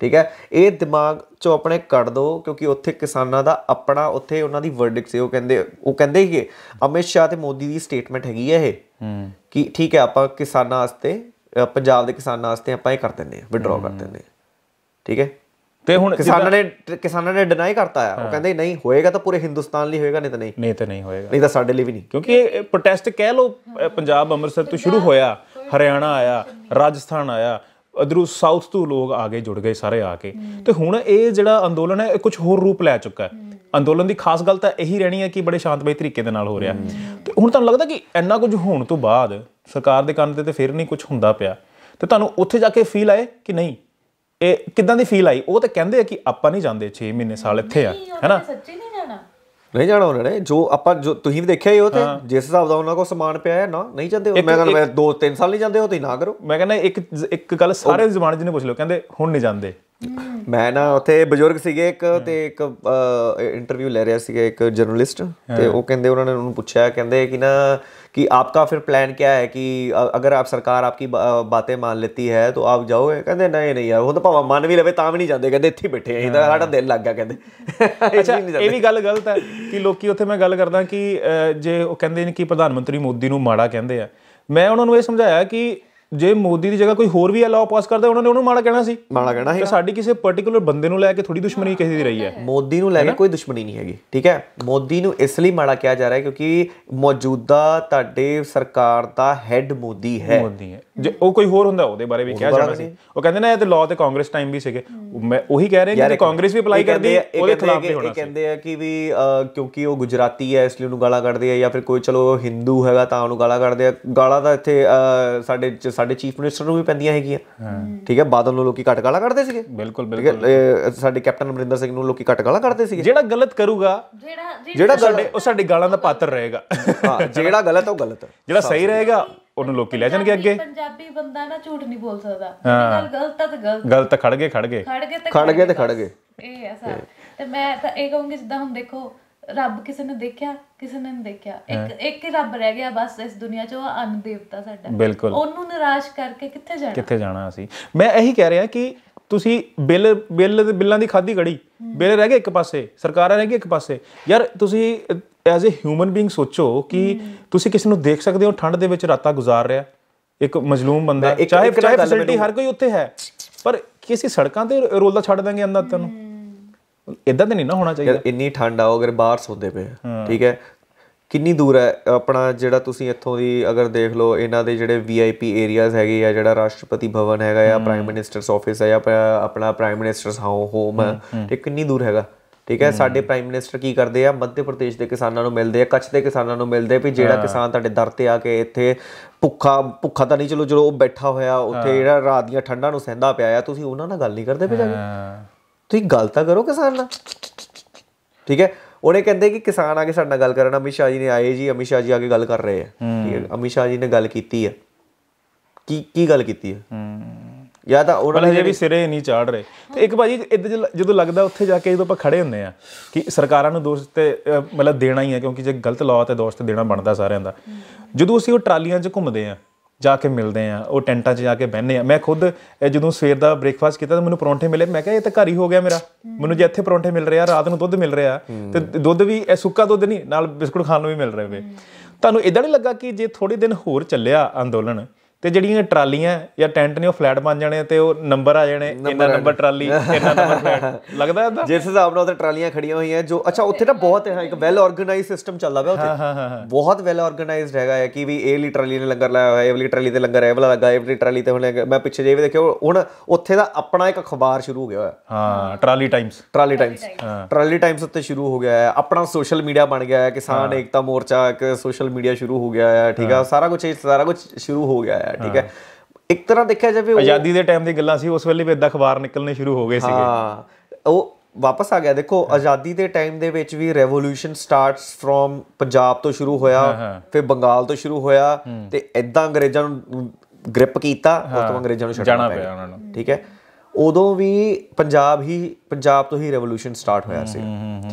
ਠੀਕ ਹੈ ਇਹ ਦਿਮਾਗ ਚੋਂ ਆਪਣੇ ਕੱਢ ਦਿਓ ਕਿਉਂਕਿ ਉੱਥੇ ਕਿਸਾਨਾਂ ਦਾ ਆਪਣਾ ਉੱਥੇ ਉਹਨਾਂ ਦੀ ਵਰਡਿਕ ਸੀ ਉਹ ਕਹਿੰਦੇ ਉਹ ਕਹਿੰਦੇ ਹੀ ਅਮਿਤ ਸ਼ਾਹ ਤੇ ਮੋਦੀ ਦੀ ਸਟੇਟਮੈਂਟ ਹੈਗੀ ਹੈ ਇਹ ਕਿ ਠੀਕ ਹੈ ਆਪਾਂ ਕਿਸਾਨਾਂ ਵਾਸਤੇ ਪੰਜਾਬ ਦੇ ਕਿਸਾਨਾਂ ਵਾਸਤੇ ਆਪਾਂ ਇਹ ਕਰ ਦਿੰਦੇ ਆ ਵਿਡਰਾਅ ਕਰ ਦਿੰਦੇ ਆ ਠੀਕ ਹੈ ਤੇ ਹੁਣ ਕਿਸਾਨਾਂ ਨੇ ਕਿਸਾਨਾਂ ਨੇ ਡਿਨਾਈ ਕਰਤਾ ਆ ਉਹ ਕਹਿੰਦੇ ਨਹੀਂ ਹੋਏਗਾ ਤਾਂ ਪੂਰੇ ਹਿੰਦੁਸਤਾਨ ਲਈ ਹੋਏਗਾ ਨਹੀਂ ਤਾਂ ਨਹੀਂ ਨਹੀਂ ਤਾਂ ਨਹੀਂ ਹੋਏਗਾ ਨਹੀਂ ਤਾਂ ਸਾਡੇ ਲਈ ਵੀ ਨਹੀਂ ਕਿਉਂਕਿ ਇਹ ਪ੍ਰੋਟੈਸਟ ਕਹਿ ਲੋ ਪੰਜਾਬ ਅੰਮ੍ਰਿਤਸਰ ਤੋਂ ਸ਼ੁਰੂ ਹੋਇਆ ਹਰਿਆਣਾ ਆਇਆ ਰਾਜਸਥਾਨ ਆਇਆ ਅਦਰੂ ਸਾਊਥ ਤੋਂ ਲੋਕ ਆ ਜੁੜ ਗਏ ਸਾਰੇ ਆ ਕੇ ਤੇ ਹੁਣ ਇਹ ਜਿਹੜਾ ਅੰਦੋਲਨ ਹੈ ਇਹ ਕੁਝ ਹੋਰ ਰੂਪ ਲੈ ਚੁੱਕਾ ਹੈ ਅੰਦੋਲਨ ਦੀ ਖਾਸ ਗੱਲ ਤਾਂ ਇਹੀ ਰਹਿਣੀ ਹੈ ਕਿ ਬੜੇ ਸ਼ਾਂਤਮਈ ਤਰੀਕੇ ਦੇ ਨਾਲ ਹੋ ਰਿਹਾ ਤੇ ਹੁਣ ਤੁਹਾਨੂੰ ਲੱਗਦਾ ਕਿ ਇੰਨਾ ਕੁਝ ਹੋਣ ਤੋਂ ਬਾਅਦ ਸਰਕਾਰ ਦੇ ਕੰਨ ਤੇ ਤੇ ਫਿਰ ਨਹੀਂ ਕੁਝ ਹੁੰਦਾ ਪਿਆ ਤੇ ਤੁਹਾਨੂੰ ਉੱਥੇ ਜਾ ਕੇ ਫੀਲ ਆਏ ਕਿ ਨਹੀਂ ਇਹ ਕਿਦਾਂ ਦੀ ਫੀਲ ਆਈ ਉਹ ਤਾਂ ਕਹਿੰਦੇ ਆ ਕਿ ਆਪਾਂ ਨਹੀਂ ਜਾਂਦੇ 6 ਮਹੀਨੇ ਸਾਲ ਇੱਥੇ ਆ ਹੈਨਾ ਸੱਚੀ ਨਹੀਂ ਜਾਣਾ ਨਹੀਂ ਜਾਣਾ ਉਹਨਾਂ ਨੇ ਜੋ ਆਪਾਂ ਜੋ ਤੁਸੀਂ ਵੀ ਦੇਖਿਆ ਹੀ ਉਹ ਤੇ ਜਿਸ ਹਿਸਾਬ ਦਾ ਉਹਨਾਂ ਕੋਲ ਸਮਾਨ ਪਿਆ ਹੈ ਨਾ ਨਹੀਂ ਜਾਂਦੇ ਮੈਂ ਕਹਿੰਦਾ ਮੈਂ 2-3 ਸਾਲ ਨਹੀਂ ਜਾਂਦੇ ਉਹ ਤੇ ਨਾ ਕਰੋ ਮੈਂ ਕਹਿੰਦਾ ਇੱਕ ਇੱਕ ਗੱਲ ਸਾਰੇ ਜ਼ਮਾਨੇ ਜਿਹਨੇ ਪੁੱਛ ਲਓ ਕਹਿੰਦੇ ਹੁਣ ਨਹੀਂ ਜਾਂਦੇ ਮੈਂ ਨਾ ਉੱਥੇ ਬਜ਼ੁਰਗ ਸੀਗੇ ਇੱਕ ਤੇ ਇੱਕ ਇੰਟਰਵਿਊ ਲੈ ਰਿਹਾ ਸੀਗਾ ਇੱਕ ਜਰਨਲਿਸਟ ਤੇ ਉਹ ਕਹਿੰਦੇ ਉਹਨਾਂ ਨੇ ਉਹਨੂੰ ਪੁੱਛਿਆ ਕਹਿੰਦੇ ਕਿ ਨਾ कि आपका फिर प्लान क्या है कि ਅਗਰ ਆਪ ਸਰਕਾਰ ਆਪਕੀ ਬਾਤیں ਮੰਨ लेती ਹੈ ਤਾਂ ਆਪ ਜਾਓਗੇ ਕਹਿੰਦੇ ਨਹੀਂ ਨਹੀਂ ਯਾਰ ਉਹ ਤਾਂ ਭਾਵੇਂ ਮੰਨ ਵੀ ਲਵੇ ਤਾਂ ਵੀ ਨਹੀਂ ਜਾਂਦੇ ਕਹਿੰਦੇ ਇੱਥੇ ਬੈਠੇ ਆਂ ਇਹਦਾ ਸਾਡਾ ਦਿਲ ਲੱਗ ਗਿਆ ਕਹਿੰਦੇ ਇਹ ਵੀ ਗੱਲ ਗਲਤ ਹੈ ਕਿ ਲੋਕੀ ਉੱਥੇ ਮੈਂ ਗੱਲ ਕਰਦਾ ਕਿ ਜੇ ਉਹ ਕਹਿੰਦੇ ਨੇ ਕਿ ਪ੍ਰਧਾਨ ਮੰਤਰੀ ਮੋਦੀ ਨੂੰ ਮਾੜਾ ਕਹਿੰਦੇ ਆ ਮੈਂ ਉਹਨਾਂ ਨੂੰ ਇਹ ਸਮਝਾਇਆ ਕਿ ਜੇ ਮੋਦੀ ਦੀ ਜਗ੍ਹਾ ਕੋਈ ਹੋਰ ਵੀ ਲਾਅ ਪਾਸ ਕਰਦਾ ਉਹਨਾਂ ਨੇ ਉਹਨੂੰ ਮਾੜਾ ਕਹਿਣਾ ਸੀ ਮਾੜਾ ਕਹਿਣਾ ਸੀ ਸਾਡੀ ਕਿਸੇ ਪਾਰਟਿਕੂਲਰ ਬੰਦੇ ਨੂੰ ਲੈ ਕੇ ਥੋੜੀ ਦੁਸ਼ਮਣੀ ਕਿਸੇ ਦੀ ਰਹੀ ਹੈ ਮੋਦੀ ਨੂੰ ਲੈ ਕੇ ਕੋਈ ਦੁਸ਼ਮਣੀ ਨਹੀਂ ਹੈਗੀ ਠੀਕ ਹੈ ਮੋਦੀ ਨੂੰ ਇਸ ਲਈ ਮਾੜਾ ਕਿਹਾ ਜਾ ਰਿਹਾ ਹੈ ਕਿਉਂਕਿ ਮੌਜੂਦਾ ਤੁਹਾਡੇ ਸਰਕਾਰ ਦਾ ਹੈੱਡ ਮੋਦੀ ਹੈ ਮੋਦੀ ਹੈ ਜੇ ਉਹ ਕੋਈ ਹੋਰ ਹੁੰਦਾ ਉਹਦੇ ਬਾਰੇ ਵੀ ਕਿਹਾ ਜਾਂਦਾ ਸੀ ਉਹ ਕਹਿੰਦੇ ਨੇ ਇਹ ਤੇ ਲਾਅ ਤੇ ਕਾਂਗਰਸ ਟਾਈਮ ਵੀ ਸੀਗੇ ਮੈਂ ਉਹੀ ਕਹਿ ਰਿਹਾ ਕਿ ਕਾਂਗਰਸ ਵੀ ਅਪਲਾਈ ਕਰਦੀ ਉਹਦੇ ਖਿਲਾਫ ਵੀ ਹੋਣਾ ਸੀ ਕਹਿੰਦੇ ਆ ਕਿ ਵੀ ਕਿਉਂਕਿ ਉਹ ਗੁਜਰਾਤੀ ਹੈ ਇਸ ਲਈ ਉਹਨੂੰ ਗਾਲਾਂ ਕੱਢਦੇ ਆ ਜਾਂ ਫਿਰ ਕੋਈ ਚਲੋ ਹਿੰਦੂ ਹੈਗਾ ਤਾਂ ਉਹਨੂੰ ਗਾਲਾਂ ਕੱਢਦੇ ਆ ਗਾਲਾਂ ਤਾਂ ਇੱਥੇ ਸਾਡੇ ਸਾਡੇ ਚੀਫ ਮਿਨਿਸਟਰ ਨੂੰ ਵੀ ਪੈਂਦੀਆਂ ਹੈਗੀਆਂ ਠੀਕ ਹੈ ਬਾਦਲ ਨੂੰ ਲੋਕੀ ਘਟ ਗਾਲਾਂ ਕੱਢਦੇ ਸੀਗੇ ਬਿਲਕੁਲ ਬਿਲਕੁਲ ਸਾਡੇ ਕੈਪਟਨ ਅਮਰਿੰਦਰ ਸਿੰਘ ਨੂੰ ਲੋਕੀ ਘਟ ਗਾਲਾਂ ਕੱਢਦੇ ਸੀਗੇ ਜਿਹੜਾ ਗਲਤ ਕਰੂਗਾ ਜਿਹੜਾ ਜਿਹੜਾ ਸਾਡੇ ਉਹ ਸਾਡੇ ਗਾਲਾਂ ਦਾ ਪਾਤਰ ਰਹੇਗਾ ਹਾਂ ਜਿਹੜਾ ਗਲਤ ਉਹ ਗਲਤ ਜਿਹੜਾ ਸਹੀ ਰਹੇਗਾ ਉਹਨੂੰ ਲੋਕੀ ਲੈ ਜਾਣਗੇ ਅੱਗੇ ਪੰਜਾਬੀ ਬੰਦਾ ਨਾ ਝੂਠ ਨਹੀਂ ਬੋਲ ਸਕਦਾ ਗੱਲ ਗਲਤ ਤਾਂ ਗਲਤ ਗਲਤ ਖੜ ਗਏ ਖੜ ਗਏ ਖੜ ਗਏ ਤੇ ਖੜ ਗਏ ਇਹ ਆ ਸਰ ਤੇ ਮੈਂ ਤਾਂ ਇਹ ਕਹੂੰਗੀ ਜਿੱਦਾਂ ਹੁਣ ਦੇਖੋ ਰੱਬ ਕਿਸੇ ਨੇ ਦੇਖਿਆ ਕਿਸੇ ਨੇ ਨਹੀਂ ਦੇਖਿਆ ਇੱਕ ਇੱਕ ਹੀ ਰੱਬ ਰਹਿ ਗਿਆ ਬਸ ਇਸ ਦੁਨੀਆ 'ਚ ਉਹ ਅਨ ਦੇਵਤਾ ਸਾਡਾ ਉਹਨੂੰ ਨਿਰਾਸ਼ ਕਰਕੇ ਕਿੱਥੇ ਜਾਣਾ ਕਿੱਥੇ ਜਾਣਾ ਅਸੀਂ ਮੈਂ ਇਹੀ ਕਹਿ ਰਿਹਾ ਕਿ ਤੁਸੀਂ ਬਿੱਲ ਬਿੱਲ ਬਿੱਲਾਂ ਦੀ ਖਾਦੀ ਘੜੀ ਬਿੱਲ ਰਹਿ ਗਏ ਇੱਕ ਪਾਸੇ ਸਰਕਾਰਾਂ ਰਹਿ ਗਈ ਇੱਕ ਪਾਸੇ ਯਾਰ ਤੁਸੀਂ ਐਜ਼ ਅ ਹਿਊਮਨ ਬੀਇੰਗ ਸੋਚੋ ਕਿ ਤੁਸੀਂ ਕਿਸੇ ਨੂੰ ਦੇਖ ਸਕਦੇ ਹੋ ਠੰਡ ਦੇ ਵਿੱਚ ਰਾਤਾਂ ਗੁਜ਼ਾਰ ਰਿਹਾ ਇੱਕ ਮਜਲੂਮ ਬੰਦਾ ਚਾਹੇ ਚਾਹੇ ਫੈਸਿਲਿਟੀ ਹਰ ਕੋਈ ਉੱਥੇ ਹੈ ਪਰ ਕਿਸੇ ਸੜਕਾਂ ਤੇ ਰੋਲਾ ਛੱਡ ਦਾਂਗੇ ਅੰਦਰ ਤੈਨੂੰ ਇਦਾਂ ਤੇ ਨਹੀਂ ਨਾ ਹੋਣਾ ਚਾਹੀਦਾ ਇੰਨੀ ਠੰਡ ਆ ਅਗਰ ਬਾਹਰ ਸੌਂਦੇ ਪਏ ਠੀਕ ਹੈ ਕਿੰਨੀ ਦੂਰ ਹੈ ਆਪਣਾ ਜਿਹੜਾ ਤੁਸੀਂ ਇੱਥੋਂ ਦੀ ਅਗਰ ਦੇਖ ਲਓ ਇਹਨਾਂ ਦੇ ਜਿਹੜੇ ਵੀਆਈਪੀ ਏਰੀਆਜ਼ ਹੈਗੇ ਆ ਜਿਹੜਾ ਰਾਸ਼ਟਰਪਤੀ ਭਵਨ ਹੈਗਾ ਜਾਂ ਪ੍ਰਾਈਮ ਮਿਨਿਸਟਰਸ ਆਫਿਸ ਹੈ ਜਾਂ ਆਪਣਾ ਪ੍ਰਾਈਮ ਮਿਨਿਸਟਰਸ ਹੋਮ ਹੈ ਤੇ ਕਿੰਨੀ ਦੂਰ ਹੈਗਾ ਠੀਕ ਹੈ ਸਾਡੇ ਪ੍ਰਾਈਮ ਮਿਨਿਸਟਰ ਕੀ ਕਰਦੇ ਆ ਮੱਧ ਪ੍ਰਦੇਸ਼ ਦੇ ਕਿਸਾਨਾਂ ਨੂੰ ਮਿਲਦੇ ਆ ਕੱਛ ਦੇ ਕਿਸਾਨਾਂ ਨੂੰ ਮਿਲਦੇ ਆ ਵੀ ਜਿਹੜਾ ਕਿਸਾਨ ਤੁਹਾਡੇ ਦਰ ਤੇ ਆ ਕੇ ਇੱਥੇ ਭੁੱਖਾ ਭੁੱਖਾ ਤਾਂ ਨਹੀਂ ਚਲੋ ਜਦੋਂ ਉਹ ਬੈਠਾ ਹੋਇਆ ਉੱਥੇ ਜਿਹੜਾ ਰਾਤ ਦੀਆਂ ਠੰਡਾਂ ਨੂੰ ਸਹਿੰਦਾ ਪਿਆ ਆ ਤੁਸੀਂ ਉਹਨਾਂ ਨਾਲ ਗੱਲ ਨਹੀਂ ਕਰਦੇ ਪਏ ਤੁਸੀਂ ਗੱਲ ਤਾਂ ਕਰੋ ਕਿਸਾਨ ਨਾਲ ਠੀਕ ਹੈ ਉਹਨੇ ਕਹਿੰਦੇ ਕਿ ਕਿਸਾਨ ਆ ਕੇ ਸਾਡੇ ਨਾਲ ਗੱਲ ਕਰਨ ਅਮਿਤ ਸ਼ਾਹ ਜੀ ਨੇ ਆਏ ਜੀ ਅਮਿਤ ਸ਼ਾਹ ਜੀ ਆ ਕੇ ਗੱਲ ਕਰ ਰਹੇ ਆ ਠੀਕ ਹੈ ਅਮਿਤ ਸ਼ਾਹ ਜੀ ਨੇ ਗੱਲ ਕੀਤੀ ਆ ਕੀ ਕੀ ਗੱਲ ਕੀਤੀ ਹੂੰ ਜਾਂ ਤਾਂ ਉਹਨਾਂ ਦੇ ਵੀ ਸਿਰੇ ਨਹੀਂ ਚਾੜ ਰਹੇ ਤੇ ਇੱਕ ਭਾਜੀ ਜਦੋਂ ਲੱਗਦਾ ਉੱਥੇ ਜਾ ਕੇ ਜਦੋਂ ਆਪਾਂ ਖੜੇ ਹੁੰਦੇ ਆ ਕਿ ਸਰਕਾਰਾਂ ਨੂੰ ਦੋਸ਼ ਤੇ ਮਤਲਬ ਦੇਣਾ ਹੀ ਹੈ ਕਿਉਂਕਿ ਜੇ ਗਲਤ ਲਾਅ ਤੇ ਦੋਸ਼ ਤੇ ਦੇਣਾ ਬਣਦਾ ਸਾਰਿਆਂ ਦਾ ਜਦੋਂ ਅਸੀਂ ਉਹ ਟਰਾਲੀਆਂ 'ਚ ਘੁੰਮਦੇ ਆ ਜਾ ਕੇ ਮਿਲਦੇ ਆ ਉਹ ਟੈਂਟਾਂ 'ਚ ਜਾ ਕੇ ਬਹਿੰਦੇ ਆ ਮੈਂ ਖੁਦ ਜਦੋਂ ਸਵੇਰ ਦਾ ਬ੍ਰੇਕਫਾਸਟ ਕੀਤਾ ਤਾਂ ਮੈਨੂੰ ਪਰੌਂਠੇ ਮਿਲੇ ਮੈਂ ਕਿਹਾ ਇਹ ਤਾਂ ਘਰ ਹੀ ਹੋ ਗਿਆ ਮੇਰਾ ਮੈਨੂੰ ਜੇ ਇੱਥੇ ਪਰੌਂਠੇ ਮਿਲ ਰਹੇ ਆ ਰਾਤ ਨੂੰ ਦੁੱਧ ਮਿਲ ਰਿਹਾ ਤੇ ਦੁੱਧ ਵੀ ਇਹ ਸੁੱਕਾ ਦੁੱਧ ਨਹੀਂ ਨਾਲ ਬਿਸਕੁਟ ਖਾਣ ਨੂੰ ਵੀ ਮਿਲ ਰਹੇ ਵੇ ਤੁਹਾਨੂੰ ਇਦਾਂ ਨਹੀਂ ਲੱਗਾ ਕਿ ਜੇ ਥੋੜੇ ਦਿਨ ਹੋਰ ਚੱਲਿਆ ਅੰਦੋਲਨ ਤੇ ਜਿਹੜੀਆਂ ਟਰਾਲੀਆਂ ਜਾਂ ਟੈਂਟ ਨੇ ਉਹ ਫਲੈਟ ਬਣ ਜਾਣੇ ਤੇ ਉਹ ਨੰਬਰ ਆ ਜਾਣੇ ਇੰਨਾ ਨੰਬਰ ਟਰਾਲੀ ਇੰਨਾ ਨੰਬਰ ਫਲੈਟ ਲੱਗਦਾ ਇਦਾਂ ਜਿਸ ਹਿਸਾਬ ਨਾਲ ਉਹ ਟਰਾਲੀਆਂ ਖੜੀਆਂ ਹੋਈਆਂ ਜੋ ਅੱਛਾ ਉੱਥੇ ਤਾਂ ਬਹੁਤ ਹੈ ਇੱਕ ਵੈਲ ਆਰਗੇਨਾਈਜ਼ ਸਿਸਟਮ ਚੱਲਦਾ ਪਿਆ ਉੱਥੇ ਬਹੁਤ ਵੈਲ ਆਰਗੇਨਾਈਜ਼ਡ ਹੈਗਾ ਹੈ ਕਿ ਵੀ ਇਹ ਲਈ ਟਰਾਲੀ ਨੇ ਲੰਗਰ ਲਾਇਆ ਹੋਇਆ ਹੈ ਇਹ ਵਾਲੀ ਟਰਾਲੀ ਤੇ ਲੰਗਰ ਹੈ ਵਾਲਾ ਲੱਗਾ ਇਹ ਵਾਲੀ ਟਰਾਲੀ ਤੇ ਹੁਣ ਮੈਂ ਪਿੱਛੇ ਜੇ ਵੀ ਦੇਖਿਆ ਹੁਣ ਉੱਥੇ ਦਾ ਆਪਣਾ ਇੱਕ ਅਖਬਾਰ ਸ਼ੁਰੂ ਹੋ ਗਿਆ ਹੋਇਆ ਹਾਂ Trolley Times Trolley Times Trolley Times ਉੱਤੇ ਸ਼ੁਰੂ ਹੋ ਗਿਆ ਹੈ ਆਪਣਾ ਸੋਸ਼ਲ ਮੀਡੀਆ ਬਣ ਗਿਆ ਹੈ ਕਿਸਾਨ ਏਕਤਾ ਮੋਰਚਾ ਇੱਕ ਸੋਸ਼ਲ ਮੀਡੀਆ ਸ਼ੁਰੂ ਹੋ ਗਿਆ ਹੈ ਠੀਕ ਆ ਸਾਰਾ ਕੁਝ ਸਾਰਾ ਕੁਝ ਸ਼ੁਰੂ ਹੋ ਗਿਆ ਹੈ ਹੈ ਠੀਕ ਹੈ ਇੱਕ ਤਰ੍ਹਾਂ ਦੇਖਿਆ ਜਾਵੇ ਆਜ਼ਾਦੀ ਦੇ ਟਾਈਮ ਦੀ ਗੱਲਾਂ ਸੀ ਉਸ ਵੇਲੇ ਵੀ ਇਦਾਂ ਅਖਬਾਰ ਨਿਕਲਨੇ ਸ਼ੁਰੂ ਹੋ ਗਏ ਸੀਗੇ ਹਾਂ ਉਹ ਵਾਪਸ ਆ ਗਿਆ ਦੇਖੋ ਆਜ਼ਾਦੀ ਦੇ ਟਾਈਮ ਦੇ ਵਿੱਚ ਵੀ ਰੈਵੋਲੂਸ਼ਨ ਸਟਾਰਟਸ ਫਰੋਮ ਪੰਜਾਬ ਤੋਂ ਸ਼ੁਰੂ ਹੋਇਆ ਫਿਰ ਬੰਗਾਲ ਤੋਂ ਸ਼ੁਰੂ ਹੋਇਆ ਤੇ ਇਦਾਂ ਅੰਗਰੇਜ਼ਾਂ ਨੂੰ ਗ੍ਰਿਪ ਕੀਤਾ ਉਸ ਤੋਂ ਅੰਗਰੇਜ਼ਾਂ ਨੂੰ ਛੱਡਣਾ ਪਿਆ ਉਹਨਾਂ ਨੂੰ ਠੀਕ ਹੈ ਉਦੋਂ ਵੀ ਪੰਜਾਬ ਹੀ ਪੰਜਾਬ ਤੋਂ ਹੀ ਰੈਵੋਲੂਸ਼ਨ ਸਟਾਰਟ ਹੋਇਆ ਸੀ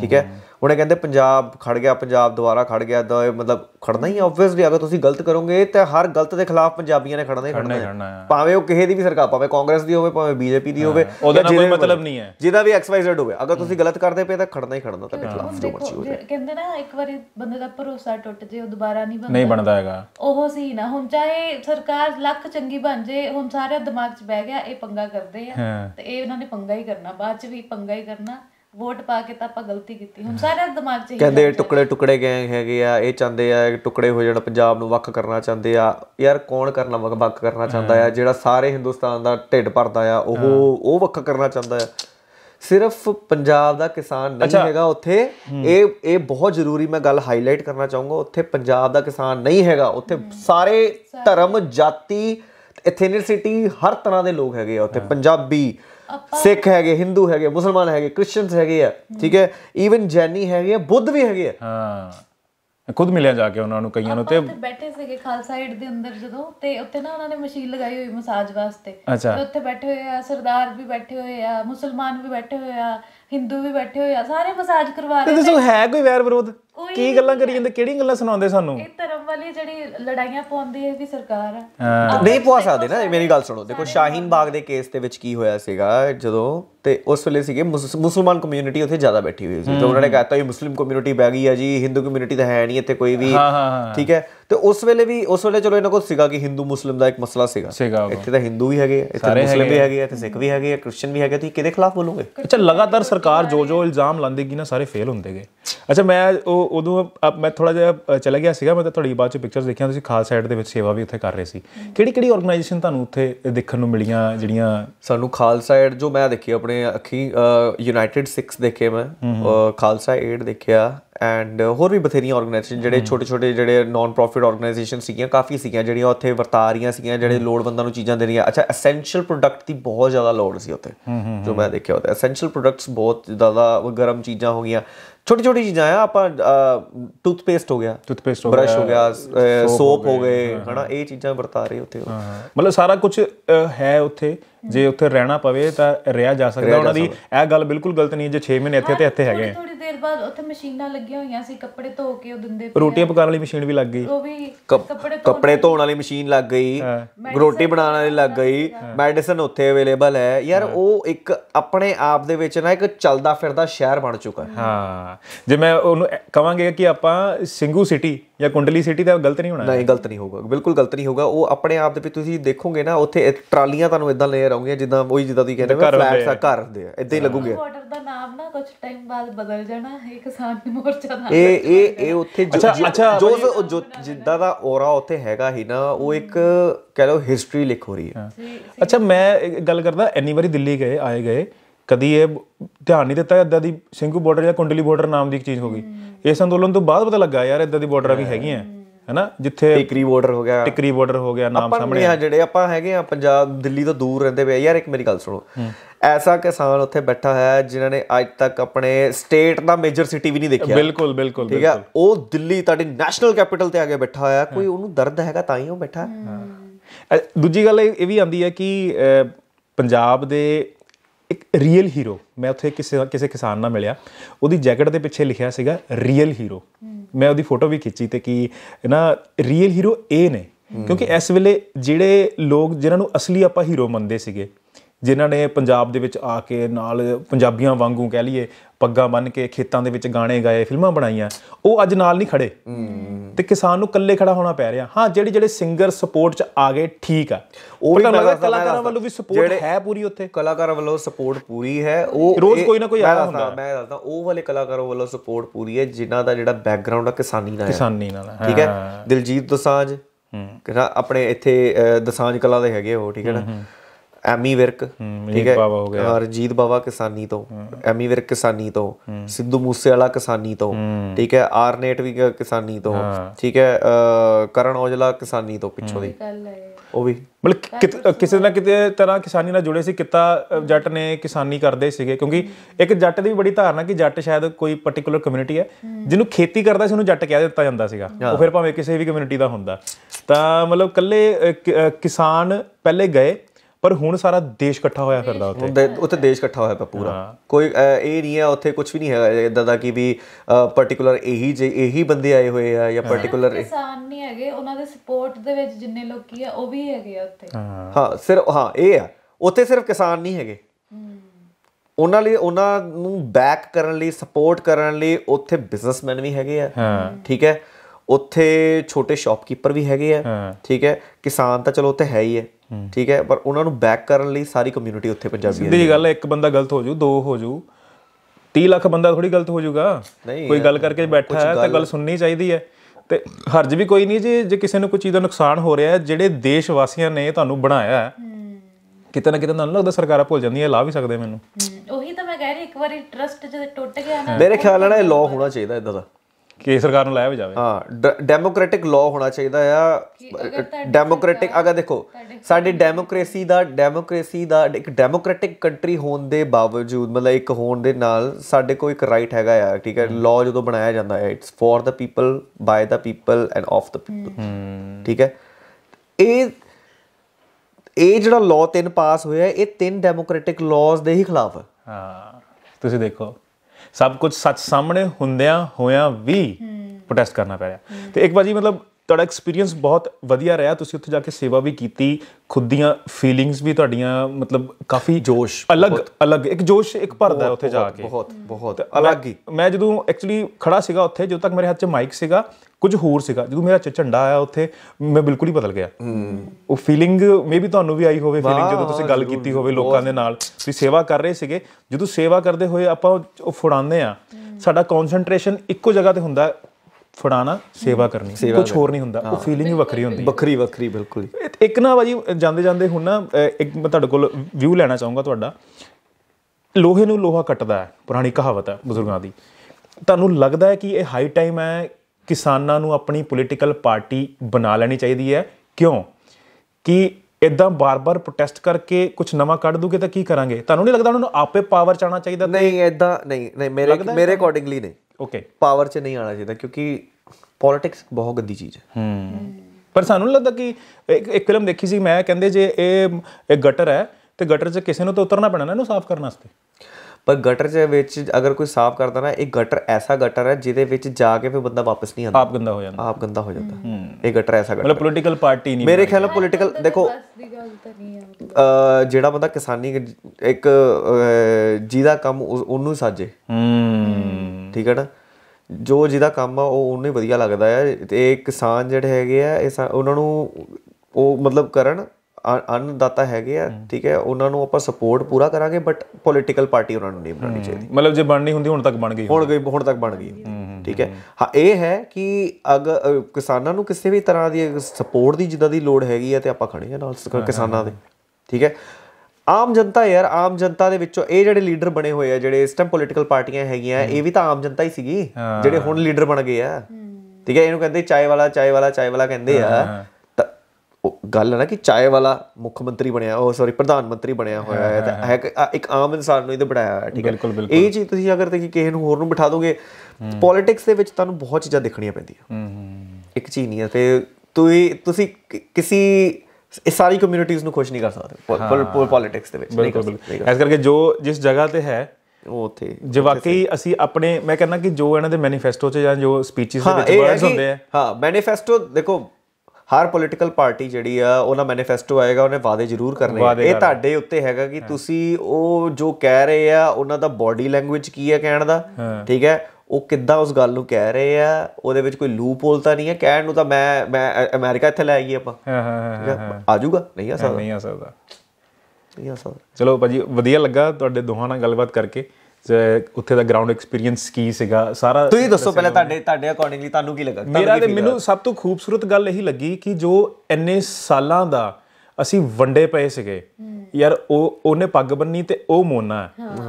ਠੀਕ ਹੈ ਉਹਨੇ ਕਹਿੰਦੇ ਪੰਜਾਬ ਖੜ ਗਿਆ ਪੰਜਾਬ ਦੁਆਰਾ ਖੜ ਗਿਆ ਤਾਂ ਮਤਲਬ ਖੜਨਾ ਹੀ ਆਬਵੀਅਸਲੀ ਅਗਰ ਤੁਸੀਂ ਗਲਤ ਕਰੋਗੇ ਤਾਂ ਹਰ ਗਲਤ ਦੇ ਖਿਲਾਫ ਪੰਜਾਬੀਆਂ ਨੇ ਖੜਨਾ ਹੀ ਖੜਨਾ ਹੈ ਭਾਵੇਂ ਉਹ ਕਿਸੇ ਦੀ ਵੀ ਸਰਕਾਰ ਭਾਵੇਂ ਕਾਂਗਰਸ ਦੀ ਹੋਵੇ ਭਾਵੇਂ ਬੀਜੇਪੀ ਦੀ ਹੋਵੇ ਉਹਦਾ ਕੋਈ ਮਤਲਬ ਨਹੀਂ ਹੈ ਜਿਹਦਾ ਵੀ ਐਕਸ ਵਾਈ ਜ਼ੈਡ ਹੋਵੇ ਅਗਰ ਤੁਸੀਂ ਗਲਤ ਕਰਦੇ ਪਏ ਤਾਂ ਖੜਨਾ ਹੀ ਖੜਨਾ ਤਾਂ ਖਿਲਾਫ ਜੋ ਮਰਜ਼ੀ ਹੋਵੇ ਕਹਿੰਦੇ ਨਾ ਇੱਕ ਵਾਰੀ ਬੰਦੇ ਦਾ ਭਰੋਸਾ ਟੁੱਟ ਜੇ ਉਹ ਦੁਬਾਰਾ ਨਹੀਂ ਬਣਦਾ ਨਹੀਂ ਬਣਦਾ ਹੈਗਾ ਉਹ ਸੀ ਨਾ ਹੁਣ ਚਾਹੇ ਸਰਕਾਰ ਲੱਖ ਚੰਗੀ ਬਣ ਜੇ ਹੁਣ ਸਾਰਿਆਂ ਦਿਮਾਗ 'ਚ ਬਹਿ ਗਿਆ ਇਹ ਪੰਗਾ ਕਰਦੇ ਆ ਤੇ ਇਹ ਇਹਨਾਂ ਨੇ ਪੰਗਾ ਹੀ ਕਰਨਾ ਬਾਅਦ 'ਚ ਵੀ ਪੰਗਾ ਹੀ ਕਰਨਾ ਵੋਟ ਪਾ ਕੇ ਤਾਂ ਆਪਾਂ ਗਲਤੀ ਕੀਤੀ ਹੁਣ ਸਾਰੇ ਦਿਮਾਗ 'ਚ ਕਹਿੰਦੇ ਟੁਕੜੇ ਟੁਕੜੇ ਗੈਂਗ ਹੈਗੇ ਆ ਇਹ ਚਾਹੁੰਦੇ ਆ ਟੁਕੜੇ ਹੋ ਜਾਣ ਪੰਜਾਬ ਨੂੰ ਵੱਖ ਕਰਨਾ ਚਾਹੁੰਦੇ ਆ ਯਾਰ ਕੌਣ ਕਰਨਾ ਵੱਖ ਕਰਨਾ ਚਾਹੁੰਦਾ ਆ ਜਿਹੜਾ ਸਾਰੇ ਹਿੰਦੁਸਤਾਨ ਦਾ ਢਿੱਡ ਭਰਦਾ ਆ ਉਹ ਉਹ ਵੱਖ ਕਰਨਾ ਚਾਹੁੰਦਾ ਆ ਸਿਰਫ ਪੰਜਾਬ ਦਾ ਕਿਸਾਨ ਨਹੀਂ ਹੈਗਾ ਉੱਥੇ ਇਹ ਇਹ ਬਹੁਤ ਜ਼ਰੂਰੀ ਮੈਂ ਗੱਲ ਹਾਈਲਾਈਟ ਕਰਨਾ ਚਾਹੂੰਗਾ ਉੱਥੇ ਪੰਜਾਬ ਦਾ ਕਿਸਾਨ ਨਹੀਂ ਹੈਗਾ ਉੱਥੇ ਸਾਰੇ ਧਰਮ ਜਾਤੀ ਐਥਨਿਸਿਟੀ ਹਰ ਤਰ੍ਹਾਂ ਦੇ ਲੋਕ ਹੈਗੇ ਆ ਉੱਥੇ ਪੰਜਾਬੀ ਸਿੱਖ ਹੈਗੇ ਹਿੰਦੂ ਹੈਗੇ ਮੁਸਲਮਾਨ ਹੈਗੇ ਕ੍ਰਿਸਚੀਅਨਸ ਹੈਗੇ ਆ ਠੀਕ ਹੈ ਈਵਨ ਜੈਨੀ ਹੈਗੇ ਆ ਬੁੱਧ ਵੀ ਹੈਗੇ ਆ ਹਾਂ ਖੁਦ ਮਿਲਿਆ ਜਾ ਕੇ ਉਹਨਾਂ ਨੂੰ ਕਈਆਂ ਨੂੰ ਤੇ ਬੈਠੇ ਸੀਗੇ ਖਾਲਸਾ ਏਡ ਦੇ ਅੰਦਰ ਜਦੋਂ ਤੇ ਉੱਥੇ ਨਾ ਉਹਨਾਂ ਨੇ ਮਸ਼ੀਨ ਲਗਾਈ ਹੋਈ ਮਸਾਜ ਵਾਸਤੇ ਤੇ ਉੱਥੇ ਬੈਠੇ ਹੋਏ ਆ ਸਰਦਾਰ ਵੀ ਬੈਠੇ ਹੋਏ ਆ ਮੁਸਲਮਾਨ ਵੀ ਬੈਠੇ ਹੋਏ ਆ ਹਿੰਦੂ ਵੀ ਬੈਠੇ ਹੋਏ ਆ ਸਾਰੇ ਮਸਾਜ ਕਰਵਾ ਰਹੇ ਨੇ ਤੁਸੀਂ ਹੈ ਕੋਈ ਵੈਰ ਵਿਰੋਧ ਕੀ ਗੱਲਾਂ ਕਰੀ ਜਾਂਦੇ ਕਿਹੜੀਆਂ ਗੱਲਾਂ ਸੁਣਾਉਂਦੇ ਸਾਨੂੰ ਇਹ ਧਰਮ ਵਾਲੀ ਜਿਹੜੀ ਲੜਾਈਆਂ ਪਾਉਂਦੀ ਹੈ ਵੀ ਸਰਕਾਰ ਆ ਨਹੀਂ ਪਵਾ ਸਕਦੇ ਨਾ ਮੇਰੀ ਗੱਲ ਸੁਣੋ ਦੇਖੋ ਸ਼ਾਹੀਨ ਬਾਗ ਦੇ ਕੇਸ ਦੇ ਵਿੱਚ ਕੀ ਹੋਇਆ ਸੀਗਾ ਜਦੋਂ ਤੇ ਉਸ ਵੇਲੇ ਸੀਗੇ ਮੁਸਲਮਾਨ ਕਮਿਊਨਿਟੀ ਉੱਥੇ ਜ਼ਿਆਦਾ ਬੈਠੀ ਹੋਈ ਸੀ ਤੇ ਉਹਨਾਂ ਨੇ ਕਹਤਾ ਇਹ ਮੁਸਲਮ ਕਮਿਊਨਿਟੀ ਬੈ ਗਈ ਆ ਜੀ ਹਿੰਦੂ ਕਮਿਊਨਿਟੀ ਤਾਂ ਹੈ ਨਹੀਂ ਇੱਥੇ ਕੋਈ ਵੀ ਠੀਕ ਹੈ ਤੇ ਉਸ ਵੇਲੇ ਵੀ ਉਸ ਵੇਲੇ ਚਲੋ ਇਹਨਾਂ ਕੋਲ ਸੀਗਾ ਕਿ ਹਿੰਦੂ Muslim ਦਾ ਇੱਕ ਮਸਲਾ ਸੀਗਾ ਇੱਥੇ ਤਾਂ ਹਿੰਦੂ ਵੀ ਹੈਗੇ ਆ ਇੱਥੇ Muslim ਵੀ ਹੈਗੇ ਆ ਤੇ ਸਿੱਖ ਵੀ ਹੈਗੇ ਆ Christian ਵੀ ਹੈਗੇ ਤੁਸੀਂ ਕਿਹਦੇ ਖਿਲਾਫ ਬੋਲੋਗੇ ਅੱਛਾ ਲਗਾਤਾਰ ਸਰਕਾਰ ਜੋ ਜੋ ਇਲਜ਼ਾਮ ਲਾਉਂਦੀ ਗਈ ਨਾ ਸਾਰੇ ਫੇਲ ਹੁੰਦੇ ਗਏ ਅੱਛਾ ਮੈਂ ਉਹ ਉਦੋਂ ਮੈਂ ਥੋੜਾ ਜਿਹਾ ਚਲਾ ਗਿਆ ਸੀਗਾ ਮੈਂ ਤਾਂ ਤੁਹਾਡੀ ਬਾਅਦ ਚ ਪਿਕਚਰਸ ਦੇਖੀਆਂ ਤੁਸੀਂ ਖਾਲਸਾ ਸਾਈਡ ਦੇ ਵਿੱਚ ਸੇਵਾ ਵੀ ਉੱਥੇ ਕਰ ਰਹੇ ਸੀ ਕਿਹੜੀ ਕਿਹੜੀ ਆਰਗੇਨਾਈਜੇਸ਼ਨ ਤੁਹਾਨੂੰ ਉੱਥੇ ਦੇਖਣ ਨੂੰ ਮਿਲੀਆਂ ਜਿਹੜੀਆਂ ਸਾਨੂੰ ਖਾਲਸਾ ਸਾਈਡ ਜੋ ਮੈਂ ਦੇਖੀ ਆਪਣੇ ਅੱਖੀ ਯੂਨਾਈਟਿਡ ਸਿਕਸ ਦੇਖੇ ਮੈਂ ਖਾਲਸਾ ਏਡ ਦੇਖਿਆ ਐਂਡ uh, ਹੋਰ ਵੀ ਬਥੇਰੀਆਂ ਆਰਗੇਨਾਈਜੇਸ਼ਨ ਜਿਹੜੇ ਛੋਟੇ ਛੋਟੇ ਜਿਹੜੇ ਨਾਨ ਪ੍ਰੋਫਿਟ ਆਰਗੇਨਾਈਜੇਸ਼ਨ ਸੀਗੀਆਂ ਕਾਫੀ ਸੀਗੀਆਂ ਜਿਹੜੀਆਂ ਉੱਥੇ ਵਰਤਾ ਰਹੀਆਂ ਸੀਗੀਆਂ ਜਿਹੜੇ ਲੋੜਵੰਦਾਂ ਨੂੰ ਚੀਜ਼ਾਂ ਦੇ ਰਹੀਆਂ ਅੱਛਾ ਐਸੈਂਸ਼ੀਅਲ ਪ੍ਰੋਡਕਟ ਦੀ ਬਹੁਤ ਜ਼ਿਆਦਾ ਲੋੜ ਸੀ ਉੱਥੇ ਜੋ ਮੈਂ ਦੇਖਿਆ ਉੱਥੇ ਐਸੈਂਸ਼ੀਅਲ ਪ੍ਰੋਡਕਟਸ ਬਹੁਤ ਜ਼ਿਆਦਾ ਗਰਮ ਚੀਜ਼ਾਂ ਹੋ ਗਈਆਂ ਛੋਟੀ ਛੋਟੀ ਚੀਜ਼ਾਂ ਆ ਆਪਾਂ ਟੂਥਪੇਸਟ ਹੋ ਗਿਆ ਟੂਥਪੇਸਟ ਹੋ ਗਿਆ ਬਰਸ਼ ਹੋ ਗਿਆ ਸੋਪ ਹੋ ਗਏ ਹਨਾ ਇਹ ਚੀਜ਼ਾਂ ਵਰਤਾ ਰਹੇ ਉੱਥੇ ਮਤਲਬ ਸਾਰਾ ਕੁਝ ਹੈ ਉੱਥੇ ਜੇ ਉੱਥੇ ਰਹਿਣਾ ਪਵੇ ਤਾਂ ਰਿਹਾ ਜਾ ਸਕਦਾ ਉਹਨਾਂ ਦੀ ਇਹ ਗੱਲ ਬਿਲਕੁਲ ਗਲਤ ਨਹੀਂ ਜੇ 6 ਮਹੀਨੇ ਇੱਥੇ ਤੇ ਇੱਥੇ ਹੈਗੇ ਦੇਰ ਬਾਅਦ ਉੱਥੇ ਮਸ਼ੀਨਾਂ ਲੱਗੀਆਂ ਹੋਈਆਂ ਸੀ ਕੱਪੜੇ ਧੋ ਕੇ ਉਹ ਦਿੰਦੇ ਪਏ ਰੋਟੀਆਂ ਪਕਾਉਣ ਵਾਲੀ ਮਸ਼ੀਨ ਵੀ ਲੱਗ ਗਈ ਉਹ ਵੀ ਕੱਪੜੇ ਕੱਪੜੇ ਧੋਣ ਵਾਲੀ ਮਸ਼ੀਨ ਲੱਗ ਗਈ ਰੋਟੀ ਬਣਾਉਣ ਵਾਲੀ ਲੱਗ ਗਈ ਮੈਡੀਸਨ ਉੱਥੇ ਅਵੇਲੇਬਲ ਹੈ ਯਾਰ ਉਹ ਇੱਕ ਆਪਣੇ ਆਪ ਦੇ ਵਿੱਚ ਨਾ ਇੱਕ ਚੱਲਦਾ ਫਿਰਦਾ ਸ਼ਹਿਰ ਬਣ ਚੁੱਕਾ ਹੈ ਹਾਂ ਜੇ ਮੈਂ ਉਹਨੂੰ ਕਵਾਂਗੇ ਕਿ ਆਪਾਂ ਸਿੰਘੂ ਸਿਟੀ ਜਾਂ ਕੁੰਡਲੀ ਸਿਟੀ ਦਾ ਗਲਤ ਨਹੀਂ ਹੋਣਾ ਨਹੀਂ ਗਲਤ ਨਹੀਂ ਹੋਊਗਾ ਬਿਲਕੁਲ ਗਲਤ ਨਹੀਂ ਹੋਊਗਾ ਉਹ ਆਪਣੇ ਆਪ ਦੇ ਵਿੱਚ ਤੁਸੀਂ ਦੇਖੋਗੇ ਨਾ ਉੱਥੇ ਟਰਾਲੀਆਂ ਤੁਹਾਨੂੰ ਇਦਾਂ ਲੈ ਆਉਂਗੀਆਂ ਜਿੱਦਾਂ ਉਹੀ ਜਿੱਦਾਂ ਦੀ ਕਹਿੰਦੇ ਫਲੈਟਸ ਆ ਘਰ ਦੇ ਇਦਾਂ ਹੀ ਲੱਗੂਗੇ ਨਾ ਕੁਝ ਟਾਈਮ ਬਾਅਦ ਬਦਲ ਜਾਣਾ ਹੈ ਕਿਸਾਨ ਮੋਰਚਾ ਦਾ ਇਹ ਇਹ ਇਹ ਉੱਥੇ ਅੱਛਾ ਜੋ ਜੋ ਜਿੱਦਾਂ ਦਾ ਔਰਾ ਉੱਥੇ ਹੈਗਾ ਹੀ ਨਾ ਉਹ ਇੱਕ ਕਹ ਲਓ ਹਿਸਟਰੀ ਲਿਖ ਹੋ ਰਹੀ ਹੈ ਅੱਛਾ ਮੈਂ ਗੱਲ ਕਰਦਾ ਐਨੀ ਵਾਰੀ ਦਿੱਲੀ ਗਏ ਆਏ ਗਏ ਕਦੀ ਇਹ ਧਿਆਨ ਨਹੀਂ ਦਿੱਤਾ ਇਦਾਂ ਦੀ ਸਿੰਘੂ ਬਾਰਡਰ ਜਾਂ ਕੁੰਡਲੀ ਬਾਰਡਰ ਨਾਮ ਦੀ ਇੱਕ ਚੀਜ਼ ਹੋ ਗਈ ਇਸ ਅੰਦੋਲਨ ਤੋਂ ਬਾਅਦ ਪਤਾ ਲੱਗਾ ਯਾਰ ਇਦਾਂ ਦੀ ਬਾਰਡਰਾਂ ਵੀ ਹੈਗੀਆਂ ਹੈਨਾ ਜਿੱਥੇ ਟਿਕਰੀ ਬਾਰਡਰ ਹੋ ਗਿਆ ਟਿਕਰੀ ਬਾਰਡਰ ਹੋ ਗਿਆ ਨਾਮ ਸਾਹਮਣੇ ਆ ਜਿਹੜੇ ਆਪਾਂ ਹੈਗੇ ਆ ਪੰਜਾਬ ਦਿੱਲੀ ਤੋਂ ਦੂਰ ਰਹਿੰਦੇ ਪਏ ਯਾਰ ਇੱਕ ਮੇਰੀ ਗੱਲ ਸੁਣੋ ਐਸਾ ਕਿਸਾਨ ਉੱਥੇ ਬੈਠਾ ਹੈ ਜਿਨ੍ਹਾਂ ਨੇ ਅੱਜ ਤੱਕ ਆਪਣੇ ਸਟੇਟ ਦਾ ਮੇਜਰ ਸਿਟੀ ਵੀ ਨਹੀਂ ਦੇਖਿਆ ਬਿਲਕੁਲ ਬਿਲਕੁਲ ਠੀਕ ਹੈ ਉਹ ਦਿੱਲੀ ਤੁਹਾਡੀ ਨੈਸ਼ਨਲ ਕੈਪੀਟਲ ਤੇ ਆ ਕੇ ਬੈਠਾ ਹੋਇਆ ਕੋਈ ਉਹਨੂੰ ਦਰਦ ਹੈਗਾ ਤਾਂ ਹੀ ਉਹ ਬੈਠਾ ਹੈ ਦੂਜੀ ਗੱਲ ਇਹ ਵੀ ਆਉਂਦੀ ਹੈ ਕਿ ਪੰਜਾਬ ਦੇ ਇੱਕ ਰੀਅਲ ਹੀਰੋ ਮੈਂ ਉੱਥੇ ਕਿਸੇ ਕਿਸੇ ਕਿਸਾਨ ਨਾਲ ਮਿਲਿਆ ਉਹਦੀ ਜੈਕਟ ਦੇ ਪਿੱਛੇ ਲਿਖਿਆ ਸੀਗਾ ਰੀਅਲ ਹੀਰੋ ਮੈਂ ਉਹਦੀ ਫੋਟੋ ਵੀ ਖਿੱਚੀ ਤੇ ਕਿ ਨਾ ਰੀਅਲ ਹੀਰੋ ਇਹ ਨੇ ਕਿਉਂਕਿ ਇਸ ਵੇਲੇ ਜਿਹੜੇ ਲੋਕ ਜਿਨ੍ਹਾਂ ਨੂੰ ਅਸਲੀ ਆਪਾਂ ਹੀਰੋ ਮੰਨਦੇ ਸੀਗੇ ਜਿਨ੍ਹਾਂ ਨੇ ਪੰਜਾਬ ਦੇ ਵਿੱਚ ਆ ਕੇ ਨਾਲ ਪੰਜਾਬੀਆਂ ਵਾਂਗੂ ਕਹਿ ਲਈਏ ਪੱਗਾਂ ਬੰਨ ਕੇ ਖੇਤਾਂ ਦੇ ਵਿੱਚ ਗਾਣੇ ਗਾਏ ਫਿਲਮਾਂ ਬਣਾਈਆਂ ਉਹ ਅੱਜ ਨਾਲ ਨਹੀਂ ਖੜੇ ਤੇ ਕਿਸਾਨ ਨੂੰ ਇਕੱਲੇ ਖੜਾ ਹੋਣਾ ਪੈ ਰਿਹਾ ਹਾਂ ਜਿਹੜੇ ਜਿਹੜੇ ਸਿੰਗਰ ਸਪੋਰਟ ਚ ਆ ਗਏ ਠੀਕ ਆ ਉਹ ਵੀ ਲੱਗਦਾ ਕਲਾਕਾਰਾਂ ਵੱਲੋਂ ਵੀ ਸਪੋਰਟ ਹੈ ਪੂਰੀ ਉੱਥੇ ਕਲਾਕਾਰਾਂ ਵੱਲੋਂ ਸਪੋਰਟ ਪੂਰੀ ਹੈ ਉਹ ਰੋਜ਼ ਕੋਈ ਨਾ ਕੋਈ ਆ ਹੁੰਦਾ ਮੈਂ ਦੱਸਦਾ ਉਹ ਵਾਲੇ ਕਲਾਕਾਰਾਂ ਵੱਲੋਂ ਸਪੋਰਟ ਪੂਰੀ ਹੈ ਜਿਨ੍ਹਾਂ ਦਾ ਜਿਹੜਾ ਬੈਕਗ੍ਰਾਉਂਡ ਆ ਕਿਸਾਨੀ ਨਾਲ ਹੈ ਕਿਸਾਨੀ ਨਾਲ ਠੀਕ ਹੈ ਦਿਲਜੀਤ ਦੋਸਾਂਝ ਆਪਣੇ ਇੱਥੇ ਦਸਾਂਜ ਕਲਾ ਦੇ ਹੈਗੇ ਉਹ ਠੀਕ ਹੈ ਨਾ ਐਮੀ ਵਿਰਕ ਠੀਕ ਹੈ ਰਜੀਤ ਬਾਵਾ ਕਿਸਾਨੀ ਤੋਂ ਐਮੀ ਵਿਰਕ ਕਿਸਾਨੀ ਤੋਂ ਸਿੱਧੂ ਮੂਸੇ ਵਾਲਾ ਕਿਸਾਨੀ ਤੋਂ ਠੀਕ ਹੈ ਆਰਨੇਟ ਵੀ ਕਿਸਾਨੀ ਤੋਂ ਠੀਕ ਹੈ ਕਰਨ ਔਜਲਾ ਕਿਸਾਨੀ ਤੋਂ ਪਿੱਛੋਂ ਦੀ ਉਹ ਵੀ ਮਤਲਬ ਕਿਸੇ ਨਾ ਕਿਤੇ ਤਰ੍ਹਾਂ ਕਿਸਾਨੀ ਨਾਲ ਜੁੜੇ ਸੀ ਕਿਤਾ ਜੱਟ ਨੇ ਕਿਸਾਨੀ ਕਰਦੇ ਸੀਗੇ ਕਿਉਂਕਿ ਇੱਕ ਜੱਟ ਦੀ ਵੀ ਬੜੀ ਧਾਰਨਾ ਕਿ ਜੱਟ ਸ਼ਾਇਦ ਕੋਈ ਪਾਰਟਿਕੂਲਰ ਕਮਿਊਨਿਟੀ ਹੈ ਜਿਹਨੂੰ ਖੇਤੀ ਕਰਦਾ ਸੀ ਉਹਨੂੰ ਜੱਟ ਕਹਿ ਦਿੱਤਾ ਜਾਂਦਾ ਸੀਗਾ ਉਹ ਫਿਰ ਭਾਵੇਂ ਕਿਸੇ ਵੀ ਕਮਿਊਨਿਟੀ ਦਾ ਹੁੰਦਾ ਤਾਂ ਮਤਲਬ ਕੱਲੇ ਕਿਸਾਨ ਪਹਿਲੇ ਗਏ ਪਰ ਹੁਣ ਸਾਰਾ ਦੇਸ਼ ਇਕੱਠਾ ਹੋਇਆ ਫਿਰਦਾ ਉੱਥੇ ਉੱਥੇ ਦੇਸ਼ ਇਕੱਠਾ ਹੋਇਆ ਪਿਆ ਪੂਰਾ ਕੋਈ ਇਹ ਨਹੀਂ ਹੈ ਉੱਥੇ ਕੁਝ ਵੀ ਨਹੀਂ ਹੈਗਾ ਇਦਾਂ ਦਾ ਕਿ ਵੀ ਪਾਰਟਿਕੂਲਰ ਇਹੀ ਇਹੀ ਬੰਦੇ ਆਏ ਹੋਏ ਆ ਜਾਂ ਪਾਰਟਿਕੂਲਰ ਕਿਸਾਨ ਨਹੀਂ ਹੈਗੇ ਉਹਨਾਂ ਦੇ ਸਪੋਰਟ ਦੇ ਵਿੱਚ ਜਿੰਨੇ ਲੋਕੀ ਆ ਉਹ ਵੀ ਹੈਗੇ ਆ ਉੱਥੇ ਹਾਂ ਸਿਰਫ ਹਾਂ ਇਹ ਆ ਉੱਥੇ ਸਿਰਫ ਕਿਸਾਨ ਨਹੀਂ ਹੈਗੇ ਉਹਨਾਂ ਲਈ ਉਹਨਾਂ ਨੂੰ ਬੈਕ ਕਰਨ ਲਈ ਸਪੋਰਟ ਕਰਨ ਲਈ ਉੱਥੇ ਬਿਜ਼ਨਸਮੈਨ ਵੀ ਹੈਗੇ ਆ ਠੀਕ ਹੈ ਉੱਥੇ ਛੋਟੇ ਸ਼ਾਪਕੀਪਰ ਵੀ ਹੈਗੇ ਆ ਠੀਕ ਹੈ ਕਿਸਾਨ ਤਾਂ ਚਲੋ ਉੱਥੇ ਹੈ ਹੀ ਹੈ ਠੀਕ ਹੈ ਪਰ ਉਹਨਾਂ ਨੂੰ ਬੈਕ ਕਰਨ ਲਈ ਸਾਰੀ ਕਮਿਊਨਿਟੀ ਉੱਥੇ ਪੰਜਾਬੀ ਹੈ ਸਿੱਧੀ ਗੱਲ ਇੱਕ ਬੰਦਾ ਗਲਤ ਹੋ ਜੂ ਦੋ ਹੋ ਜੂ 30 ਲੱਖ ਬੰਦਾ ਥੋੜੀ ਗਲਤ ਹੋ ਜਾਊਗਾ ਕੋਈ ਗੱਲ ਕਰਕੇ ਬੈਠਾ ਹੈ ਤਾਂ ਗੱਲ ਸੁਣਨੀ ਚਾਹੀਦੀ ਹੈ ਤੇ ਹਰਜ ਵੀ ਕੋਈ ਨਹੀਂ ਜੀ ਜੇ ਕਿਸੇ ਨੂੰ ਕੋਈ ਚੀਜ਼ ਦਾ ਨੁਕਸਾਨ ਹੋ ਰਿਹਾ ਹੈ ਜਿਹੜੇ ਦੇਸ਼ ਵਾਸੀਆਂ ਨੇ ਤੁਹਾਨੂੰ ਬਣਾਇਆ ਹੈ ਕਿਤੇ ਨਾ ਕਿਤੇ ਨਾ ਲੱਗਦਾ ਸਰਕਾਰਾਂ ਭੁੱਲ ਜਾਂਦੀਆਂ ਲਾ ਵੀ ਸਕਦੇ ਮੈਨੂੰ ਉਹੀ ਤਾਂ ਮੈਂ ਕਹਿ ਰਹੀ ਇੱਕ ਵਾਰੀ ਟਰਸਟ ਜਦ ਟੁੱਟ ਗਿਆ ਨਾ ਮੇਰੇ ਖਿਆਲ ਨਾਲ ਇਹ ਲਾਅ ਹੋਣਾ ਚਾਹੀਦਾ ਇਦਾਂ ਦਾ ਕਿ ਸਰਕਾਰ ਨੂੰ ਲਾਇਆ ਜਾਵੇ ਹਾਂ ਡੈਮੋਕ੍ਰੈਟਿਕ ਲਾਅ ਹੋਣਾ ਚਾਹੀਦਾ ਆ ਡੈਮੋਕ੍ਰੈਟਿਕ ਅਗਰ ਦੇਖੋ ਸਾਡੀ ਡੈਮੋਕ੍ਰੇਸੀ ਦਾ ਡੈਮੋਕ੍ਰੇਸੀ ਦਾ ਇੱਕ ਡੈਮੋਕ੍ਰੈਟਿਕ ਕੰਟਰੀ ਹੋਣ ਦੇ ਬਾਵਜੂਦ ਮਤਲਬ ਇੱਕ ਹੋਣ ਦੇ ਨਾਲ ਸਾਡੇ ਕੋਲ ਇੱਕ ਰਾਈਟ ਹੈਗਾ ਆ ਠੀਕ ਹੈ ਲਾਅ ਜਦੋਂ ਬਣਾਇਆ ਜਾਂਦਾ ਹੈ it's for the people by the people and of the people ਠੀਕ ਹੈ ਇਹ ਇਹ ਜਿਹੜਾ ਲਾਅ ਤਿੰਨ ਪਾਸ ਹੋਇਆ ਇਹ ਤਿੰਨ ਡੈਮੋਕ੍ਰੈਟਿਕ ਲਾਅਸ ਦੇ ਹੀ ਖਿਲਾਫ ਹੈ ਹਾਂ ਤੁਸੀਂ ਦੇਖੋ ਸਭ ਕੁਝ ਸੱਚ ਸਾਹਮਣੇ ਹੁੰਦਿਆਂ ਹੋਇਆਂ ਵੀ ਪ੍ਰੋਟੈਸਟ ਕਰਨਾ ਪੈ ਰਿਹਾ ਤੇ ਇੱਕ ਵਾਰੀ ਮਤਲਬ ਤੁਹਾਡਾ ਐਕਸਪੀਰੀਅੰਸ ਬਹੁਤ ਵਧੀਆ ਰਿਹਾ ਤੁਸੀਂ ਉੱਥੇ ਜਾ ਕੇ ਸੇਵਾ ਵੀ ਕੀਤੀ ਖੁਦ ਦੀਆਂ ਫੀਲਿੰਗਸ ਵੀ ਤੁਹਾਡੀਆਂ ਮਤਲਬ ਕਾਫੀ ਜੋਸ਼ ਅਲੱਗ ਅਲੱਗ ਇੱਕ ਜੋਸ਼ ਇੱਕ ਭਰਦਾ ਉੱਥੇ ਜਾ ਕੇ ਬਹੁਤ ਬਹੁਤ ਅਲੱਗ ਹੀ ਮੈਂ ਜਦੋਂ ਐਕਚੁਅਲੀ ਖੜਾ ਸੀਗਾ ਉੱਥੇ ਜਦੋਂ ਤੱਕ ਮੇਰੇ ਹੱਥ 'ਚ ਮਾਈਕ ਸੀਗਾ ਕੁਝ ਹੋਰ ਸੀਗਾ ਜਦੋਂ ਮੇਰਾ ਝੰਡਾ ਆਇਆ ਉੱਥੇ ਮੈਂ ਬਿਲਕੁਲ ਹੀ ਬਦਲ ਗਿਆ ਉਹ ਫੀਲਿੰਗ ਮੇਬੀ ਤੁਹਾਨੂੰ ਵੀ ਆਈ ਹੋਵੇ ਫੀਲਿੰਗ ਜਦੋਂ ਤੁਸੀਂ ਗੱਲ ਕੀਤੀ ਹੋਵੇ ਲੋਕਾਂ ਦੇ ਨਾਲ ਤੁਸੀਂ ਸੇਵਾ ਕਰ ਰਹੇ ਸੀਗੇ ਜਦੋਂ ਸੇਵਾ ਕਰਦੇ ਹੋਏ ਆਪਾਂ ਉਹ ਫੁੜਾਉਂਦੇ ਆ ਸਾਡਾ ਕਨਸੈਂਟਰੇਸ਼ਨ ਇੱਕੋ ਜਗ੍ਹਾ ਤੇ ਹੁੰਦਾ ਫੜਾਣਾ ਸੇਵਾ ਕਰਨੀ ਕੁਝ ਹੋਰ ਨਹੀਂ ਹੁੰਦਾ ਉਹ ਫੀਲਿੰਗ ਹੀ ਵੱਖਰੀ ਹੁੰਦੀ ਹੈ ਵੱਖਰੀ ਵੱਖਰੀ ਬਿਲਕੁਲ ਇੱਕ ਨਾ ਬਾਜੀ ਜਾਂਦੇ ਜਾਂਦੇ ਹੁਣ ਨਾ ਇੱਕ ਮੈਂ ਤੁਹਾਡੇ ਕੋਲ ਵਿਊ ਲੈਣਾ ਚਾਹੂੰਗਾ ਤੁਹਾਡਾ ਲੋਹੇ ਨੂੰ ਲੋਹਾ ਕੱਟਦਾ ਹੈ ਪੁਰਾਣੀ ਕਹਾਵਤ ਹੈ ਬਜ਼ੁਰਗਾਂ ਦੀ ਤੁਹਾਨੂੰ ਲੱਗਦਾ ਹੈ ਕਿ ਇਹ ਹਾਈ ਟਾਈਮ ਹੈ ਕਿਸਾਨਾਂ ਨੂੰ ਆਪਣੀ ਪੋਲੀਟੀਕਲ ਪਾਰਟੀ ਬਣਾ ਲੈਣੀ ਚਾਹੀਦੀ ਹੈ ਕਿਉਂ ਕਿ ਇਦਾਂ ਬਾਰ-ਬਾਰ ਪ੍ਰੋਟੈਸਟ ਕਰਕੇ ਕੁਝ ਨਵਾਂ ਕੱਢ ਦੂਗੇ ਤਾਂ ਕੀ ਕਰਾਂਗੇ ਤੁਹਾਨੂੰ ਨਹੀਂ ਲੱਗਦਾ ਉਹਨਾਂ ਨੂੰ ਆਪੇ ਪਾਵਰ ਚਾਣਾ ਚਾਹੀਦਾ ਨਹੀਂ ਇਦਾਂ ਨਹੀਂ ਨਹੀਂ ਮੇਰੇ ਮੇਰੇ ਅਕੋਰਡਿੰਗਲੀ ਨਹੀਂ ਓਕੇ ਪਾਵਰ 'ਚ ਨਹੀਂ ਆਣਾ ਚਾਹੀਦਾ ਕਿਉਂਕਿ ਪੋਲਿਟਿਕਸ ਬਹੁਤ ਗੰਦੀ ਚੀਜ਼ ਹੈ ਹੂੰ ਪਰ ਸਾਨੂੰ ਲੱਗਦਾ ਕਿ ਇੱਕ ਇੱਕ ਫਿਲਮ ਦੇਖੀ ਸੀ ਮੈਂ ਕਹਿੰਦੇ ਜੇ ਇਹ ਇੱਕ ਗਟਰ ਹੈ ਤੇ ਗਟਰ 'ਚ ਕਿਸੇ ਨੂੰ ਤਾਂ ਉਤਰਨਾ ਪੈਣਾ ਨਾ ਇਹਨੂੰ ਸਾਫ਼ ਕਰਨ ਵਾਸਤੇ ਪਰ ਗਟਰ 'ਚ ਵਿੱਚ ਅਗਰ ਕੋਈ ਸਾਫ਼ ਕਰਦਾ ਨਾ ਇਹ ਗਟਰ ਐਸਾ ਗਟਰ ਹੈ ਜਿਹਦੇ ਵਿੱਚ ਜਾ ਕੇ ਫਿਰ ਬੰਦਾ ਵਾਪਸ ਨਹੀਂ ਆਉਂਦਾ ਆਪ ਗੰਦਾ ਹੋ ਜਾਂਦਾ ਆਪ ਗੰਦਾ ਹੋ ਜਾਂਦਾ ਇਹ ਗਟਰ ਐਸਾ ਗਟਰ ਮਤਲਬ ਪੋਲੀਟੀਕਲ ਪਾਰਟੀ ਨਹੀਂ ਮੇਰੇ ਖਿਆਲ ਨਾਲ ਪੋਲੀਟੀਕਲ ਦੇਖੋ ਜਿਹੜਾ ਬੰਦਾ ਕਿਸਾਨੀ ਇੱਕ ਜਿਹਦਾ ਕੰਮ ਉਹਨੂੰ ਸਾਜੇ ਹੂੰ ਠੀਕ ਹੈ ਨਾ ਜੋ ਜਿਹਦਾ ਕੰਮ ਆ ਉਹ ਉਹਨੇ ਵਧੀਆ ਲੱਗਦਾ ਹੈ ਤੇ ਕਿਸਾਨ ਜਿਹੜੇ ਹੈਗੇ ਆ ਇਹ ਉਹਨਾਂ ਨੂੰ ਉਹ ਮਤਲਬ ਕਰਨ ਅਨਦਾਤਾ ਹੈਗੇ ਆ ਠੀਕ ਹੈ ਉਹਨਾਂ ਨੂੰ ਆਪਾਂ ਸਪੋਰਟ ਪੂਰਾ ਕਰਾਂਗੇ ਬਟ ਪੋਲੀਟੀਕਲ ਪਾਰਟੀ ਉਹਨਾਂ ਨੂੰ ਨਹੀਂ ਬਣਾਉਣੀ ਚਾਹੀਦੀ ਮਤਲਬ ਜੇ ਬਣਨੀ ਹੁੰਦੀ ਹੁਣ ਤੱਕ ਬਣ ਗਈ ਹੁਣ ਗਈ ਹੁਣ ਤੱਕ ਬਣ ਗਈ ਠੀਕ ਹੈ ਹਾਂ ਇਹ ਹੈ ਕਿ ਅਗ ਕਿਸਾਨਾਂ ਨੂੰ ਕਿਸੇ ਵੀ ਤਰ੍ਹਾਂ ਦੀ ਸਪੋਰਟ ਦੀ ਜਿੱਦਾਂ ਦੀ ਲੋੜ ਹੈਗੀ ਆ ਤੇ ਆਪਾਂ ਖੜੇ ਆ ਨਾਲ ਕਿਸਾਨਾਂ ਦੇ ਠੀਕ ਹੈ ਆਮ ਜਨਤਾ ਯਾਰ ਆਮ ਜਨਤਾ ਦੇ ਵਿੱਚੋਂ ਇਹ ਜਿਹੜੇ ਲੀਡਰ ਬਣੇ ਹੋਏ ਆ ਜਿਹੜੇ ਇਸ ਟਾਈਮ ਪੋਲੀਟੀਕਲ ਪਾਰਟੀਆਂ ਹੈਗੀਆਂ ਇਹ ਵੀ ਤਾਂ ਆਮ ਜਨਤਾ ਹੀ ਸੀਗੀ ਜਿਹੜੇ ਹੁਣ ਲੀਡਰ ਬਣ ਗਏ ਆ ਠੀਕ ਹੈ ਇਹਨੂੰ ਕਹਿੰਦੇ ਚਾਏ ਵਾਲਾ ਚਾਏ ਵਾਲਾ ਚਾਏ ਵਾਲਾ ਕਹਿੰਦੇ ਆ ਗੱਲ ਹੈ ਨਾ ਕਿ ਚਾਏ ਵਾਲਾ ਮੁੱਖ ਮੰਤਰੀ ਬਣਿਆ ਉਹ ਸੌਰੀ ਪ੍ਰਧਾਨ ਮੰਤਰੀ ਬਣਿਆ ਹੋਇਆ ਹੈ ਤਾਂ ਹੈ ਇੱਕ ਆਮ ਇਨਸਾਨ ਨੂੰ ਇਹਦੇ ਬਣਾਇਆ ਹੋਇਆ ਠੀਕ ਹੈ ਇਹ ਚੀਜ਼ ਤੁਸੀਂ ਅਗਰ ਤੇ ਕਿਸੇ ਨੂੰ ਹੋਰ ਨੂੰ ਬਿਠਾ ਦੋਗੇ ਪੋਲਿਟਿਕਸ ਦੇ ਵਿੱਚ ਤੁਹਾਨੂੰ ਬਹੁਤ ਚੀਜ਼ਾਂ ਦੇਖਣੀਆਂ ਪੈਂਦੀਆਂ ਇੱਕ ਚੀਜ਼ ਨਹੀਂ ਹੈ ਤੇ ਤੁਸੀਂ ਤੁਸੀਂ ਕਿਸੇ ਇਹ ਸਾਰੀ ਕਮਿਊਨਿਟੀਆਂ ਨੂੰ ਖੁਸ਼ ਨਹੀਂ ਕਰ ਸਕਦੇ ਪੋਲਿਟਿਕਸ ਦੇ ਵਿੱਚ ਬਿਲਕੁਲ ਇਸ ਕਰਕੇ ਜੋ ਜਿਸ ਜਗ੍ਹਾ ਤੇ ਹੈ ਉਹ ਉਥੇ ਜੇ ਵਾਕਈ ਅਸੀਂ ਆਪਣੇ ਮੈਂ ਕਹਿੰਦਾ ਕਿ ਜੋ ਇਹਨਾਂ ਦੇ ਮੈਨੀਫੈਸਟੋ 'ਚ ਜਾਂ ਜੋ ਸਪੀਚਸ ਦੇ ਵਿੱਚ ਵਰਡਸ ਹੁੰਦੇ ਆ ਹਾਂ ਮੈਨੀਫੈਸਟੋ ਦੇਖੋ ਹਰ ਪੋਲਿਟੀਕਲ ਪਾਰਟੀ ਜਿਹੜੀ ਆ ਉਹਨਾਂ ਮੈਨੀਫੈਸਟੋ ਆਏਗਾ ਉਹਨੇ ਵਾਅਦੇ ਜ਼ਰੂਰ ਕਰਨੇ ਇਹ ਤੁਹਾਡੇ ਉੱਤੇ ਹੈਗਾ ਕਿ ਤੁਸੀਂ ਉਹ ਜੋ ਕਹਿ ਰਹੇ ਆ ਉਹਨਾਂ ਦਾ ਬਾਡੀ ਲੈਂਗੁਏਜ ਕੀ ਹੈ ਕਹਿਣ ਦਾ ਠੀਕ ਹੈ ਉਹ ਕਿੱਦਾਂ ਉਸ ਗੱਲ ਨੂੰ ਕਹਿ ਰਹੇ ਆ ਉਹਦੇ ਵਿੱਚ ਕੋਈ ਲੂਪ ਹੋਲ ਤਾਂ ਨਹੀਂ ਹੈ ਕਹਿਣ ਨੂੰ ਤਾਂ ਮੈਂ ਮੈਂ ਅਮਰੀਕਾ ਇੱਥੇ ਲੈ ਆਈ ਆਪਾਂ ਹਾਂ ਹਾਂ ਹਾਂ ਆ ਜਾਊਗਾ ਨਹੀਂ ਆ ਸਕਦਾ ਨਹੀਂ ਆ ਸਕਦਾ ਨਹੀਂ ਆ ਸਕਦਾ ਚਲੋ ਭਾਜੀ ਵਧੀਆ ਲੱਗਾ ਤੁਹਾਡੇ ਦੋਹਾਂ ਨਾਲ ਗੱਲਬਾਤ ਕਰਕੇ ਉੱਥੇ ਦਾ ਗਰਾਊਂਡ ਐਕਸਪੀਰੀਅੰਸ ਕੀ ਸੀਗਾ ਸਾਰਾ ਤੁਸੀਂ ਦੱਸੋ ਪਹਿਲਾਂ ਤੁਹਾਡੇ ਤੁਹਾਡੇ ਅਕੋਰਡਿੰਗਲੀ ਤੁਹਾਨੂੰ ਕੀ ਲੱਗਾ ਮੇਰਾ ਤੇ ਮੈਨੂੰ ਸਭ ਤੋਂ ਖੂਬਸੂਰਤ ਗੱਲ ਇਹੀ ਲੱਗੀ ਕਿ ਜੋ ਇੰਨੇ ਸਾਲਾਂ ਦਾ ਅਸੀਂ ਵੰਡੇ ਪਏ ਸੀਗੇ ਯਾਰ ਉਹ ਉਹਨੇ ਪੱਗ ਬੰਨੀ ਤੇ ਉਹ ਮੋਨਾ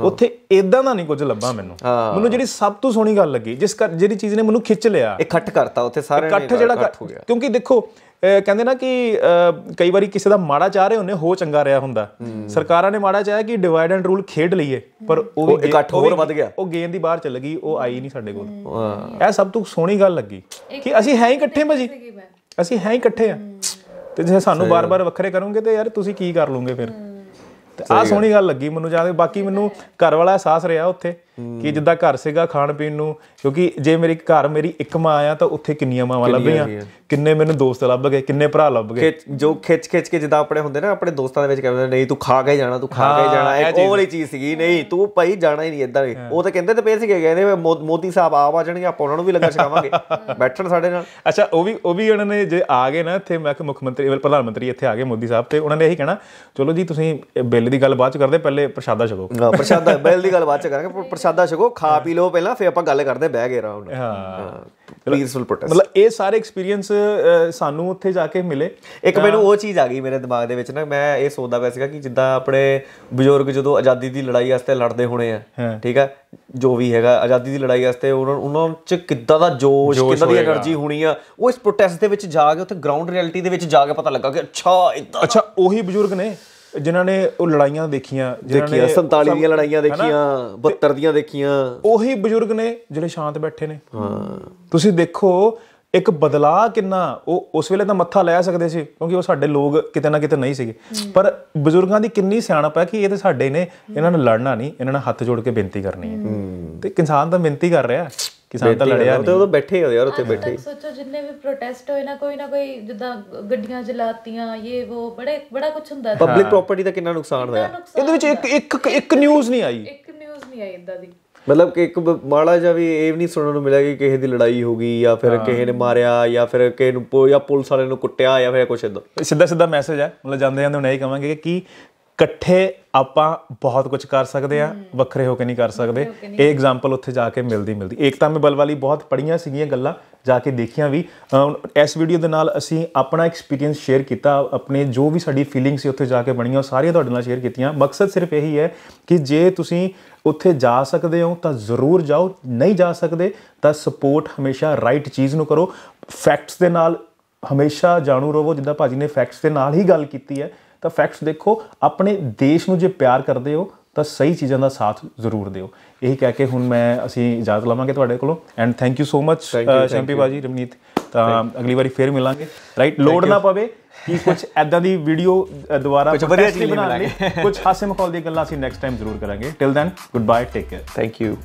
ਉੱਥੇ ਇਦਾਂ ਦਾ ਨਹੀਂ ਕੁਝ ਲੱਭਾ ਮੈਨੂੰ ਮੈਨੂੰ ਜਿਹੜੀ ਸਭ ਤੋਂ ਸੋਹਣੀ ਗੱਲ ਲੱਗੀ ਜਿਸ ਕਰ ਜਿਹੜੀ ਚੀਜ਼ ਨੇ ਮੈਨੂੰ ਖਿੱਚ ਲਿਆ ਇਕੱਠ ਕਰਤਾ ਉੱਥੇ ਸਾਰੇ ਇਕੱਠ ਜਿਹੜਾ ਕਿਉਂਕਿ ਦੇਖੋ ਕਹਿੰਦੇ ਨਾ ਕਿ ਕਈ ਵਾਰੀ ਕਿਸੇ ਦਾ ਮਾੜਾ ਚਾਹ ਰਹੇ ਹੁੰਨੇ ਹੋ ਚੰਗਾ ਰਿਹਾ ਹੁੰਦਾ ਸਰਕਾਰਾਂ ਨੇ ਮਾੜਾ ਚਾਹਿਆ ਕਿ ਡਿਵਾਈਡ ਐਂਡ ਰੂਲ ਖੇਡ ਲਈਏ ਪਰ ਉਹ ਵੀ ਇਕੱਠ ਹੋਰ ਵੱਧ ਗਿਆ ਉਹ ਗੇਂਦ ਦੀ ਬਾਹਰ ਚੱਲ ਗਈ ਉਹ ਆਈ ਨਹੀਂ ਸਾਡੇ ਕੋਲ ਇਹ ਸਭ ਤੋਂ ਸੋਹਣੀ ਗੱਲ ਲੱਗੀ ਕਿ ਅਸੀਂ ਹੈ ਇਕੱਠੇ ਭਾਜੀ ਅਸੀਂ ਹੈ ਇਕੱਠੇ ਆ ਤੇ ਜੇ ਸਾਨੂੰ ਬਾਰ-ਬਾਰ ਵੱਖਰੇ ਕਰੋਗੇ ਤੇ ਯਾਰ ਤੁਸੀਂ ਕੀ ਕਰ ਲੋਗੇ ਫਿਰ ਤੇ ਆ ਸੋਹਣੀ ਗੱਲ ਲੱਗੀ ਮੈਨੂੰ ਜਾਂਦੇ ਬਾਕੀ ਮੈਨੂੰ ਘਰ ਵਾਲਾ ਅਹਿਸਾਸ ਰਿਹਾ ਉੱਥੇ ਕਿ ਜਿੱਦਾਂ ਘਰ ਸੀਗਾ ਖਾਣ ਪੀਣ ਨੂੰ ਕਿਉਂਕਿ ਜੇ ਮੇਰੇ ਘਰ ਮੇਰੀ ਇੱਕ ਮਾਂ ਆ ਤਾਂ ਉੱਥੇ ਕਿੰਨੀਆਂ ਮਾਵਾਂ ਲੱਭੀਆਂ ਕਿੰਨੇ ਮੈਨੂੰ ਦੋਸਤ ਲੱਭ ਗਏ ਕਿੰਨੇ ਭਰਾ ਲੱਭ ਗਏ ਜੋ ਖਿੱਚ ਖਿੱਚ ਕੇ ਜਿੱਦਾਂ ਆਪਣੇ ਹੁੰਦੇ ਨਾ ਆਪਣੇ ਦੋਸਤਾਂ ਦੇ ਵਿੱਚ ਕਹਿੰਦੇ ਨਹੀਂ ਤੂੰ ਖਾ ਕੇ ਜਾਣਾ ਤੂੰ ਖਾ ਕੇ ਜਾਣਾ ਇਹ ਉਹ ਵਾਲੀ ਚੀਜ਼ ਸੀਗੀ ਨਹੀਂ ਤੂੰ ਭਾਈ ਜਾਣਾ ਹੀ ਨਹੀਂ ਇਦਾਂ ਉਹ ਤਾਂ ਕਹਿੰਦੇ ਤੇ ਪਏ ਸੀਗੇ ਕਹਿੰਦੇ ਮੋਦੀ ਸਾਹਿਬ ਆਪ ਆ ਜਾਣਗੇ ਆਪਾਂ ਉਹਨਾਂ ਨੂੰ ਵੀ ਲੱਗਾ ਛਕਾਵਾਂਗੇ ਬੈਠਣ ਸਾਡੇ ਨਾਲ ਅੱਛਾ ਉਹ ਵੀ ਉਹ ਵੀ ਉਹਨਾਂ ਨੇ ਜੇ ਆ ਗਏ ਨਾ ਇੱਥੇ ਮੈਂ ਕਿ ਮੁੱਖ ਮੰਤਰੀ ਪ੍ਰਧਾਨ ਮੰਤਰੀ ਇੱਥੇ ਆ ਗਏ ਮੋਦੀ ਸਾਹਿਬ ਤੇ ਉਹਨਾਂ ਨੇ ਇਹੀ ਕਹਿਣਾ ਚਲੋ ਜੀ ਤੁਸੀਂ ਬਿੱਲ ਦੀ ਗੱਲ ਬਾਅਦ ਚ ਕਰਦੇ ਪਹਿਲੇ ਪ੍ਰਸ਼ਾਦਾ ਛਕੋ ਪ੍ਰਸ਼ਾਦਾ ਬਿੱਲ ਦੀ ਗੱਲ ਬਾਅਦ ਚ ਕਰਾਂਗੇ ਪ੍ਰਸ਼ਾਦਾ ਖਾਦਾ ਛਕੋ ਖਾ ਪੀ ਲੋ ਪਹਿਲਾਂ ਫਿਰ ਆਪਾਂ ਗੱਲ ਕਰਦੇ ਬਹਿ ਗਏ ਰਾਉਂਡ ਹਾਂ ਪੀਸਫੁਲ ਪ੍ਰੋਟੈਸਟ ਮਤਲਬ ਇਹ ਸਾਰੇ ਐਕਸਪੀਰੀਅੰਸ ਸਾਨੂੰ ਉੱਥੇ ਜਾ ਕੇ ਮਿਲੇ ਇੱਕ ਮੈਨੂੰ ਉਹ ਚੀਜ਼ ਆ ਗਈ ਮੇਰੇ ਦਿਮਾਗ ਦੇ ਵਿੱਚ ਨਾ ਮੈਂ ਇਹ ਸੋਚਦਾ ਪਿਆ ਸੀਗਾ ਕਿ ਜਿੱਦਾਂ ਆਪਣੇ ਬਜ਼ੁਰਗ ਜਦੋਂ ਆਜ਼ਾਦੀ ਦੀ ਲੜਾਈ ਵਾਸਤੇ ਲੜਦੇ ਹੋਣੇ ਆ ਠੀਕ ਆ ਜੋ ਵੀ ਹੈਗਾ ਆਜ਼ਾਦੀ ਦੀ ਲੜਾਈ ਵਾਸਤੇ ਉਹਨਾਂ ਉਹਨਾਂ ਚ ਕਿੱਦਾਂ ਦਾ ਜੋਸ਼ ਕਿੱਦਾਂ ਦੀ એનર્ਜੀ ਹੋਣੀ ਆ ਉਹ ਇਸ ਪ੍ਰੋਟੈਸਟ ਦੇ ਵਿੱਚ ਜਾ ਕੇ ਉੱਥੇ ਗਰਾਊਂਡ ਰਿਐਲਿਟੀ ਦੇ ਵਿੱਚ ਜਾ ਕੇ ਪਤਾ ਲੱਗਾ ਕਿ ਅੱਛਾ ਇਦਾਂ ਅੱਛਾ ਉਹੀ ਬਜ਼ੁਰਗ ਨੇ ਜਿਨ੍ਹਾਂ ਨੇ ਉਹ ਲੜਾਈਆਂ ਦੇਖੀਆਂ ਜਿਨ੍ਹਾਂ ਨੇ 47 ਦੀਆਂ ਲੜਾਈਆਂ ਦੇਖੀਆਂ 72 ਦੀਆਂ ਦੇਖੀਆਂ ਉਹੀ ਬਜ਼ੁਰਗ ਨੇ ਜਿਹੜੇ ਸ਼ਾਂਤ ਬੈਠੇ ਨੇ ਹਾਂ ਤੁਸੀਂ ਦੇਖੋ ਇੱਕ ਬਦਲਾਅ ਕਿੰਨਾ ਉਹ ਉਸ ਵੇਲੇ ਤਾਂ ਮੱਥਾ ਲੈ ਸਕਦੇ ਸੀ ਕਿਉਂਕਿ ਉਹ ਸਾਡੇ ਲੋਕ ਕਿਤੇ ਨਾ ਕਿਤੇ ਨਹੀਂ ਸੀਗੇ ਪਰ ਬਜ਼ੁਰਗਾਂ ਦੀ ਕਿੰਨੀ ਸਿਆਣਪ ਹੈ ਕਿ ਇਹ ਤੇ ਸਾਡੇ ਨੇ ਇਹਨਾਂ ਨੂੰ ਲੜਨਾ ਨਹੀਂ ਇਹਨਾਂ ਨੇ ਹੱਥ ਜੋੜ ਕੇ ਬੇਨਤੀ ਕਰਨੀ ਹੈ ਤੇ ਇਨਸਾਨ ਤਾਂ ਬੇਨਤੀ ਕਰ ਰਿਹਾ ਹੈ ਕਿਸਾਨ ਤਾਂ ਲੜਿਆ ਤੇ ਉਦੋਂ ਬੈਠੇ ਹੋ ਯਾਰ ਉੱਥੇ ਬੈਠੇ ਸੋਚੋ ਜਿੰਨੇ ਵੀ ਪ੍ਰੋਟੈਸਟ ਹੋਏ ਨਾ ਕੋਈ ਨਾ ਕੋਈ ਜਿੱਦਾਂ ਗੱਡੀਆਂ ਜਲਾਤੀਆਂ ਇਹ ਉਹ ਬੜੇ ਬੜਾ ਕੁਝ ਹੁੰਦਾ ਸੀ ਪਬਲਿਕ ਪ੍ਰਾਪਰਟੀ ਦਾ ਕਿੰਨਾ ਨੁਕਸਾਨ ਹੋਇਆ ਇਹਦੇ ਵਿੱਚ ਇੱਕ ਇੱਕ ਇੱਕ ਨਿਊਜ਼ ਨਹੀਂ ਆਈ ਇੱਕ ਨਿਊਜ਼ ਨਹੀਂ ਆਈ ਇਦਾਂ ਦੀ ਮਤਲਬ ਕਿ ਇੱਕ ਮਾੜਾ ਜਿਹਾ ਵੀ ਇਹ ਨਹੀਂ ਸੁਣਨ ਨੂੰ ਮਿਲਿਆ ਕਿ ਕਿਸੇ ਦੀ ਲੜਾਈ ਹੋ ਗਈ ਜਾਂ ਫਿਰ ਕਿਸੇ ਨੇ ਮਾਰਿਆ ਜਾਂ ਫਿਰ ਕਿਸੇ ਨੂੰ ਜਾਂ ਪੁਲਿਸ ਵਾਲੇ ਨੂੰ ਕੁੱਟਿਆ ਜਾਂ ਫਿਰ ਕੁਛ ਇਦਾਂ ਸਿੱਧਾ ਸਿੱਧਾ ਮੈਸੇਜ ਹੈ ਮਤਲਬ ਜਾਂਦੇ ਜਾਂਦੇ ਹੁਣ ਇਹ ਕਹਾਂਗੇ ਕਿ ਕੀ ਇਕੱਠੇ ਆਪਾਂ ਬਹੁਤ ਕੁਝ ਕਰ ਸਕਦੇ ਆ ਵੱਖਰੇ ਹੋ ਕੇ ਨਹੀਂ ਕਰ ਸਕਦੇ ਇਹ ਐਗਜ਼ਾਮਪਲ ਉੱਥੇ ਜਾ ਕੇ ਮਿਲਦੀ ਮਿਲਦੀ ਏਕਤਾ ਮੇ ਬਲ ਵਾਲੀ ਬਹੁਤ ਪੜੀਆਂ ਸੀਗੀਆਂ ਗੱਲਾਂ ਜਾ ਕੇ ਦੇਖੀਆਂ ਵੀ ਇਸ ਵੀਡੀਓ ਦੇ ਨਾਲ ਅਸੀਂ ਆਪਣਾ ਐਕਸਪੀਰੀਅੰਸ ਸ਼ੇਅਰ ਕੀਤਾ ਆਪਣੇ ਜੋ ਵੀ ਸਾਡੀ ਫੀਲਿੰਗ ਸੀ ਉੱਥੇ ਜਾ ਕੇ ਬਣੀਆਂ ਉਹ ਸਾਰੀਆਂ ਤੁਹਾਡੇ ਨਾਲ ਸ਼ੇਅਰ ਕੀਤੀਆਂ ਮਕਸਦ ਸਿਰਫ ਇਹੀ ਹੈ ਕਿ ਜੇ ਤੁਸੀਂ ਉੱਥੇ ਜਾ ਸਕਦੇ ਹੋ ਤਾਂ ਜ਼ਰੂਰ ਜਾਓ ਨਹੀਂ ਜਾ ਸਕਦੇ ਤਾਂ ਸਪੋਰਟ ਹਮੇਸ਼ਾ ਰਾਈਟ ਚੀਜ਼ ਨੂੰ ਕਰੋ ਫੈਕਟਸ ਦੇ ਨਾਲ ਹਮੇਸ਼ਾ ਜਾਣੂ ਰਹੋ ਜਿੱਦਾਂ ਭਾਜੀ ਨੇ ਫੈਕਟਸ ਦੇ ਨਾਲ ਹੀ ਗੱਲ ਕੀਤੀ ਹੈ ਤਾਂ ਫੈਕਟਸ ਦੇਖੋ ਆਪਣੇ ਦੇਸ਼ ਨੂੰ ਜੇ ਪਿਆਰ ਕਰਦੇ ਹੋ ਤਾਂ ਸਹੀ ਚੀਜ਼ਾਂ ਦਾ ਸਾਥ ਜ਼ਰੂਰ ਦਿਓ ਇਹੀ ਕਹਿ ਕੇ ਹੁਣ ਮੈਂ ਅਸੀਂ ਇਜਾਜ਼ਤ ਲਵਾਂਗੇ ਤੁਹਾਡੇ ਕੋਲੋਂ and thank you so much Shampy ਬਾਜੀ ਰਮਨੀਤ ਤਾਂ ਅਗਲੀ ਵਾਰੀ ਫੇਰ ਮਿਲਾਂਗੇ ਰਾਈਟ ਲੋਡ ਨਾ ਪਵੇ ਕਿ ਕੁਝ ਐਦਾਂ ਦੀ ਵੀਡੀਓ ਦੁਬਾਰਾ ਕੁਝ ਵਧੀਆ ਚੀਜ਼ ਲਈ ਕੁਝ ਹਾਸੇ ਮਖੌਲ ਦੀ ਗੱਲਾਂ ਅਸੀਂ ਨੈਕਸਟ ਟਾਈਮ ਜ਼ਰੂਰ ਕਰਾਂਗੇ till then goodbye take care thank you